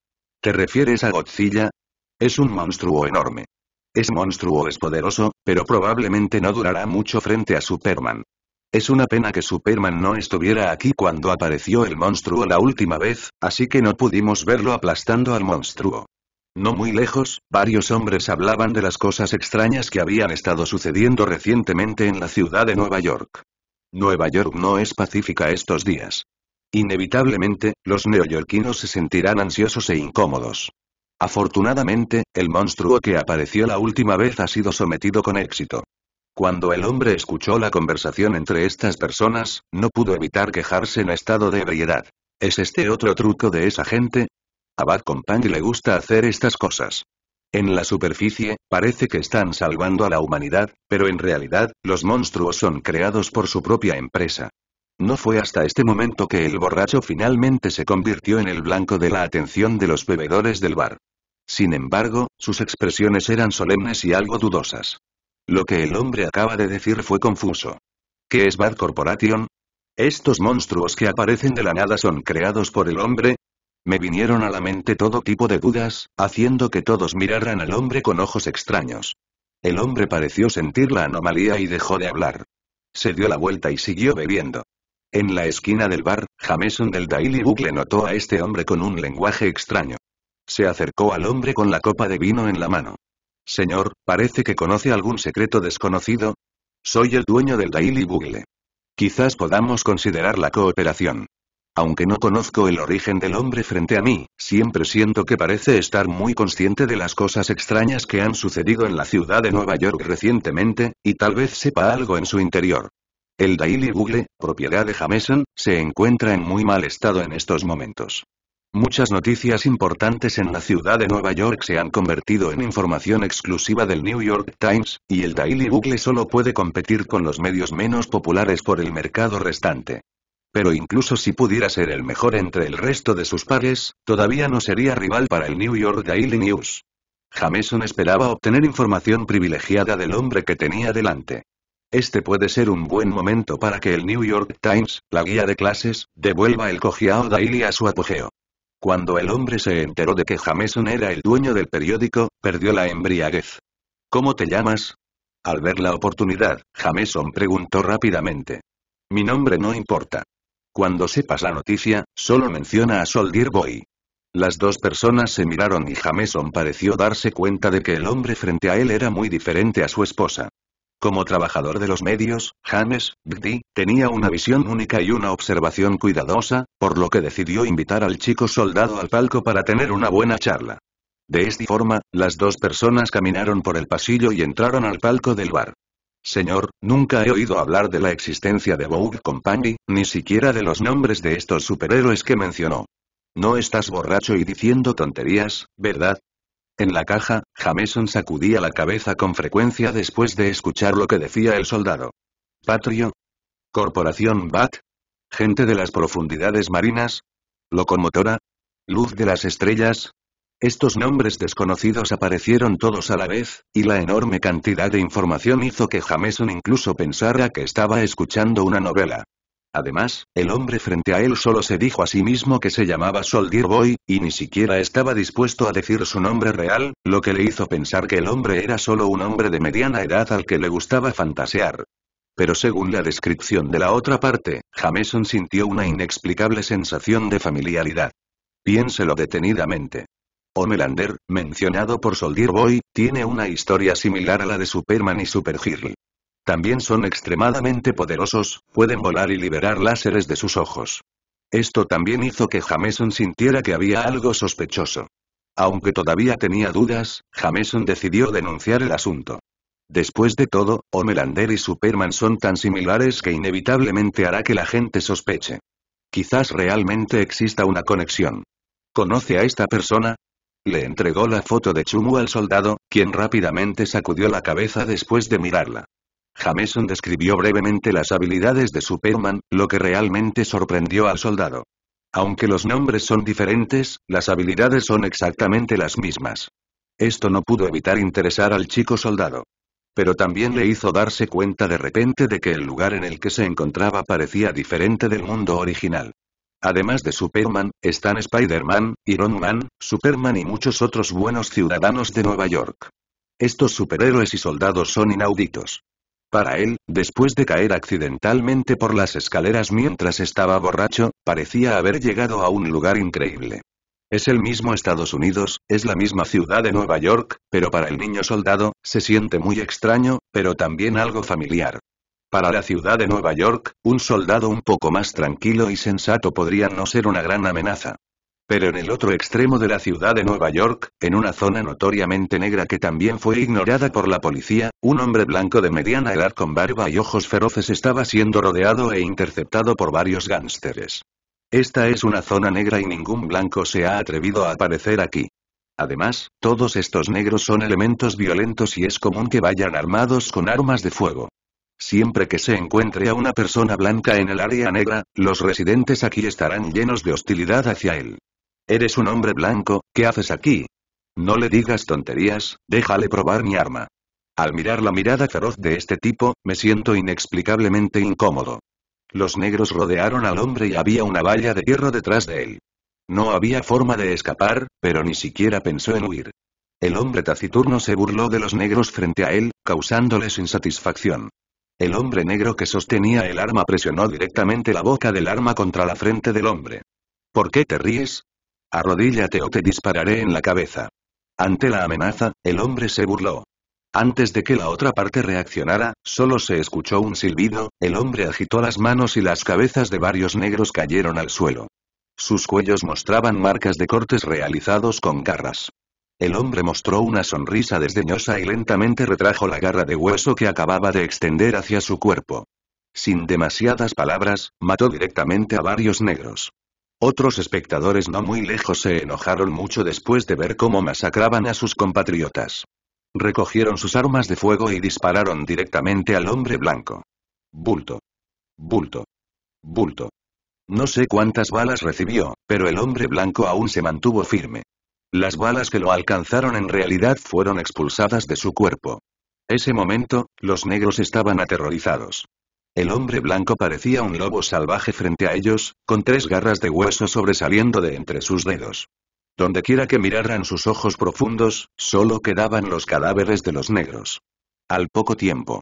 Speaker 1: ¿Te refieres a Godzilla? Es un monstruo enorme. Es monstruo es poderoso, pero probablemente no durará mucho frente a Superman. Es una pena que Superman no estuviera aquí cuando apareció el monstruo la última vez, así que no pudimos verlo aplastando al monstruo. No muy lejos, varios hombres hablaban de las cosas extrañas que habían estado sucediendo recientemente en la ciudad de Nueva York. Nueva York no es pacífica estos días. Inevitablemente, los neoyorquinos se sentirán ansiosos e incómodos. Afortunadamente, el monstruo que apareció la última vez ha sido sometido con éxito. Cuando el hombre escuchó la conversación entre estas personas, no pudo evitar quejarse en estado de ebriedad. ¿Es este otro truco de esa gente? A Bad Company le gusta hacer estas cosas. En la superficie, parece que están salvando a la humanidad, pero en realidad, los monstruos son creados por su propia empresa. No fue hasta este momento que el borracho finalmente se convirtió en el blanco de la atención de los bebedores del bar. Sin embargo, sus expresiones eran solemnes y algo dudosas. Lo que el hombre acaba de decir fue confuso. ¿Qué es Bad Corporation? ¿Estos monstruos que aparecen de la nada son creados por el hombre? Me vinieron a la mente todo tipo de dudas, haciendo que todos miraran al hombre con ojos extraños. El hombre pareció sentir la anomalía y dejó de hablar. Se dio la vuelta y siguió bebiendo. En la esquina del bar, Jameson del Daily Bugle notó a este hombre con un lenguaje extraño. Se acercó al hombre con la copa de vino en la mano. Señor, parece que conoce algún secreto desconocido. Soy el dueño del Daily Bugle. Quizás podamos considerar la cooperación. Aunque no conozco el origen del hombre frente a mí, siempre siento que parece estar muy consciente de las cosas extrañas que han sucedido en la ciudad de Nueva York recientemente, y tal vez sepa algo en su interior. El Daily Bugle, propiedad de Jameson, se encuentra en muy mal estado en estos momentos. Muchas noticias importantes en la ciudad de Nueva York se han convertido en información exclusiva del New York Times, y el Daily Bugle solo puede competir con los medios menos populares por el mercado restante. Pero incluso si pudiera ser el mejor entre el resto de sus pares, todavía no sería rival para el New York Daily News. Jameson esperaba obtener información privilegiada del hombre que tenía delante. Este puede ser un buen momento para que el New York Times, la guía de clases, devuelva el cojeado Daily a su apogeo. Cuando el hombre se enteró de que Jameson era el dueño del periódico, perdió la embriaguez. ¿Cómo te llamas? Al ver la oportunidad, Jameson preguntó rápidamente. Mi nombre no importa. Cuando sepas la noticia, solo menciona a Soldier Boy. Las dos personas se miraron y Jameson pareció darse cuenta de que el hombre frente a él era muy diferente a su esposa. Como trabajador de los medios, James, Gdi, tenía una visión única y una observación cuidadosa, por lo que decidió invitar al chico soldado al palco para tener una buena charla. De esta forma, las dos personas caminaron por el pasillo y entraron al palco del bar. Señor, nunca he oído hablar de la existencia de Vogue Company, ni siquiera de los nombres de estos superhéroes que mencionó. No estás borracho y diciendo tonterías, ¿verdad? En la caja, Jameson sacudía la cabeza con frecuencia después de escuchar lo que decía el soldado. Patrio. Corporación BAT. Gente de las profundidades marinas. Locomotora. Luz de las estrellas. Estos nombres desconocidos aparecieron todos a la vez, y la enorme cantidad de información hizo que Jameson incluso pensara que estaba escuchando una novela. Además, el hombre frente a él solo se dijo a sí mismo que se llamaba Soldier Boy, y ni siquiera estaba dispuesto a decir su nombre real, lo que le hizo pensar que el hombre era solo un hombre de mediana edad al que le gustaba fantasear. Pero según la descripción de la otra parte, Jameson sintió una inexplicable sensación de familiaridad. Piénselo detenidamente. Homelander, mencionado por Soldier Boy, tiene una historia similar a la de Superman y Supergirl. También son extremadamente poderosos, pueden volar y liberar láseres de sus ojos. Esto también hizo que Jameson sintiera que había algo sospechoso. Aunque todavía tenía dudas, Jameson decidió denunciar el asunto. Después de todo, Homelander y Superman son tan similares que inevitablemente hará que la gente sospeche. Quizás realmente exista una conexión. ¿Conoce a esta persona? Le entregó la foto de Chumu al soldado, quien rápidamente sacudió la cabeza después de mirarla. Jameson describió brevemente las habilidades de Superman, lo que realmente sorprendió al soldado. Aunque los nombres son diferentes, las habilidades son exactamente las mismas. Esto no pudo evitar interesar al chico soldado. Pero también le hizo darse cuenta de repente de que el lugar en el que se encontraba parecía diferente del mundo original. Además de Superman, están Spider-Man, Iron Man, Superman y muchos otros buenos ciudadanos de Nueva York. Estos superhéroes y soldados son inauditos. Para él, después de caer accidentalmente por las escaleras mientras estaba borracho, parecía haber llegado a un lugar increíble. Es el mismo Estados Unidos, es la misma ciudad de Nueva York, pero para el niño soldado, se siente muy extraño, pero también algo familiar. Para la ciudad de Nueva York, un soldado un poco más tranquilo y sensato podría no ser una gran amenaza. Pero en el otro extremo de la ciudad de Nueva York, en una zona notoriamente negra que también fue ignorada por la policía, un hombre blanco de mediana edad con barba y ojos feroces estaba siendo rodeado e interceptado por varios gánsteres. Esta es una zona negra y ningún blanco se ha atrevido a aparecer aquí. Además, todos estos negros son elementos violentos y es común que vayan armados con armas de fuego. Siempre que se encuentre a una persona blanca en el área negra, los residentes aquí estarán llenos de hostilidad hacia él. Eres un hombre blanco, ¿qué haces aquí? No le digas tonterías, déjale probar mi arma. Al mirar la mirada feroz de este tipo, me siento inexplicablemente incómodo. Los negros rodearon al hombre y había una valla de hierro detrás de él. No había forma de escapar, pero ni siquiera pensó en huir. El hombre taciturno se burló de los negros frente a él, causándoles insatisfacción. El hombre negro que sostenía el arma presionó directamente la boca del arma contra la frente del hombre. ¿Por qué te ríes? Arrodíllate o te dispararé en la cabeza. Ante la amenaza, el hombre se burló. Antes de que la otra parte reaccionara, solo se escuchó un silbido, el hombre agitó las manos y las cabezas de varios negros cayeron al suelo. Sus cuellos mostraban marcas de cortes realizados con garras. El hombre mostró una sonrisa desdeñosa y lentamente retrajo la garra de hueso que acababa de extender hacia su cuerpo. Sin demasiadas palabras, mató directamente a varios negros. Otros espectadores no muy lejos se enojaron mucho después de ver cómo masacraban a sus compatriotas. Recogieron sus armas de fuego y dispararon directamente al hombre blanco. Bulto. Bulto. Bulto. No sé cuántas balas recibió, pero el hombre blanco aún se mantuvo firme. Las balas que lo alcanzaron en realidad fueron expulsadas de su cuerpo. Ese momento, los negros estaban aterrorizados. El hombre blanco parecía un lobo salvaje frente a ellos, con tres garras de hueso sobresaliendo de entre sus dedos. Dondequiera que miraran sus ojos profundos, solo quedaban los cadáveres de los negros. Al poco tiempo.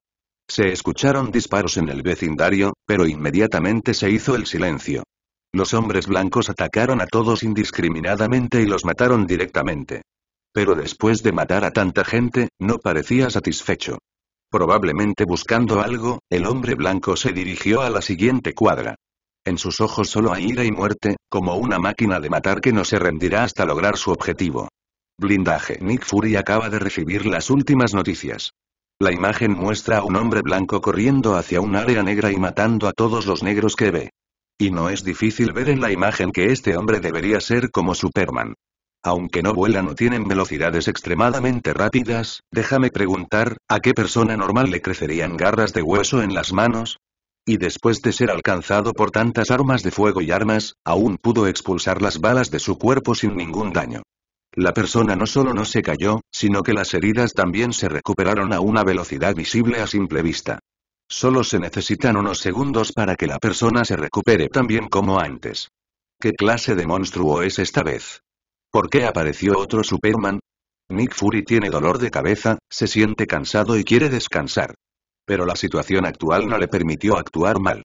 Speaker 1: Se escucharon disparos en el vecindario, pero inmediatamente se hizo el silencio. Los hombres blancos atacaron a todos indiscriminadamente y los mataron directamente. Pero después de matar a tanta gente, no parecía satisfecho. Probablemente buscando algo, el hombre blanco se dirigió a la siguiente cuadra. En sus ojos solo hay ira y muerte, como una máquina de matar que no se rendirá hasta lograr su objetivo. Blindaje Nick Fury acaba de recibir las últimas noticias. La imagen muestra a un hombre blanco corriendo hacia un área negra y matando a todos los negros que ve. Y no es difícil ver en la imagen que este hombre debería ser como Superman. Aunque no vuelan o tienen velocidades extremadamente rápidas, déjame preguntar, ¿a qué persona normal le crecerían garras de hueso en las manos? Y después de ser alcanzado por tantas armas de fuego y armas, aún pudo expulsar las balas de su cuerpo sin ningún daño. La persona no solo no se cayó, sino que las heridas también se recuperaron a una velocidad visible a simple vista. Solo se necesitan unos segundos para que la persona se recupere tan bien como antes. ¿Qué clase de monstruo es esta vez? ¿Por qué apareció otro Superman? Nick Fury tiene dolor de cabeza, se siente cansado y quiere descansar. Pero la situación actual no le permitió actuar mal.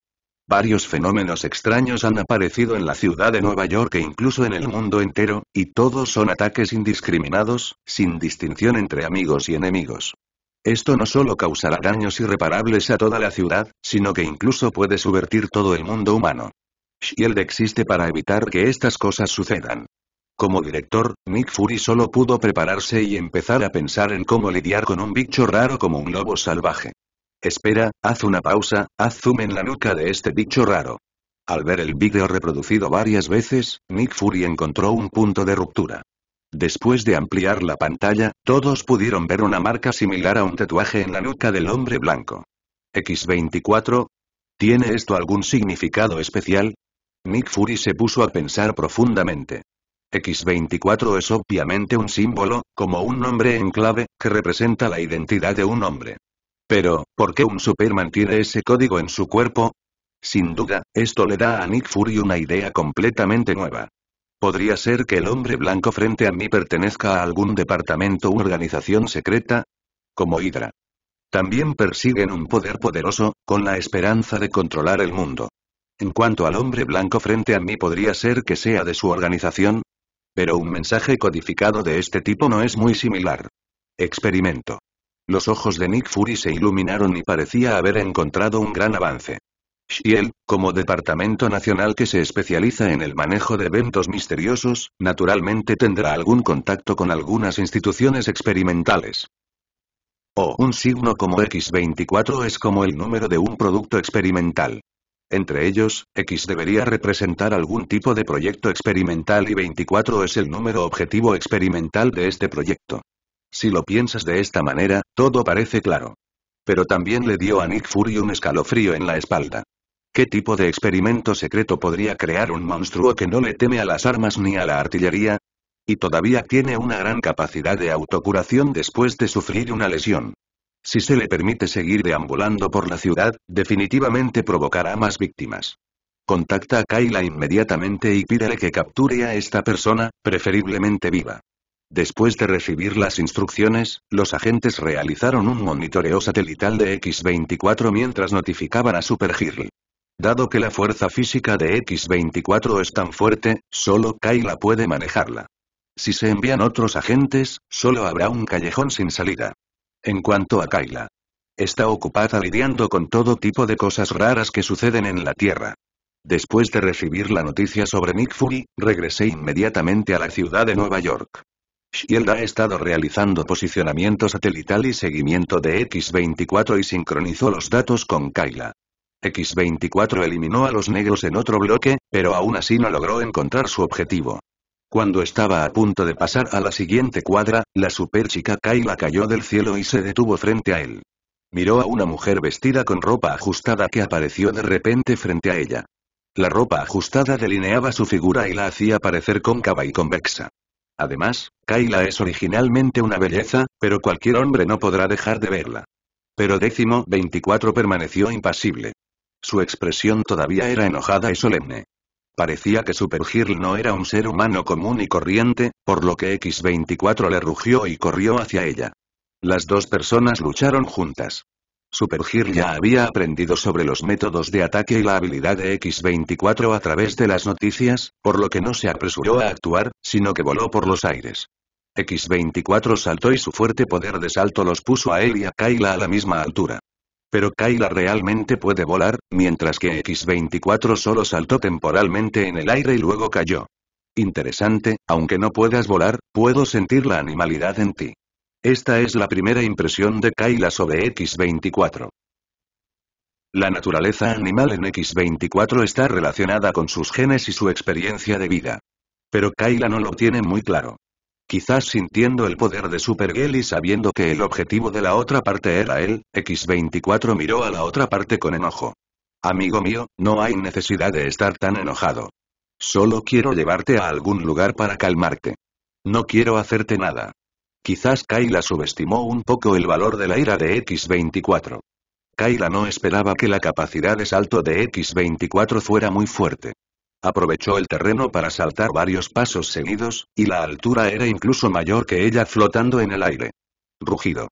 Speaker 1: Varios fenómenos extraños han aparecido en la ciudad de Nueva York e incluso en el mundo entero, y todos son ataques indiscriminados, sin distinción entre amigos y enemigos. Esto no solo causará daños irreparables a toda la ciudad, sino que incluso puede subvertir todo el mundo humano. Shield existe para evitar que estas cosas sucedan. Como director, Nick Fury solo pudo prepararse y empezar a pensar en cómo lidiar con un bicho raro como un lobo salvaje. Espera, haz una pausa, haz zoom en la nuca de este bicho raro. Al ver el vídeo reproducido varias veces, Nick Fury encontró un punto de ruptura. Después de ampliar la pantalla, todos pudieron ver una marca similar a un tatuaje en la nuca del hombre blanco. X24. ¿Tiene esto algún significado especial? Nick Fury se puso a pensar profundamente. X24 es obviamente un símbolo, como un nombre en clave, que representa la identidad de un hombre. Pero, ¿por qué un Superman tiene ese código en su cuerpo? Sin duda, esto le da a Nick Fury una idea completamente nueva. ¿Podría ser que el hombre blanco frente a mí pertenezca a algún departamento u organización secreta? Como Hydra. También persiguen un poder poderoso, con la esperanza de controlar el mundo. En cuanto al hombre blanco frente a mí podría ser que sea de su organización, pero un mensaje codificado de este tipo no es muy similar. Experimento. Los ojos de Nick Fury se iluminaron y parecía haber encontrado un gran avance. SHIELD, como departamento nacional que se especializa en el manejo de eventos misteriosos, naturalmente tendrá algún contacto con algunas instituciones experimentales. O un signo como X24 es como el número de un producto experimental. Entre ellos, X debería representar algún tipo de proyecto experimental y 24 es el número objetivo experimental de este proyecto. Si lo piensas de esta manera, todo parece claro. Pero también le dio a Nick Fury un escalofrío en la espalda. ¿Qué tipo de experimento secreto podría crear un monstruo que no le teme a las armas ni a la artillería? Y todavía tiene una gran capacidad de autocuración después de sufrir una lesión. Si se le permite seguir deambulando por la ciudad, definitivamente provocará más víctimas. Contacta a Kayla inmediatamente y pídele que capture a esta persona, preferiblemente viva. Después de recibir las instrucciones, los agentes realizaron un monitoreo satelital de X-24 mientras notificaban a Supergirl. Dado que la fuerza física de X-24 es tan fuerte, solo Kayla puede manejarla. Si se envían otros agentes, solo habrá un callejón sin salida. En cuanto a Kaila. Está ocupada lidiando con todo tipo de cosas raras que suceden en la Tierra. Después de recibir la noticia sobre Nick Fury, regresé inmediatamente a la ciudad de Nueva York. Shield ha estado realizando posicionamiento satelital y seguimiento de X-24 y sincronizó los datos con Kaila. X-24 eliminó a los negros en otro bloque, pero aún así no logró encontrar su objetivo. Cuando estaba a punto de pasar a la siguiente cuadra, la superchica Kaila cayó del cielo y se detuvo frente a él. Miró a una mujer vestida con ropa ajustada que apareció de repente frente a ella. La ropa ajustada delineaba su figura y la hacía parecer cóncava y convexa. Además, Kaila es originalmente una belleza, pero cualquier hombre no podrá dejar de verla. Pero décimo 24 permaneció impasible. Su expresión todavía era enojada y solemne. Parecía que Supergirl no era un ser humano común y corriente, por lo que X-24 le rugió y corrió hacia ella. Las dos personas lucharon juntas. Supergirl ya había aprendido sobre los métodos de ataque y la habilidad de X-24 a través de las noticias, por lo que no se apresuró a actuar, sino que voló por los aires. X-24 saltó y su fuerte poder de salto los puso a él y a Kayla a la misma altura pero Kayla realmente puede volar, mientras que X-24 solo saltó temporalmente en el aire y luego cayó. Interesante, aunque no puedas volar, puedo sentir la animalidad en ti. Esta es la primera impresión de Kayla sobre X-24. La naturaleza animal en X-24 está relacionada con sus genes y su experiencia de vida. Pero Kayla no lo tiene muy claro. Quizás sintiendo el poder de Super y sabiendo que el objetivo de la otra parte era él, X24 miró a la otra parte con enojo. Amigo mío, no hay necesidad de estar tan enojado. Solo quiero llevarte a algún lugar para calmarte. No quiero hacerte nada. Quizás Kaila subestimó un poco el valor de la ira de X24. Kaila no esperaba que la capacidad de salto de X24 fuera muy fuerte. Aprovechó el terreno para saltar varios pasos seguidos, y la altura era incluso mayor que ella flotando en el aire. Rugido.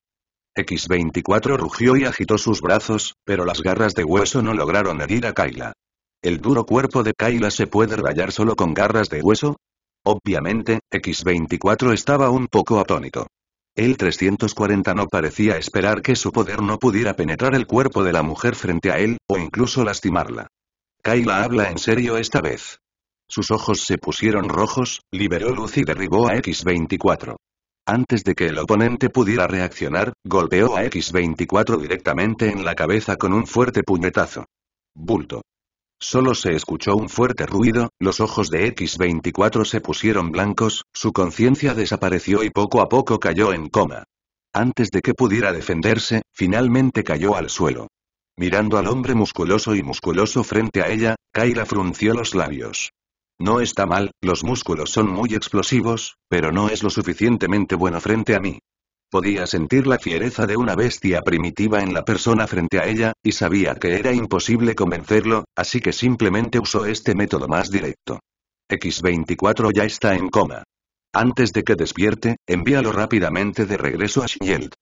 Speaker 1: X-24 rugió y agitó sus brazos, pero las garras de hueso no lograron herir a Kyla. ¿El duro cuerpo de Kyla se puede rayar solo con garras de hueso? Obviamente, X-24 estaba un poco atónito. El 340 no parecía esperar que su poder no pudiera penetrar el cuerpo de la mujer frente a él, o incluso lastimarla. Kayla habla en serio esta vez. Sus ojos se pusieron rojos, liberó luz y derribó a X-24. Antes de que el oponente pudiera reaccionar, golpeó a X-24 directamente en la cabeza con un fuerte puñetazo. Bulto. Solo se escuchó un fuerte ruido, los ojos de X-24 se pusieron blancos, su conciencia desapareció y poco a poco cayó en coma. Antes de que pudiera defenderse, finalmente cayó al suelo. Mirando al hombre musculoso y musculoso frente a ella, Kyra frunció los labios. No está mal, los músculos son muy explosivos, pero no es lo suficientemente bueno frente a mí. Podía sentir la fiereza de una bestia primitiva en la persona frente a ella, y sabía que era imposible convencerlo, así que simplemente usó este método más directo. X24 ya está en coma. Antes de que despierte, envíalo rápidamente de regreso a Shield.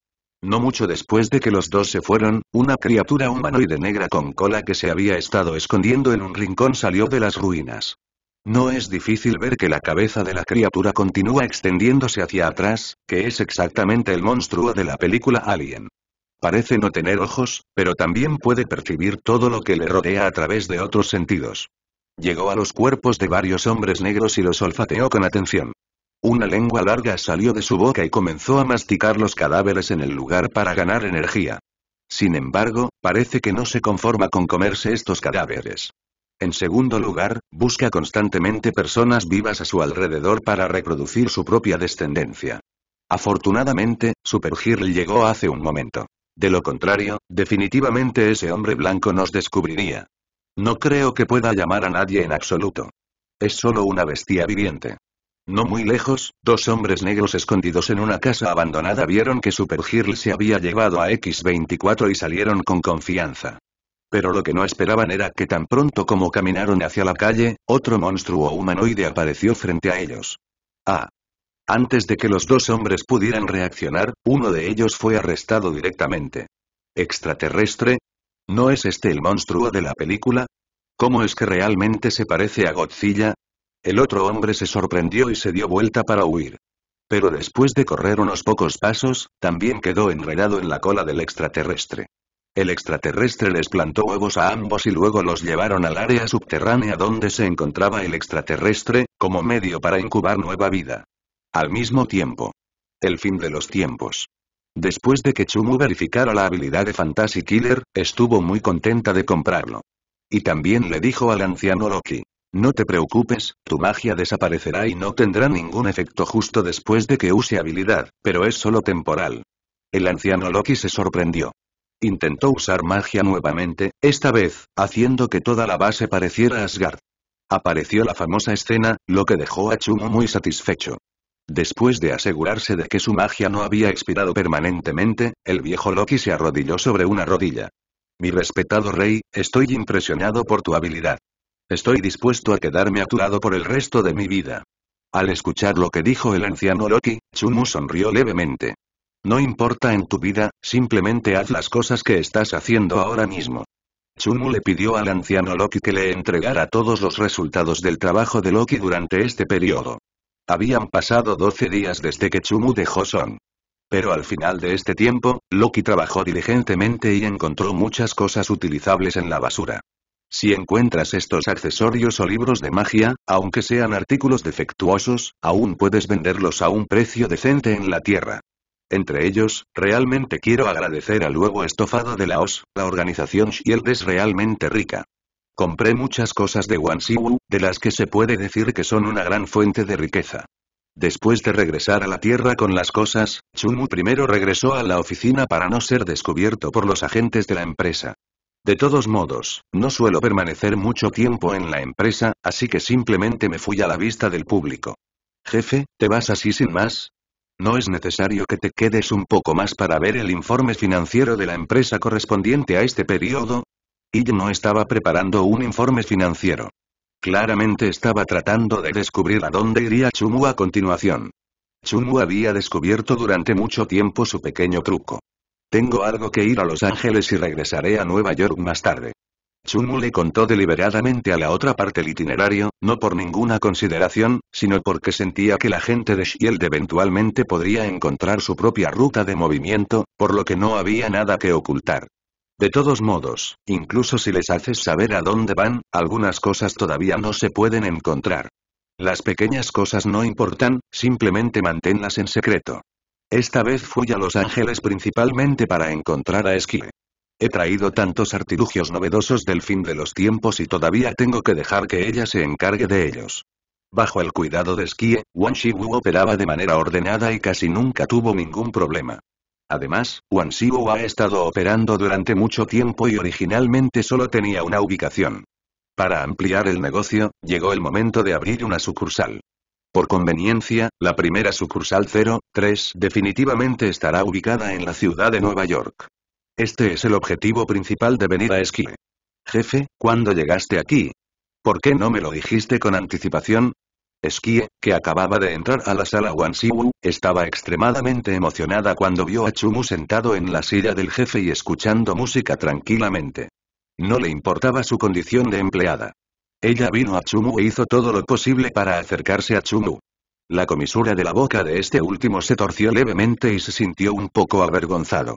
Speaker 1: No mucho después de que los dos se fueron, una criatura humanoide negra con cola que se había estado escondiendo en un rincón salió de las ruinas. No es difícil ver que la cabeza de la criatura continúa extendiéndose hacia atrás, que es exactamente el monstruo de la película Alien. Parece no tener ojos, pero también puede percibir todo lo que le rodea a través de otros sentidos. Llegó a los cuerpos de varios hombres negros y los olfateó con atención. Una lengua larga salió de su boca y comenzó a masticar los cadáveres en el lugar para ganar energía. Sin embargo, parece que no se conforma con comerse estos cadáveres. En segundo lugar, busca constantemente personas vivas a su alrededor para reproducir su propia descendencia. Afortunadamente, Supergirl llegó hace un momento. De lo contrario, definitivamente ese hombre blanco nos descubriría. No creo que pueda llamar a nadie en absoluto. Es solo una bestia viviente. No muy lejos, dos hombres negros escondidos en una casa abandonada vieron que Supergirl se había llevado a X-24 y salieron con confianza. Pero lo que no esperaban era que tan pronto como caminaron hacia la calle, otro monstruo humanoide apareció frente a ellos. Ah. Antes de que los dos hombres pudieran reaccionar, uno de ellos fue arrestado directamente. ¿Extraterrestre? ¿No es este el monstruo de la película? ¿Cómo es que realmente se parece a Godzilla? El otro hombre se sorprendió y se dio vuelta para huir. Pero después de correr unos pocos pasos, también quedó enredado en la cola del extraterrestre. El extraterrestre les plantó huevos a ambos y luego los llevaron al área subterránea donde se encontraba el extraterrestre, como medio para incubar nueva vida. Al mismo tiempo. El fin de los tiempos. Después de que Chumu verificara la habilidad de Fantasy Killer, estuvo muy contenta de comprarlo. Y también le dijo al anciano Loki. No te preocupes, tu magia desaparecerá y no tendrá ningún efecto justo después de que use habilidad, pero es solo temporal. El anciano Loki se sorprendió. Intentó usar magia nuevamente, esta vez, haciendo que toda la base pareciera Asgard. Apareció la famosa escena, lo que dejó a Chumo muy satisfecho. Después de asegurarse de que su magia no había expirado permanentemente, el viejo Loki se arrodilló sobre una rodilla. Mi respetado rey, estoy impresionado por tu habilidad. Estoy dispuesto a quedarme aturado por el resto de mi vida. Al escuchar lo que dijo el anciano Loki, Chumu sonrió levemente. No importa en tu vida, simplemente haz las cosas que estás haciendo ahora mismo. Chumu le pidió al anciano Loki que le entregara todos los resultados del trabajo de Loki durante este periodo. Habían pasado 12 días desde que Chumu dejó Son. Pero al final de este tiempo, Loki trabajó diligentemente y encontró muchas cosas utilizables en la basura. Si encuentras estos accesorios o libros de magia, aunque sean artículos defectuosos, aún puedes venderlos a un precio decente en la tierra. Entre ellos, realmente quiero agradecer al Luego estofado de la OS, la organización Shield es realmente rica. Compré muchas cosas de Wansiwu, de las que se puede decir que son una gran fuente de riqueza. Después de regresar a la Tierra con las cosas, Chumu primero regresó a la oficina para no ser descubierto por los agentes de la empresa. De todos modos, no suelo permanecer mucho tiempo en la empresa, así que simplemente me fui a la vista del público. Jefe, ¿te vas así sin más? No es necesario que te quedes un poco más para ver el informe financiero de la empresa correspondiente a este periodo. Y no estaba preparando un informe financiero. Claramente estaba tratando de descubrir a dónde iría Chumu a continuación. Chumu había descubierto durante mucho tiempo su pequeño truco. Tengo algo que ir a Los Ángeles y regresaré a Nueva York más tarde. Chunmu le contó deliberadamente a la otra parte el itinerario, no por ninguna consideración, sino porque sentía que la gente de Shield eventualmente podría encontrar su propia ruta de movimiento, por lo que no había nada que ocultar. De todos modos, incluso si les haces saber a dónde van, algunas cosas todavía no se pueden encontrar. Las pequeñas cosas no importan, simplemente manténlas en secreto. Esta vez fui a Los Ángeles principalmente para encontrar a Skie. He traído tantos artilugios novedosos del fin de los tiempos y todavía tengo que dejar que ella se encargue de ellos. Bajo el cuidado de Esquie, Wang Wu operaba de manera ordenada y casi nunca tuvo ningún problema. Además, Wang Wu ha estado operando durante mucho tiempo y originalmente solo tenía una ubicación. Para ampliar el negocio, llegó el momento de abrir una sucursal. Por conveniencia, la primera sucursal 03 definitivamente estará ubicada en la ciudad de Nueva York. Este es el objetivo principal de venir a Esquie. Jefe, ¿cuándo llegaste aquí? ¿Por qué no me lo dijiste con anticipación? Esquí, que acababa de entrar a la sala Wansiwu, estaba extremadamente emocionada cuando vio a Chumu sentado en la silla del jefe y escuchando música tranquilamente. No le importaba su condición de empleada. Ella vino a Chumu e hizo todo lo posible para acercarse a Chumu. La comisura de la boca de este último se torció levemente y se sintió un poco avergonzado.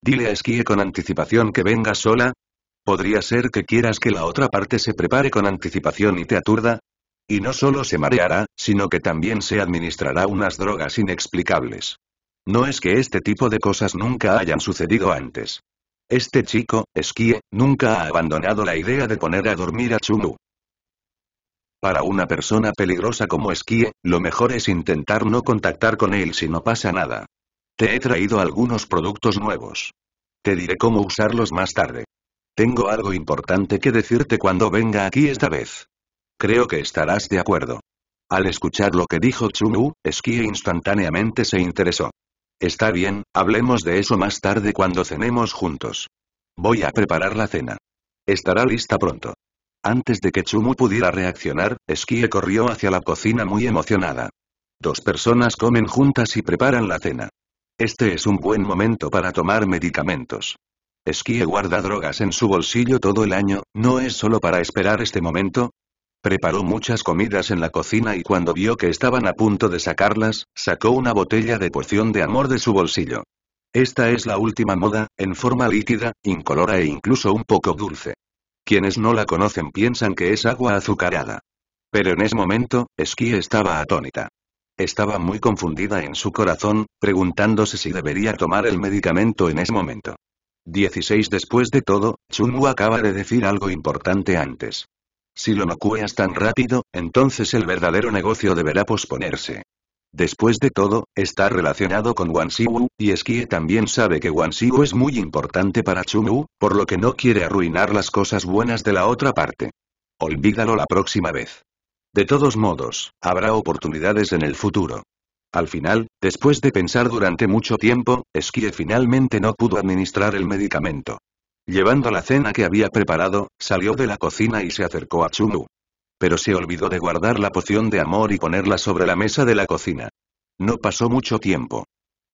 Speaker 1: Dile a Esquie con anticipación que venga sola. Podría ser que quieras que la otra parte se prepare con anticipación y te aturda. Y no solo se mareará, sino que también se administrará unas drogas inexplicables. No es que este tipo de cosas nunca hayan sucedido antes. Este chico, Esquie, nunca ha abandonado la idea de poner a dormir a Chumu. Para una persona peligrosa como Esquie, lo mejor es intentar no contactar con él si no pasa nada. Te he traído algunos productos nuevos. Te diré cómo usarlos más tarde. Tengo algo importante que decirte cuando venga aquí esta vez. Creo que estarás de acuerdo. Al escuchar lo que dijo Chunu, Esquie instantáneamente se interesó. Está bien, hablemos de eso más tarde cuando cenemos juntos. Voy a preparar la cena. Estará lista pronto. Antes de que Chumu pudiera reaccionar, Esquie corrió hacia la cocina muy emocionada. Dos personas comen juntas y preparan la cena. Este es un buen momento para tomar medicamentos. Esquie guarda drogas en su bolsillo todo el año, ¿no es solo para esperar este momento? Preparó muchas comidas en la cocina y cuando vio que estaban a punto de sacarlas, sacó una botella de poción de amor de su bolsillo. Esta es la última moda, en forma líquida, incolora e incluso un poco dulce. Quienes no la conocen piensan que es agua azucarada. Pero en ese momento, Esquí estaba atónita. Estaba muy confundida en su corazón, preguntándose si debería tomar el medicamento en ese momento. 16 Después de todo, Chunwu acaba de decir algo importante antes. Si lo cueas tan rápido, entonces el verdadero negocio deberá posponerse. Después de todo, está relacionado con Si Wu, y Esquie también sabe que Si Wu es muy importante para Wu, por lo que no quiere arruinar las cosas buenas de la otra parte. Olvídalo la próxima vez. De todos modos, habrá oportunidades en el futuro. Al final, después de pensar durante mucho tiempo, Esquie finalmente no pudo administrar el medicamento. Llevando la cena que había preparado, salió de la cocina y se acercó a Wu. Pero se olvidó de guardar la poción de amor y ponerla sobre la mesa de la cocina. No pasó mucho tiempo.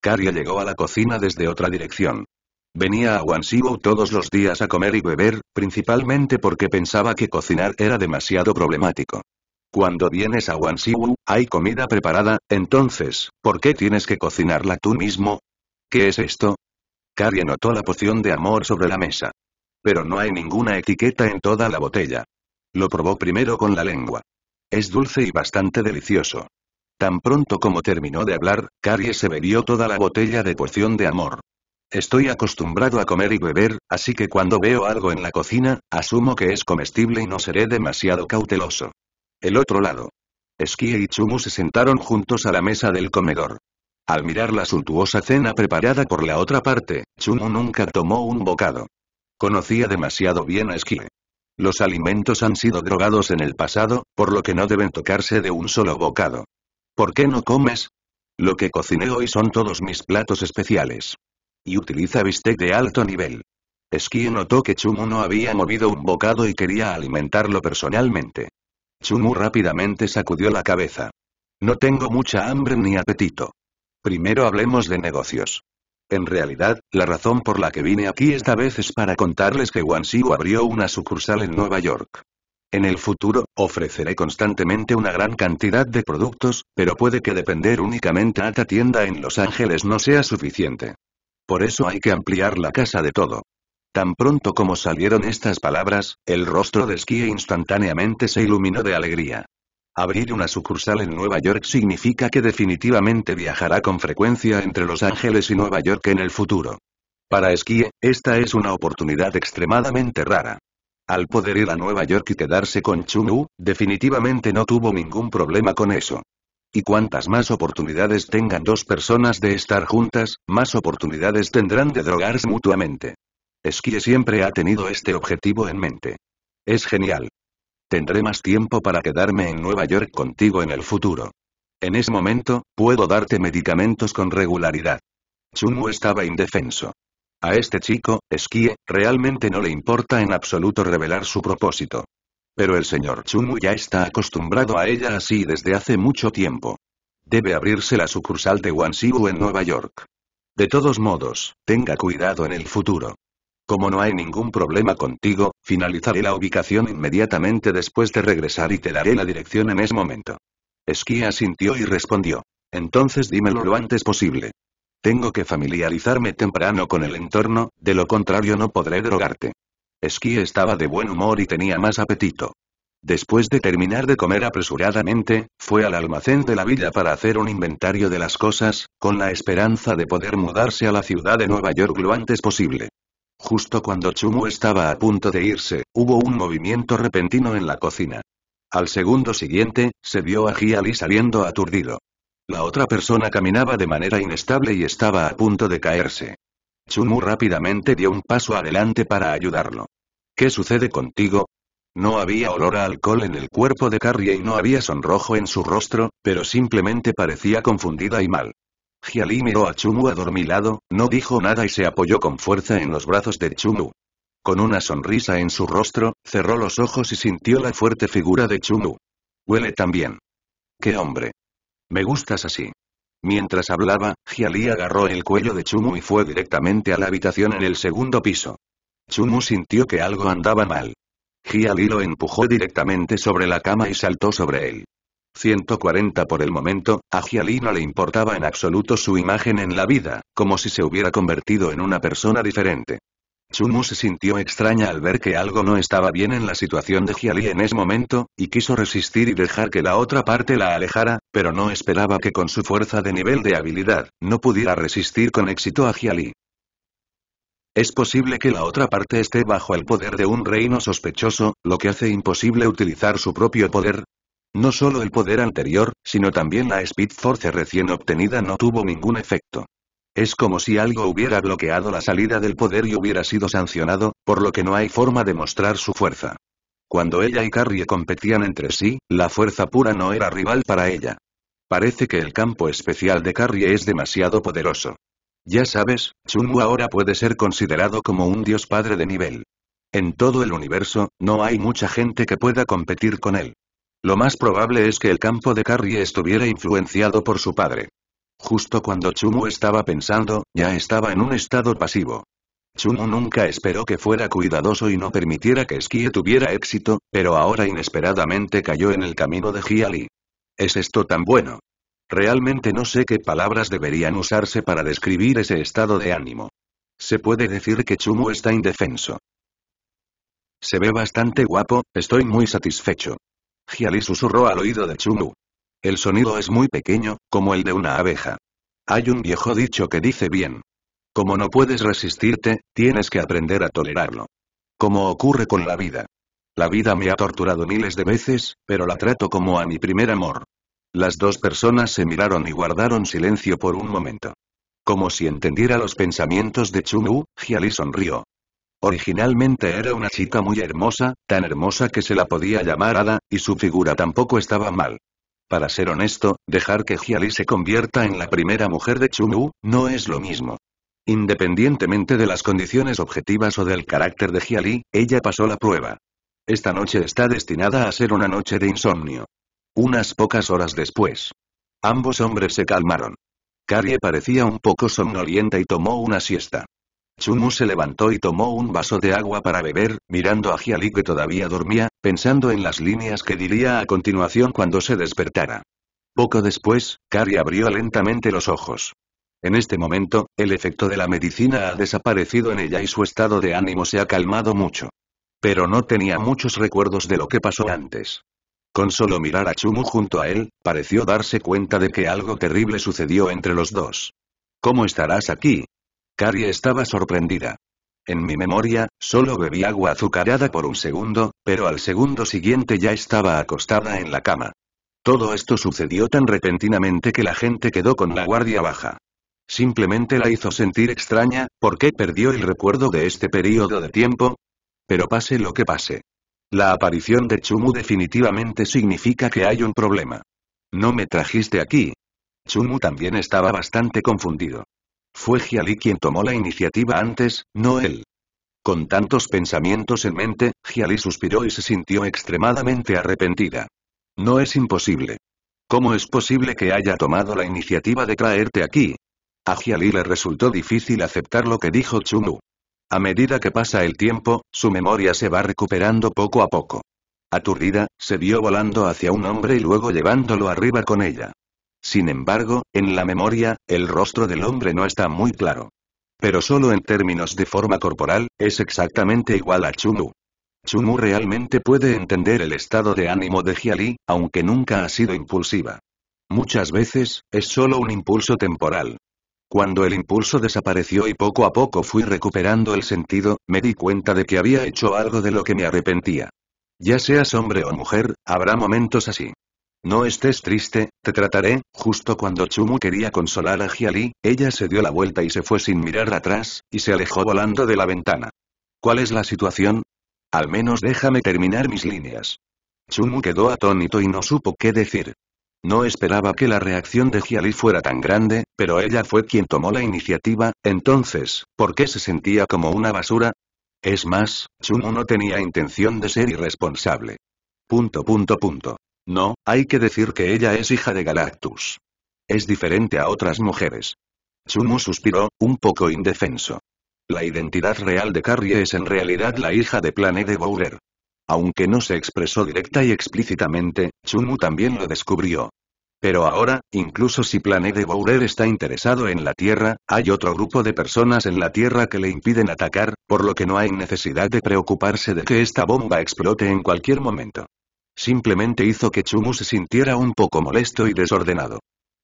Speaker 1: Caria llegó a la cocina desde otra dirección. Venía a Wansiwu todos los días a comer y beber, principalmente porque pensaba que cocinar era demasiado problemático. Cuando vienes a Wansiwu, hay comida preparada, entonces, ¿por qué tienes que cocinarla tú mismo? ¿Qué es esto? Carrie notó la poción de amor sobre la mesa. Pero no hay ninguna etiqueta en toda la botella. Lo probó primero con la lengua. Es dulce y bastante delicioso. Tan pronto como terminó de hablar, Carrie se bebió toda la botella de poción de amor. Estoy acostumbrado a comer y beber, así que cuando veo algo en la cocina, asumo que es comestible y no seré demasiado cauteloso. El otro lado. Esquí y Chumu se sentaron juntos a la mesa del comedor. Al mirar la suntuosa cena preparada por la otra parte, Chumu nunca tomó un bocado. Conocía demasiado bien a Esquie. Los alimentos han sido drogados en el pasado, por lo que no deben tocarse de un solo bocado. ¿Por qué no comes? Lo que cociné hoy son todos mis platos especiales. Y utiliza bistec de alto nivel. Esquí notó que Chumu no había movido un bocado y quería alimentarlo personalmente. Chumu rápidamente sacudió la cabeza. No tengo mucha hambre ni apetito. Primero hablemos de negocios. En realidad, la razón por la que vine aquí esta vez es para contarles que Wansiu abrió una sucursal en Nueva York. En el futuro, ofreceré constantemente una gran cantidad de productos, pero puede que depender únicamente a esta tienda en Los Ángeles no sea suficiente. Por eso hay que ampliar la casa de todo. Tan pronto como salieron estas palabras, el rostro de Ski instantáneamente se iluminó de alegría. Abrir una sucursal en Nueva York significa que definitivamente viajará con frecuencia entre Los Ángeles y Nueva York en el futuro. Para esquí esta es una oportunidad extremadamente rara. Al poder ir a Nueva York y quedarse con Chun definitivamente no tuvo ningún problema con eso. Y cuantas más oportunidades tengan dos personas de estar juntas, más oportunidades tendrán de drogarse mutuamente. Esquie siempre ha tenido este objetivo en mente. Es genial. Tendré más tiempo para quedarme en Nueva York contigo en el futuro. En ese momento, puedo darte medicamentos con regularidad. Chumu estaba indefenso. A este chico, Skye, realmente no le importa en absoluto revelar su propósito. Pero el señor Chumu ya está acostumbrado a ella así desde hace mucho tiempo. Debe abrirse la sucursal de Wansibu en Nueva York. De todos modos, tenga cuidado en el futuro. Como no hay ningún problema contigo, finalizaré la ubicación inmediatamente después de regresar y te daré la dirección en ese momento. Esquí asintió y respondió. Entonces dímelo lo antes posible. Tengo que familiarizarme temprano con el entorno, de lo contrario no podré drogarte. Esquí estaba de buen humor y tenía más apetito. Después de terminar de comer apresuradamente, fue al almacén de la villa para hacer un inventario de las cosas, con la esperanza de poder mudarse a la ciudad de Nueva York lo antes posible. Justo cuando Chumu estaba a punto de irse, hubo un movimiento repentino en la cocina. Al segundo siguiente, se vio a Hiali saliendo aturdido. La otra persona caminaba de manera inestable y estaba a punto de caerse. Chumu rápidamente dio un paso adelante para ayudarlo. ¿Qué sucede contigo? No había olor a alcohol en el cuerpo de Carrie y no había sonrojo en su rostro, pero simplemente parecía confundida y mal. Jiali miró a Chumu adormilado, no dijo nada y se apoyó con fuerza en los brazos de Chumu. Con una sonrisa en su rostro, cerró los ojos y sintió la fuerte figura de Chumu. Huele también. ¡Qué hombre! Me gustas así. Mientras hablaba, Jiali agarró el cuello de Chumu y fue directamente a la habitación en el segundo piso. Chumu sintió que algo andaba mal. Jiali lo empujó directamente sobre la cama y saltó sobre él. 140 por el momento, a no le importaba en absoluto su imagen en la vida, como si se hubiera convertido en una persona diferente. Sumu se sintió extraña al ver que algo no estaba bien en la situación de Jiali en ese momento, y quiso resistir y dejar que la otra parte la alejara, pero no esperaba que con su fuerza de nivel de habilidad, no pudiera resistir con éxito a Jiali. Es posible que la otra parte esté bajo el poder de un reino sospechoso, lo que hace imposible utilizar su propio poder, no solo el poder anterior, sino también la Speed Force recién obtenida no tuvo ningún efecto. Es como si algo hubiera bloqueado la salida del poder y hubiera sido sancionado, por lo que no hay forma de mostrar su fuerza. Cuando ella y Carrie competían entre sí, la fuerza pura no era rival para ella. Parece que el campo especial de Carrie es demasiado poderoso. Ya sabes, Chunwu ahora puede ser considerado como un dios padre de nivel. En todo el universo, no hay mucha gente que pueda competir con él. Lo más probable es que el campo de Carrie estuviera influenciado por su padre. Justo cuando Chumu estaba pensando, ya estaba en un estado pasivo. Chumu nunca esperó que fuera cuidadoso y no permitiera que Skie tuviera éxito, pero ahora inesperadamente cayó en el camino de Hiali. ¿Es esto tan bueno? Realmente no sé qué palabras deberían usarse para describir ese estado de ánimo. Se puede decir que Chumu está indefenso. Se ve bastante guapo, estoy muy satisfecho. Giali susurró al oído de Chulu. El sonido es muy pequeño, como el de una abeja. Hay un viejo dicho que dice bien. Como no puedes resistirte, tienes que aprender a tolerarlo. Como ocurre con la vida. La vida me ha torturado miles de veces, pero la trato como a mi primer amor. Las dos personas se miraron y guardaron silencio por un momento. Como si entendiera los pensamientos de Chunu, Jiali sonrió. Originalmente era una chica muy hermosa, tan hermosa que se la podía llamar Ada, y su figura tampoco estaba mal. Para ser honesto, dejar que Jiali se convierta en la primera mujer de Chun-U, no es lo mismo. Independientemente de las condiciones objetivas o del carácter de Jiali, ella pasó la prueba. Esta noche está destinada a ser una noche de insomnio. Unas pocas horas después. Ambos hombres se calmaron. Carrie parecía un poco somnolienta y tomó una siesta. Chumu se levantó y tomó un vaso de agua para beber, mirando a Jiali que todavía dormía, pensando en las líneas que diría a continuación cuando se despertara. Poco después, Kari abrió lentamente los ojos. En este momento, el efecto de la medicina ha desaparecido en ella y su estado de ánimo se ha calmado mucho. Pero no tenía muchos recuerdos de lo que pasó antes. Con solo mirar a Chumu junto a él, pareció darse cuenta de que algo terrible sucedió entre los dos. ¿Cómo estarás aquí, Carrie estaba sorprendida. En mi memoria, solo bebí agua azucarada por un segundo, pero al segundo siguiente ya estaba acostada en la cama. Todo esto sucedió tan repentinamente que la gente quedó con la guardia baja. Simplemente la hizo sentir extraña, porque perdió el recuerdo de este periodo de tiempo. Pero pase lo que pase. La aparición de Chumu definitivamente significa que hay un problema. No me trajiste aquí. Chumu también estaba bastante confundido. Fue Jiali quien tomó la iniciativa antes, no él. Con tantos pensamientos en mente, Jiali suspiró y se sintió extremadamente arrepentida. No es imposible. ¿Cómo es posible que haya tomado la iniciativa de traerte aquí? A Jiali le resultó difícil aceptar lo que dijo Chunu. A medida que pasa el tiempo, su memoria se va recuperando poco a poco. Aturdida, se vio volando hacia un hombre y luego llevándolo arriba con ella. Sin embargo, en la memoria, el rostro del hombre no está muy claro. Pero solo en términos de forma corporal, es exactamente igual a Chunu. Chumu realmente puede entender el estado de ánimo de Jiali, aunque nunca ha sido impulsiva. Muchas veces, es solo un impulso temporal. Cuando el impulso desapareció y poco a poco fui recuperando el sentido, me di cuenta de que había hecho algo de lo que me arrepentía. Ya seas hombre o mujer, habrá momentos así. No estés triste, te trataré, justo cuando Chumu quería consolar a Jiali, ella se dio la vuelta y se fue sin mirar atrás, y se alejó volando de la ventana. ¿Cuál es la situación? Al menos déjame terminar mis líneas. Chumu quedó atónito y no supo qué decir. No esperaba que la reacción de Jiali fuera tan grande, pero ella fue quien tomó la iniciativa, entonces, ¿por qué se sentía como una basura? Es más, Chumu no tenía intención de ser irresponsable. Punto punto punto. No, hay que decir que ella es hija de Galactus. Es diferente a otras mujeres. Chumu suspiró, un poco indefenso. La identidad real de Carrie es en realidad la hija de Planet de Bowler. Aunque no se expresó directa y explícitamente, Chumu también lo descubrió. Pero ahora, incluso si Planet de Bowler está interesado en la Tierra, hay otro grupo de personas en la Tierra que le impiden atacar, por lo que no hay necesidad de preocuparse de que esta bomba explote en cualquier momento. Simplemente hizo que Chumu se sintiera un poco molesto y desordenado.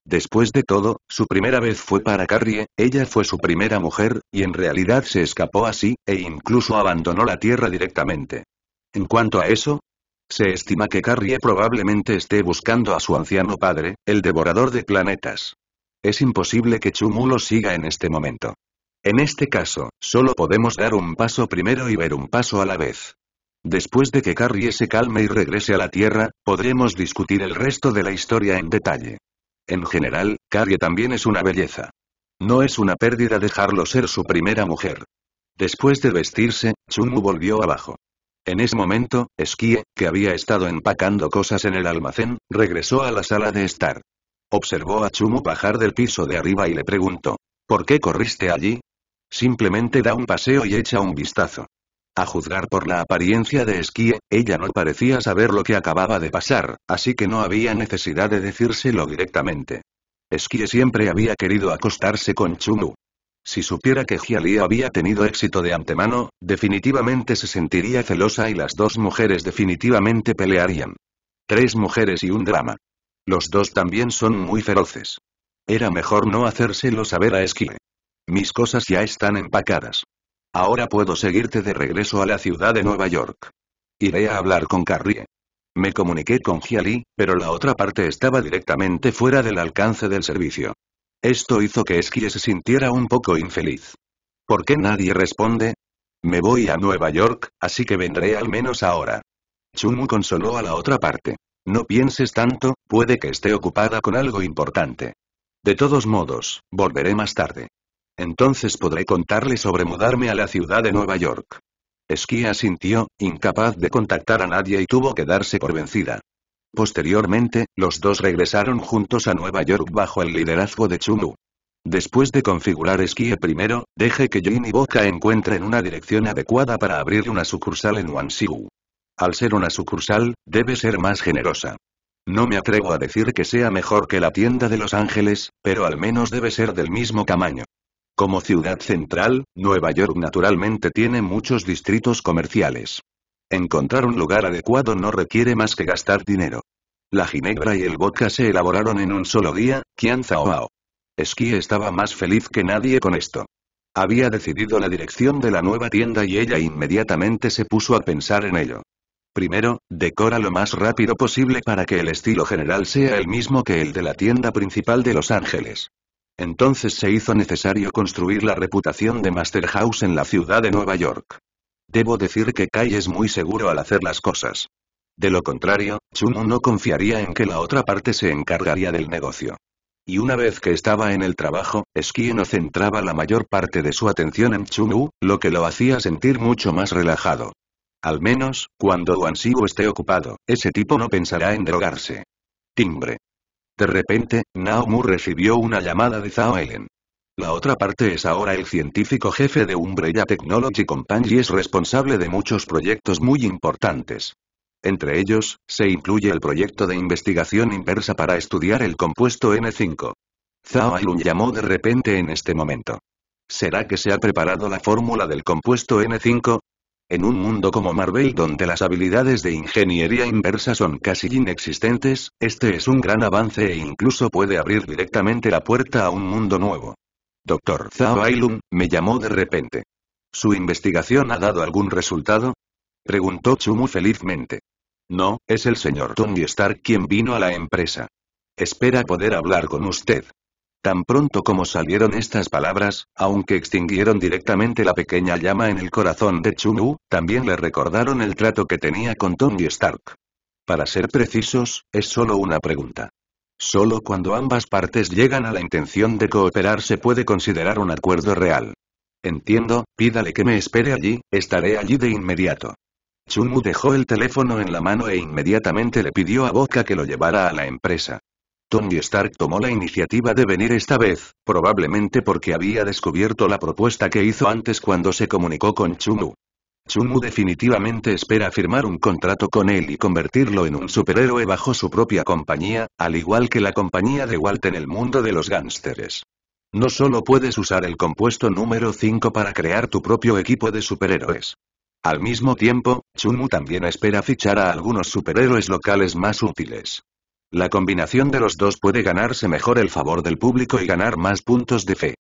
Speaker 1: Después de todo, su primera vez fue para Carrie, ella fue su primera mujer, y en realidad se escapó así, e incluso abandonó la Tierra directamente. En cuanto a eso, se estima que Carrie probablemente esté buscando a su anciano padre, el devorador de planetas. Es imposible que Chumu lo siga en este momento. En este caso, solo podemos dar un paso primero y ver un paso a la vez. Después de que Carrie se calme y regrese a la Tierra, podremos discutir el resto de la historia en detalle. En general, Carrie también es una belleza. No es una pérdida dejarlo ser su primera mujer. Después de vestirse, Chumu volvió abajo. En ese momento, Esquie, que había estado empacando cosas en el almacén, regresó a la sala de estar. Observó a Chumu bajar del piso de arriba y le preguntó, ¿por qué corriste allí? Simplemente da un paseo y echa un vistazo. A juzgar por la apariencia de esquí, ella no parecía saber lo que acababa de pasar, así que no había necesidad de decírselo directamente. Esquí siempre había querido acostarse con Chumu. Si supiera que Jiali había tenido éxito de antemano, definitivamente se sentiría celosa y las dos mujeres definitivamente pelearían. Tres mujeres y un drama. Los dos también son muy feroces. Era mejor no hacérselo saber a Esquí. Mis cosas ya están empacadas. Ahora puedo seguirte de regreso a la ciudad de Nueva York. Iré a hablar con Carrie. Me comuniqué con Jiali, pero la otra parte estaba directamente fuera del alcance del servicio. Esto hizo que Esquie se sintiera un poco infeliz. ¿Por qué nadie responde? Me voy a Nueva York, así que vendré al menos ahora. Chumu consoló a la otra parte. No pienses tanto, puede que esté ocupada con algo importante. De todos modos, volveré más tarde. Entonces podré contarle sobre mudarme a la ciudad de Nueva York. Esquía sintió, incapaz de contactar a nadie y tuvo que darse por vencida. Posteriormente, los dos regresaron juntos a Nueva York bajo el liderazgo de Chulu. Después de configurar Esquí primero, deje que Jin y Boca encuentren una dirección adecuada para abrir una sucursal en Wansiu. Al ser una sucursal, debe ser más generosa. No me atrevo a decir que sea mejor que la tienda de Los Ángeles, pero al menos debe ser del mismo tamaño. Como ciudad central, Nueva York naturalmente tiene muchos distritos comerciales. Encontrar un lugar adecuado no requiere más que gastar dinero. La ginebra y el vodka se elaboraron en un solo día, Qian Zaobao. Esquí estaba más feliz que nadie con esto. Había decidido la dirección de la nueva tienda y ella inmediatamente se puso a pensar en ello. Primero, decora lo más rápido posible para que el estilo general sea el mismo que el de la tienda principal de Los Ángeles. Entonces se hizo necesario construir la reputación de Master House en la ciudad de Nueva York. Debo decir que Kai es muy seguro al hacer las cosas. De lo contrario, Chuno no confiaría en que la otra parte se encargaría del negocio. Y una vez que estaba en el trabajo, Esquino centraba la mayor parte de su atención en Chunu, lo que lo hacía sentir mucho más relajado. Al menos, cuando Wansiu esté ocupado, ese tipo no pensará en drogarse. Timbre. De repente, Naomu recibió una llamada de Zhao Ellen. La otra parte es ahora el científico jefe de Umbrella Technology Company y es responsable de muchos proyectos muy importantes. Entre ellos, se incluye el proyecto de investigación inversa para estudiar el compuesto N5. Zhao Ailun llamó de repente en este momento. ¿Será que se ha preparado la fórmula del compuesto N5? En un mundo como Marvel donde las habilidades de ingeniería inversa son casi inexistentes, este es un gran avance e incluso puede abrir directamente la puerta a un mundo nuevo. Doctor Zhao Ailun, me llamó de repente. ¿Su investigación ha dado algún resultado? Preguntó Chumu felizmente. No, es el señor Tony Stark quien vino a la empresa. Espera poder hablar con usted. Tan pronto como salieron estas palabras, aunque extinguieron directamente la pequeña llama en el corazón de chun wu también le recordaron el trato que tenía con Tony Stark. Para ser precisos, es solo una pregunta. Solo cuando ambas partes llegan a la intención de cooperar se puede considerar un acuerdo real. Entiendo, pídale que me espere allí, estaré allí de inmediato. Chun-Wu dejó el teléfono en la mano e inmediatamente le pidió a Boca que lo llevara a la empresa. Tony Stark tomó la iniciativa de venir esta vez, probablemente porque había descubierto la propuesta que hizo antes cuando se comunicó con Chumu. Chumu definitivamente espera firmar un contrato con él y convertirlo en un superhéroe bajo su propia compañía, al igual que la compañía de Walt en el mundo de los gánsteres. No solo puedes usar el compuesto número 5 para crear tu propio equipo de superhéroes. Al mismo tiempo, Chumu también espera fichar a algunos superhéroes locales más útiles. La combinación de los dos puede ganarse mejor el favor del público y ganar más puntos de fe.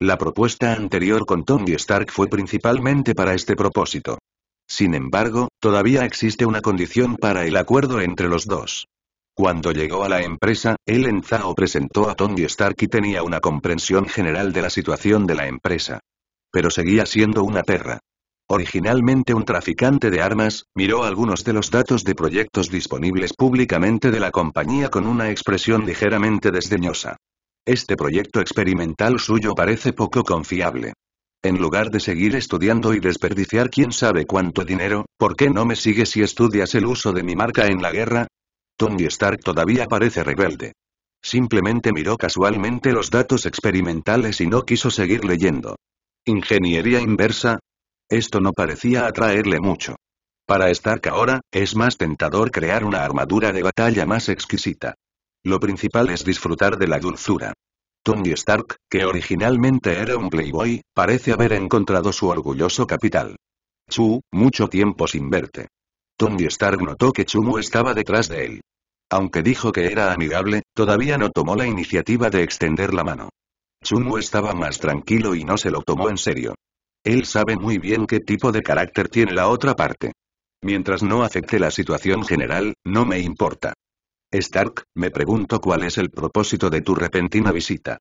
Speaker 1: La propuesta anterior con Tony Stark fue principalmente para este propósito. Sin embargo, todavía existe una condición para el acuerdo entre los dos. Cuando llegó a la empresa, Ellen Zhao presentó a Tony Stark y tenía una comprensión general de la situación de la empresa. Pero seguía siendo una perra. Originalmente un traficante de armas, miró algunos de los datos de proyectos disponibles públicamente de la compañía con una expresión ligeramente desdeñosa. Este proyecto experimental suyo parece poco confiable. En lugar de seguir estudiando y desperdiciar quién sabe cuánto dinero, ¿por qué no me sigues si estudias el uso de mi marca en la guerra? Tony Stark todavía parece rebelde. Simplemente miró casualmente los datos experimentales y no quiso seguir leyendo. Ingeniería inversa, esto no parecía atraerle mucho. Para Stark ahora, es más tentador crear una armadura de batalla más exquisita. Lo principal es disfrutar de la dulzura. Tony Stark, que originalmente era un playboy, parece haber encontrado su orgulloso capital. Chu, mucho tiempo sin verte. Tony Stark notó que Chumu estaba detrás de él. Aunque dijo que era amigable, todavía no tomó la iniciativa de extender la mano. Chumu estaba más tranquilo y no se lo tomó en serio. Él sabe muy bien qué tipo de carácter tiene la otra parte. Mientras no acepte la situación general, no me importa. Stark, me pregunto cuál es el propósito de tu repentina visita.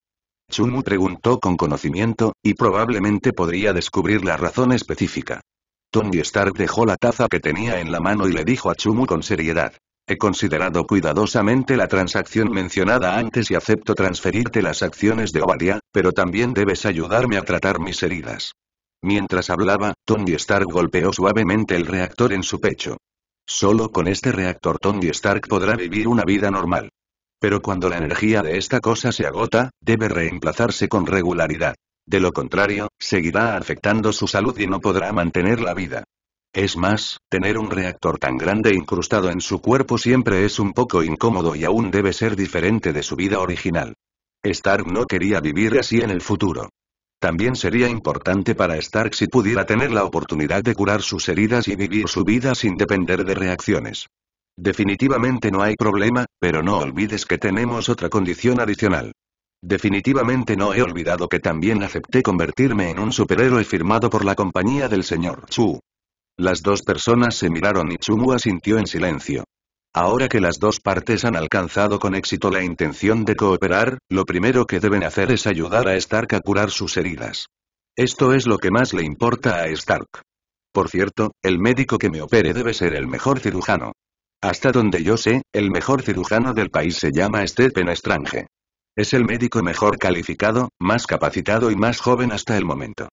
Speaker 1: Chumu preguntó con conocimiento, y probablemente podría descubrir la razón específica. Tony Stark dejó la taza que tenía en la mano y le dijo a Chumu con seriedad. He considerado cuidadosamente la transacción mencionada antes y acepto transferirte las acciones de Ovadia, pero también debes ayudarme a tratar mis heridas. Mientras hablaba, Tony Stark golpeó suavemente el reactor en su pecho. Solo con este reactor Tony Stark podrá vivir una vida normal. Pero cuando la energía de esta cosa se agota, debe reemplazarse con regularidad. De lo contrario, seguirá afectando su salud y no podrá mantener la vida. Es más, tener un reactor tan grande incrustado en su cuerpo siempre es un poco incómodo y aún debe ser diferente de su vida original. Stark no quería vivir así en el futuro. También sería importante para Stark si pudiera tener la oportunidad de curar sus heridas y vivir su vida sin depender de reacciones. Definitivamente no hay problema, pero no olvides que tenemos otra condición adicional. Definitivamente no he olvidado que también acepté convertirme en un superhéroe firmado por la compañía del señor Chu. Las dos personas se miraron y Chumu asintió en silencio. Ahora que las dos partes han alcanzado con éxito la intención de cooperar, lo primero que deben hacer es ayudar a Stark a curar sus heridas. Esto es lo que más le importa a Stark. Por cierto, el médico que me opere debe ser el mejor cirujano. Hasta donde yo sé, el mejor cirujano del país se llama Stephen Strange. Es el médico mejor calificado, más capacitado y más joven hasta el momento.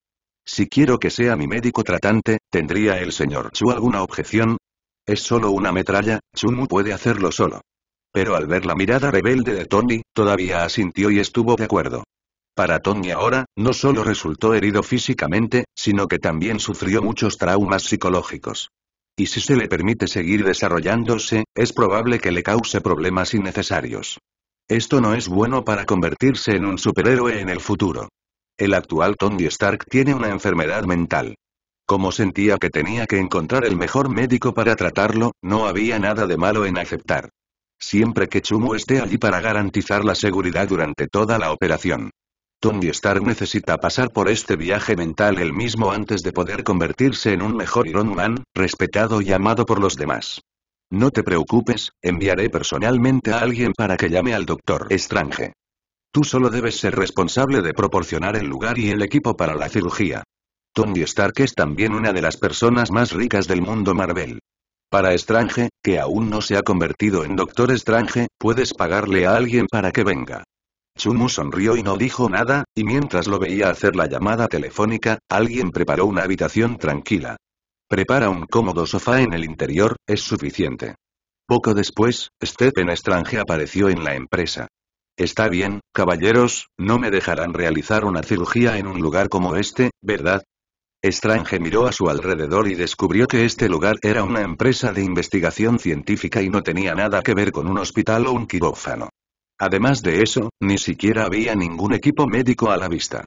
Speaker 1: Si quiero que sea mi médico tratante, ¿tendría el señor Chu alguna objeción? Es solo una metralla, Chumu puede hacerlo solo. Pero al ver la mirada rebelde de Tony, todavía asintió y estuvo de acuerdo. Para Tony ahora, no solo resultó herido físicamente, sino que también sufrió muchos traumas psicológicos. Y si se le permite seguir desarrollándose, es probable que le cause problemas innecesarios. Esto no es bueno para convertirse en un superhéroe en el futuro. El actual Tony Stark tiene una enfermedad mental. Como sentía que tenía que encontrar el mejor médico para tratarlo, no había nada de malo en aceptar. Siempre que Chumu esté allí para garantizar la seguridad durante toda la operación. Tony Stark necesita pasar por este viaje mental él mismo antes de poder convertirse en un mejor Iron Man, respetado y amado por los demás. No te preocupes, enviaré personalmente a alguien para que llame al Doctor Strange. Tú solo debes ser responsable de proporcionar el lugar y el equipo para la cirugía. Tony Stark es también una de las personas más ricas del mundo Marvel. Para Estrange, que aún no se ha convertido en Doctor Estrange, puedes pagarle a alguien para que venga. Chumu sonrió y no dijo nada, y mientras lo veía hacer la llamada telefónica, alguien preparó una habitación tranquila. Prepara un cómodo sofá en el interior, es suficiente. Poco después, Stephen Estrange apareció en la empresa. Está bien, caballeros, no me dejarán realizar una cirugía en un lugar como este, ¿verdad? Strange miró a su alrededor y descubrió que este lugar era una empresa de investigación científica y no tenía nada que ver con un hospital o un quirófano. Además de eso, ni siquiera había ningún equipo médico a la vista.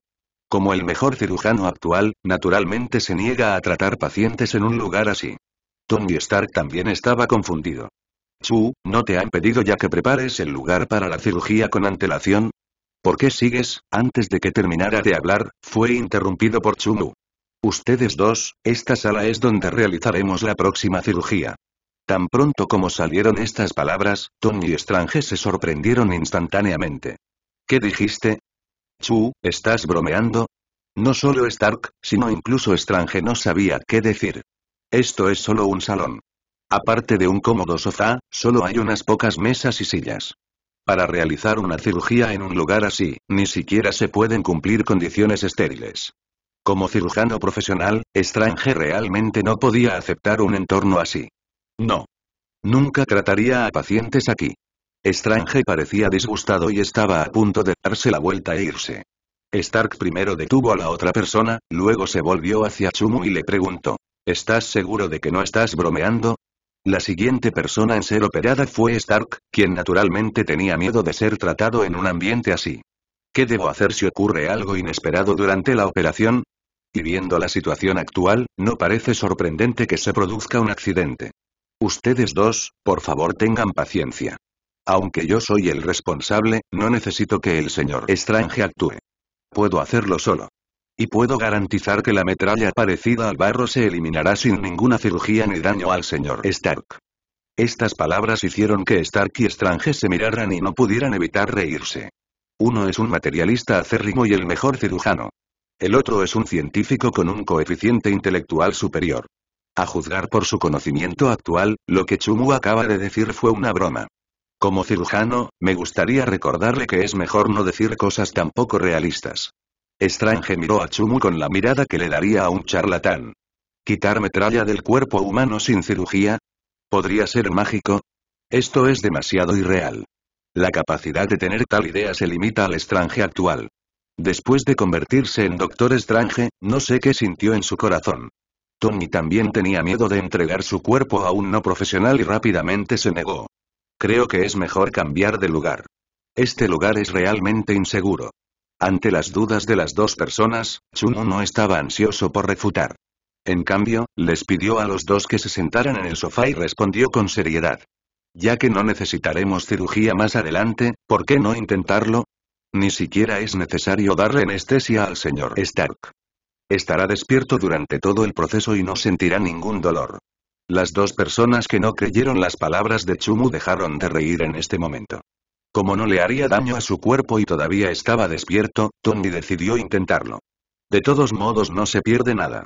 Speaker 1: Como el mejor cirujano actual, naturalmente se niega a tratar pacientes en un lugar así. Tony Stark también estaba confundido. Chu, ¿no te han pedido ya que prepares el lugar para la cirugía con antelación? ¿Por qué sigues? Antes de que terminara de hablar, fue interrumpido por Chu. Ustedes dos, esta sala es donde realizaremos la próxima cirugía. Tan pronto como salieron estas palabras, Tony y Strange se sorprendieron instantáneamente. ¿Qué dijiste? Chu, ¿estás bromeando? No solo Stark, sino incluso Strange no sabía qué decir. Esto es solo un salón. Aparte de un cómodo sofá, solo hay unas pocas mesas y sillas. Para realizar una cirugía en un lugar así, ni siquiera se pueden cumplir condiciones estériles. Como cirujano profesional, Strange realmente no podía aceptar un entorno así. No. Nunca trataría a pacientes aquí. Strange parecía disgustado y estaba a punto de darse la vuelta e irse. Stark primero detuvo a la otra persona, luego se volvió hacia Chumu y le preguntó. ¿Estás seguro de que no estás bromeando? La siguiente persona en ser operada fue Stark, quien naturalmente tenía miedo de ser tratado en un ambiente así. ¿Qué debo hacer si ocurre algo inesperado durante la operación? Y viendo la situación actual, no parece sorprendente que se produzca un accidente. Ustedes dos, por favor tengan paciencia. Aunque yo soy el responsable, no necesito que el señor Strange actúe. Puedo hacerlo solo. Y puedo garantizar que la metralla parecida al barro se eliminará sin ninguna cirugía ni daño al señor Stark. Estas palabras hicieron que Stark y Strange se miraran y no pudieran evitar reírse. Uno es un materialista acérrimo y el mejor cirujano. El otro es un científico con un coeficiente intelectual superior. A juzgar por su conocimiento actual, lo que Chumu acaba de decir fue una broma. Como cirujano, me gustaría recordarle que es mejor no decir cosas tan poco realistas. Estrange miró a Chumu con la mirada que le daría a un charlatán. ¿Quitar metralla del cuerpo humano sin cirugía? ¿Podría ser mágico? Esto es demasiado irreal. La capacidad de tener tal idea se limita al estrange actual. Después de convertirse en Doctor estrange, no sé qué sintió en su corazón. Tony también tenía miedo de entregar su cuerpo a un no profesional y rápidamente se negó. Creo que es mejor cambiar de lugar. Este lugar es realmente inseguro. Ante las dudas de las dos personas, Chuno no estaba ansioso por refutar. En cambio, les pidió a los dos que se sentaran en el sofá y respondió con seriedad. Ya que no necesitaremos cirugía más adelante, ¿por qué no intentarlo? Ni siquiera es necesario darle anestesia al señor Stark. Estará despierto durante todo el proceso y no sentirá ningún dolor. Las dos personas que no creyeron las palabras de Chumu dejaron de reír en este momento. Como no le haría daño a su cuerpo y todavía estaba despierto, Tony decidió intentarlo. De todos modos no se pierde nada.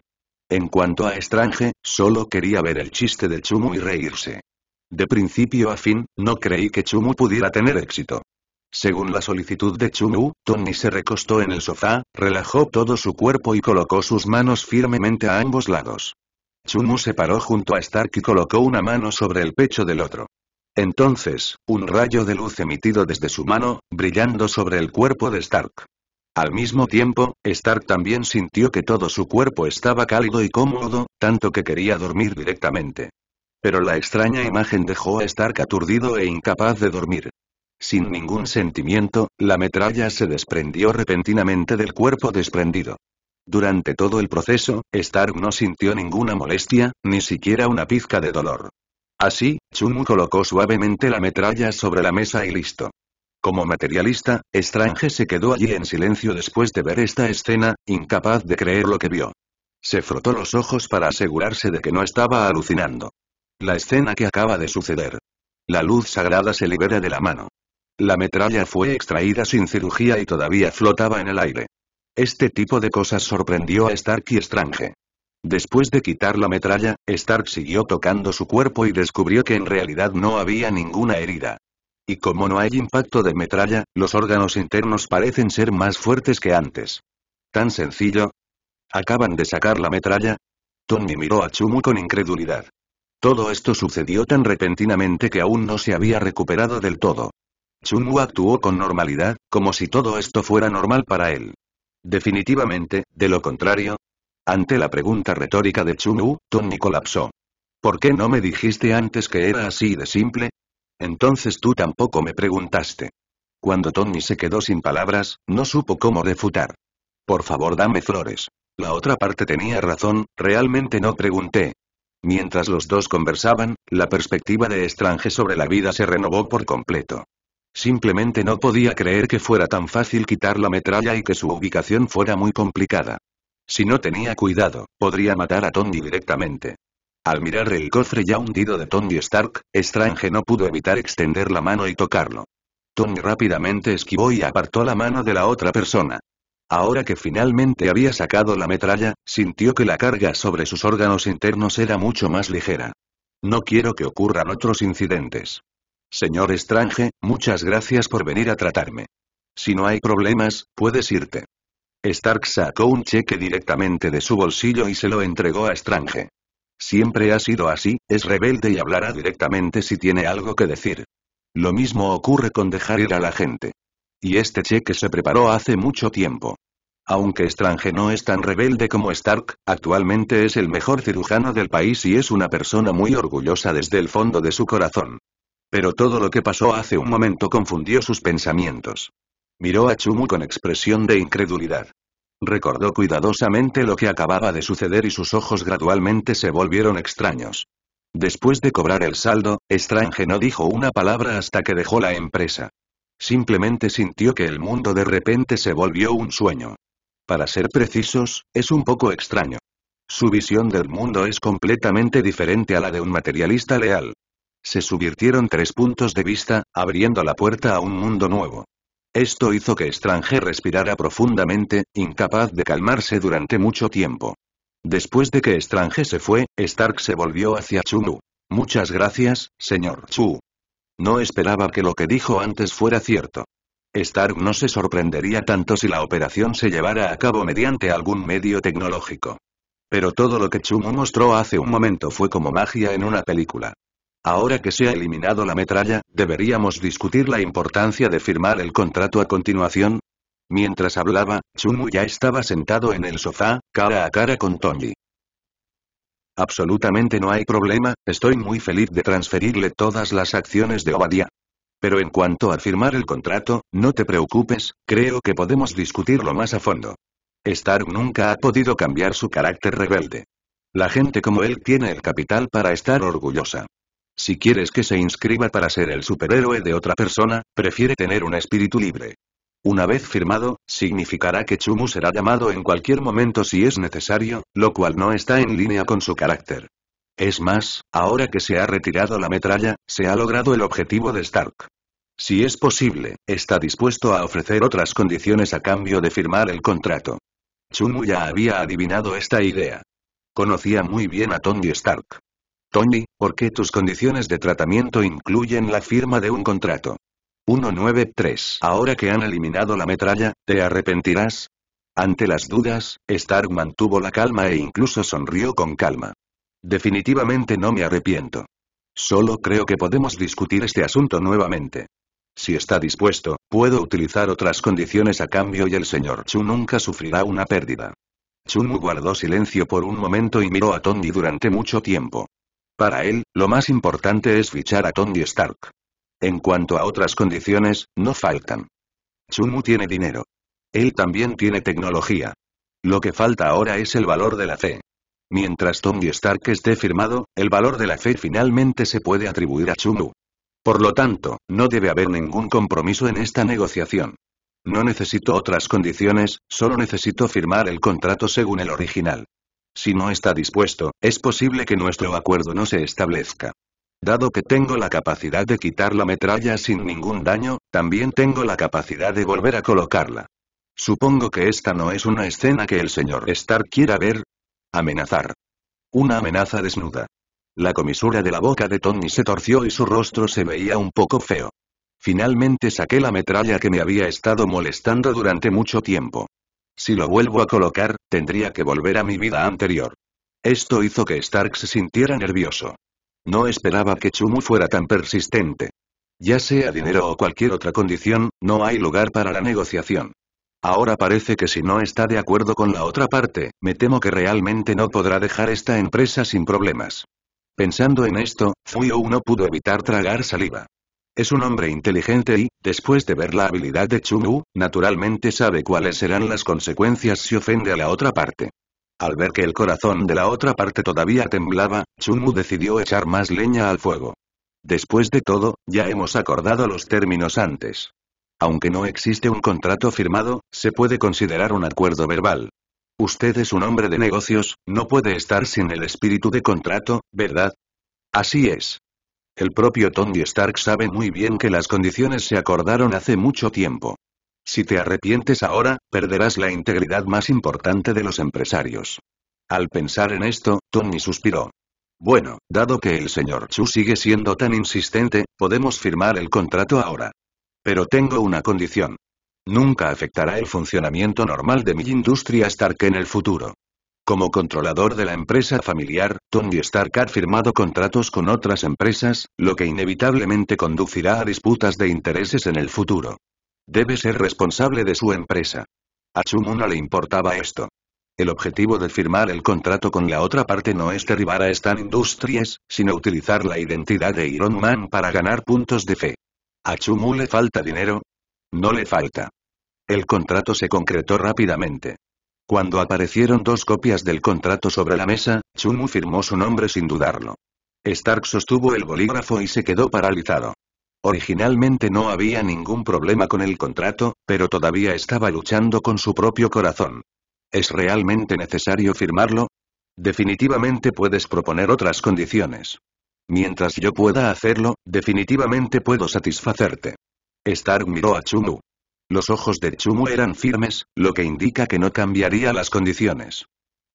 Speaker 1: En cuanto a Estrange, solo quería ver el chiste de Chumu y reírse. De principio a fin, no creí que Chumu pudiera tener éxito. Según la solicitud de chun Tony se recostó en el sofá, relajó todo su cuerpo y colocó sus manos firmemente a ambos lados. chun se paró junto a Stark y colocó una mano sobre el pecho del otro. Entonces, un rayo de luz emitido desde su mano, brillando sobre el cuerpo de Stark. Al mismo tiempo, Stark también sintió que todo su cuerpo estaba cálido y cómodo, tanto que quería dormir directamente. Pero la extraña imagen dejó a Stark aturdido e incapaz de dormir. Sin ningún sentimiento, la metralla se desprendió repentinamente del cuerpo desprendido. Durante todo el proceso, Stark no sintió ninguna molestia, ni siquiera una pizca de dolor. Así, Chun colocó suavemente la metralla sobre la mesa y listo. Como materialista, Strange se quedó allí en silencio después de ver esta escena, incapaz de creer lo que vio. Se frotó los ojos para asegurarse de que no estaba alucinando. La escena que acaba de suceder. La luz sagrada se libera de la mano. La metralla fue extraída sin cirugía y todavía flotaba en el aire. Este tipo de cosas sorprendió a Stark y Strange. Después de quitar la metralla, Stark siguió tocando su cuerpo y descubrió que en realidad no había ninguna herida. Y como no hay impacto de metralla, los órganos internos parecen ser más fuertes que antes. ¿Tan sencillo? ¿Acaban de sacar la metralla? Tony miró a Chumu con incredulidad. Todo esto sucedió tan repentinamente que aún no se había recuperado del todo. Chunwu actuó con normalidad, como si todo esto fuera normal para él. Definitivamente, de lo contrario. Ante la pregunta retórica de Chunwu, Tony colapsó. ¿Por qué no me dijiste antes que era así de simple? Entonces tú tampoco me preguntaste. Cuando Tony se quedó sin palabras, no supo cómo refutar. Por favor dame flores. La otra parte tenía razón, realmente no pregunté. Mientras los dos conversaban, la perspectiva de Strange sobre la vida se renovó por completo. Simplemente no podía creer que fuera tan fácil quitar la metralla y que su ubicación fuera muy complicada. Si no tenía cuidado, podría matar a Tony directamente. Al mirar el cofre ya hundido de Tony Stark, Strange no pudo evitar extender la mano y tocarlo. Tony rápidamente esquivó y apartó la mano de la otra persona. Ahora que finalmente había sacado la metralla, sintió que la carga sobre sus órganos internos era mucho más ligera. No quiero que ocurran otros incidentes. Señor Estrange, muchas gracias por venir a tratarme. Si no hay problemas, puedes irte. Stark sacó un cheque directamente de su bolsillo y se lo entregó a Strange. Siempre ha sido así, es rebelde y hablará directamente si tiene algo que decir. Lo mismo ocurre con dejar ir a la gente. Y este cheque se preparó hace mucho tiempo. Aunque Estrange no es tan rebelde como Stark, actualmente es el mejor cirujano del país y es una persona muy orgullosa desde el fondo de su corazón. Pero todo lo que pasó hace un momento confundió sus pensamientos. Miró a Chumu con expresión de incredulidad. Recordó cuidadosamente lo que acababa de suceder y sus ojos gradualmente se volvieron extraños. Después de cobrar el saldo, Strange no dijo una palabra hasta que dejó la empresa. Simplemente sintió que el mundo de repente se volvió un sueño. Para ser precisos, es un poco extraño. Su visión del mundo es completamente diferente a la de un materialista leal. Se subvirtieron tres puntos de vista, abriendo la puerta a un mundo nuevo. Esto hizo que Strange respirara profundamente, incapaz de calmarse durante mucho tiempo. Después de que Strange se fue, Stark se volvió hacia Chulu. Muchas gracias, señor Chu. No esperaba que lo que dijo antes fuera cierto. Stark no se sorprendería tanto si la operación se llevara a cabo mediante algún medio tecnológico. Pero todo lo que Chumu mostró hace un momento fue como magia en una película. Ahora que se ha eliminado la metralla, ¿deberíamos discutir la importancia de firmar el contrato a continuación? Mientras hablaba, Chunmu ya estaba sentado en el sofá, cara a cara con Tony. Absolutamente no hay problema, estoy muy feliz de transferirle todas las acciones de Obadiah. Pero en cuanto a firmar el contrato, no te preocupes, creo que podemos discutirlo más a fondo. Star nunca ha podido cambiar su carácter rebelde. La gente como él tiene el capital para estar orgullosa. Si quieres que se inscriba para ser el superhéroe de otra persona, prefiere tener un espíritu libre. Una vez firmado, significará que Chumu será llamado en cualquier momento si es necesario, lo cual no está en línea con su carácter. Es más, ahora que se ha retirado la metralla, se ha logrado el objetivo de Stark. Si es posible, está dispuesto a ofrecer otras condiciones a cambio de firmar el contrato. Chumu ya había adivinado esta idea. Conocía muy bien a Tony Stark. Tony, ¿por qué tus condiciones de tratamiento incluyen la firma de un contrato? 193. Ahora que han eliminado la metralla, ¿te arrepentirás? Ante las dudas, Stark mantuvo la calma e incluso sonrió con calma. Definitivamente no me arrepiento. Solo creo que podemos discutir este asunto nuevamente. Si está dispuesto, puedo utilizar otras condiciones a cambio y el señor Chu nunca sufrirá una pérdida. Chu guardó silencio por un momento y miró a Tony durante mucho tiempo. Para él, lo más importante es fichar a Tony Stark. En cuanto a otras condiciones, no faltan. Chumu tiene dinero. Él también tiene tecnología. Lo que falta ahora es el valor de la fe. Mientras Tony Stark esté firmado, el valor de la fe finalmente se puede atribuir a Chumu. Por lo tanto, no debe haber ningún compromiso en esta negociación. No necesito otras condiciones, solo necesito firmar el contrato según el original. Si no está dispuesto, es posible que nuestro acuerdo no se establezca. Dado que tengo la capacidad de quitar la metralla sin ningún daño, también tengo la capacidad de volver a colocarla. Supongo que esta no es una escena que el señor Stark quiera ver. Amenazar. Una amenaza desnuda. La comisura de la boca de Tony se torció y su rostro se veía un poco feo. Finalmente saqué la metralla que me había estado molestando durante mucho tiempo. Si lo vuelvo a colocar, tendría que volver a mi vida anterior. Esto hizo que Stark se sintiera nervioso. No esperaba que Chumu fuera tan persistente. Ya sea dinero o cualquier otra condición, no hay lugar para la negociación. Ahora parece que si no está de acuerdo con la otra parte, me temo que realmente no podrá dejar esta empresa sin problemas. Pensando en esto, Fuyou no pudo evitar tragar saliva. Es un hombre inteligente y, después de ver la habilidad de Wu, naturalmente sabe cuáles serán las consecuencias si ofende a la otra parte. Al ver que el corazón de la otra parte todavía temblaba, Wu decidió echar más leña al fuego. Después de todo, ya hemos acordado los términos antes. Aunque no existe un contrato firmado, se puede considerar un acuerdo verbal. Usted es un hombre de negocios, no puede estar sin el espíritu de contrato, ¿verdad? Así es. El propio Tony Stark sabe muy bien que las condiciones se acordaron hace mucho tiempo. Si te arrepientes ahora, perderás la integridad más importante de los empresarios. Al pensar en esto, Tony suspiró. Bueno, dado que el señor Chu sigue siendo tan insistente, podemos firmar el contrato ahora. Pero tengo una condición. Nunca afectará el funcionamiento normal de mi industria Stark en el futuro. Como controlador de la empresa familiar, Tony Stark ha firmado contratos con otras empresas, lo que inevitablemente conducirá a disputas de intereses en el futuro. Debe ser responsable de su empresa. A Chumu no le importaba esto. El objetivo de firmar el contrato con la otra parte no es derribar a Stan Industries, sino utilizar la identidad de Iron Man para ganar puntos de fe. ¿A Chumu le falta dinero? No le falta. El contrato se concretó rápidamente. Cuando aparecieron dos copias del contrato sobre la mesa, Chumu firmó su nombre sin dudarlo. Stark sostuvo el bolígrafo y se quedó paralizado. Originalmente no había ningún problema con el contrato, pero todavía estaba luchando con su propio corazón. ¿Es realmente necesario firmarlo? Definitivamente puedes proponer otras condiciones. Mientras yo pueda hacerlo, definitivamente puedo satisfacerte. Stark miró a Chumu. Los ojos de Chumu eran firmes, lo que indica que no cambiaría las condiciones.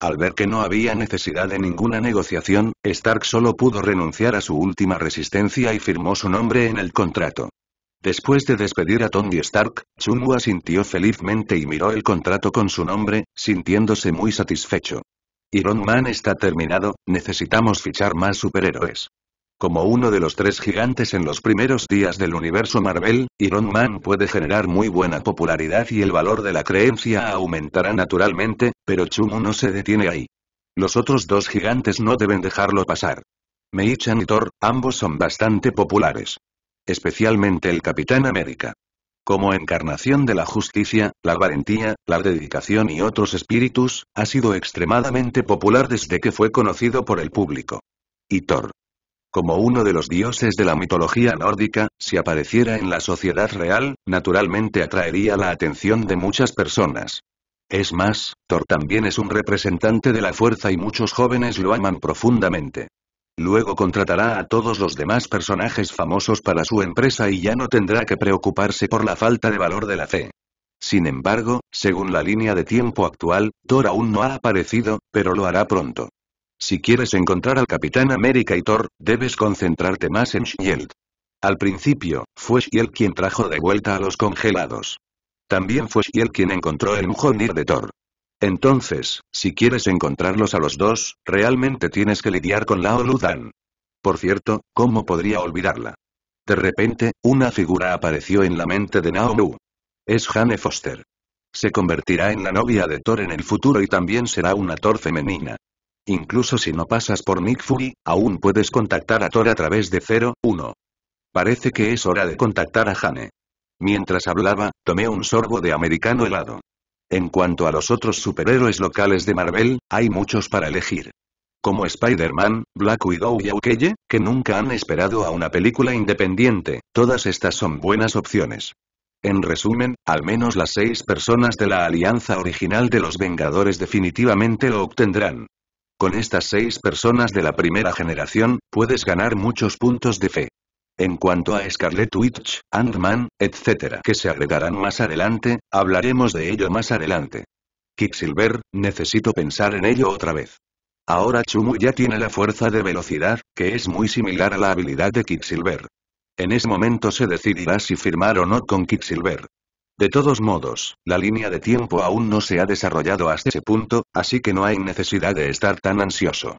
Speaker 1: Al ver que no había necesidad de ninguna negociación, Stark solo pudo renunciar a su última resistencia y firmó su nombre en el contrato. Después de despedir a Tony Stark, Chumu asintió felizmente y miró el contrato con su nombre, sintiéndose muy satisfecho. Iron Man está terminado, necesitamos fichar más superhéroes. Como uno de los tres gigantes en los primeros días del universo Marvel, Iron Man puede generar muy buena popularidad y el valor de la creencia aumentará naturalmente, pero Chumu no se detiene ahí. Los otros dos gigantes no deben dejarlo pasar. Meichan y Thor, ambos son bastante populares. Especialmente el Capitán América. Como encarnación de la justicia, la valentía, la dedicación y otros espíritus, ha sido extremadamente popular desde que fue conocido por el público. Y Thor, como uno de los dioses de la mitología nórdica, si apareciera en la sociedad real, naturalmente atraería la atención de muchas personas. Es más, Thor también es un representante de la fuerza y muchos jóvenes lo aman profundamente. Luego contratará a todos los demás personajes famosos para su empresa y ya no tendrá que preocuparse por la falta de valor de la fe. Sin embargo, según la línea de tiempo actual, Thor aún no ha aparecido, pero lo hará pronto. Si quieres encontrar al Capitán América y Thor, debes concentrarte más en Shield. Al principio, fue Shield quien trajo de vuelta a los congelados. También fue Shield quien encontró el Mjolnir de Thor. Entonces, si quieres encontrarlos a los dos, realmente tienes que lidiar con la Dan. Por cierto, ¿cómo podría olvidarla? De repente, una figura apareció en la mente de Naomu. Es Jane Foster. Se convertirá en la novia de Thor en el futuro y también será una Thor femenina. Incluso si no pasas por Nick Fury, aún puedes contactar a Thor a través de 01. Parece que es hora de contactar a Jane. Mientras hablaba, tomé un sorbo de americano helado. En cuanto a los otros superhéroes locales de Marvel, hay muchos para elegir. Como Spider-Man, Black Widow y Aukeye, que nunca han esperado a una película independiente, todas estas son buenas opciones. En resumen, al menos las seis personas de la alianza original de los Vengadores definitivamente lo obtendrán. Con estas seis personas de la primera generación, puedes ganar muchos puntos de fe. En cuanto a Scarlet Witch, Ant-Man, etc. que se agregarán más adelante, hablaremos de ello más adelante. Quicksilver, necesito pensar en ello otra vez. Ahora Chumu ya tiene la fuerza de velocidad, que es muy similar a la habilidad de Quicksilver. En ese momento se decidirá si firmar o no con Quicksilver. De todos modos, la línea de tiempo aún no se ha desarrollado hasta ese punto, así que no hay necesidad de estar tan ansioso.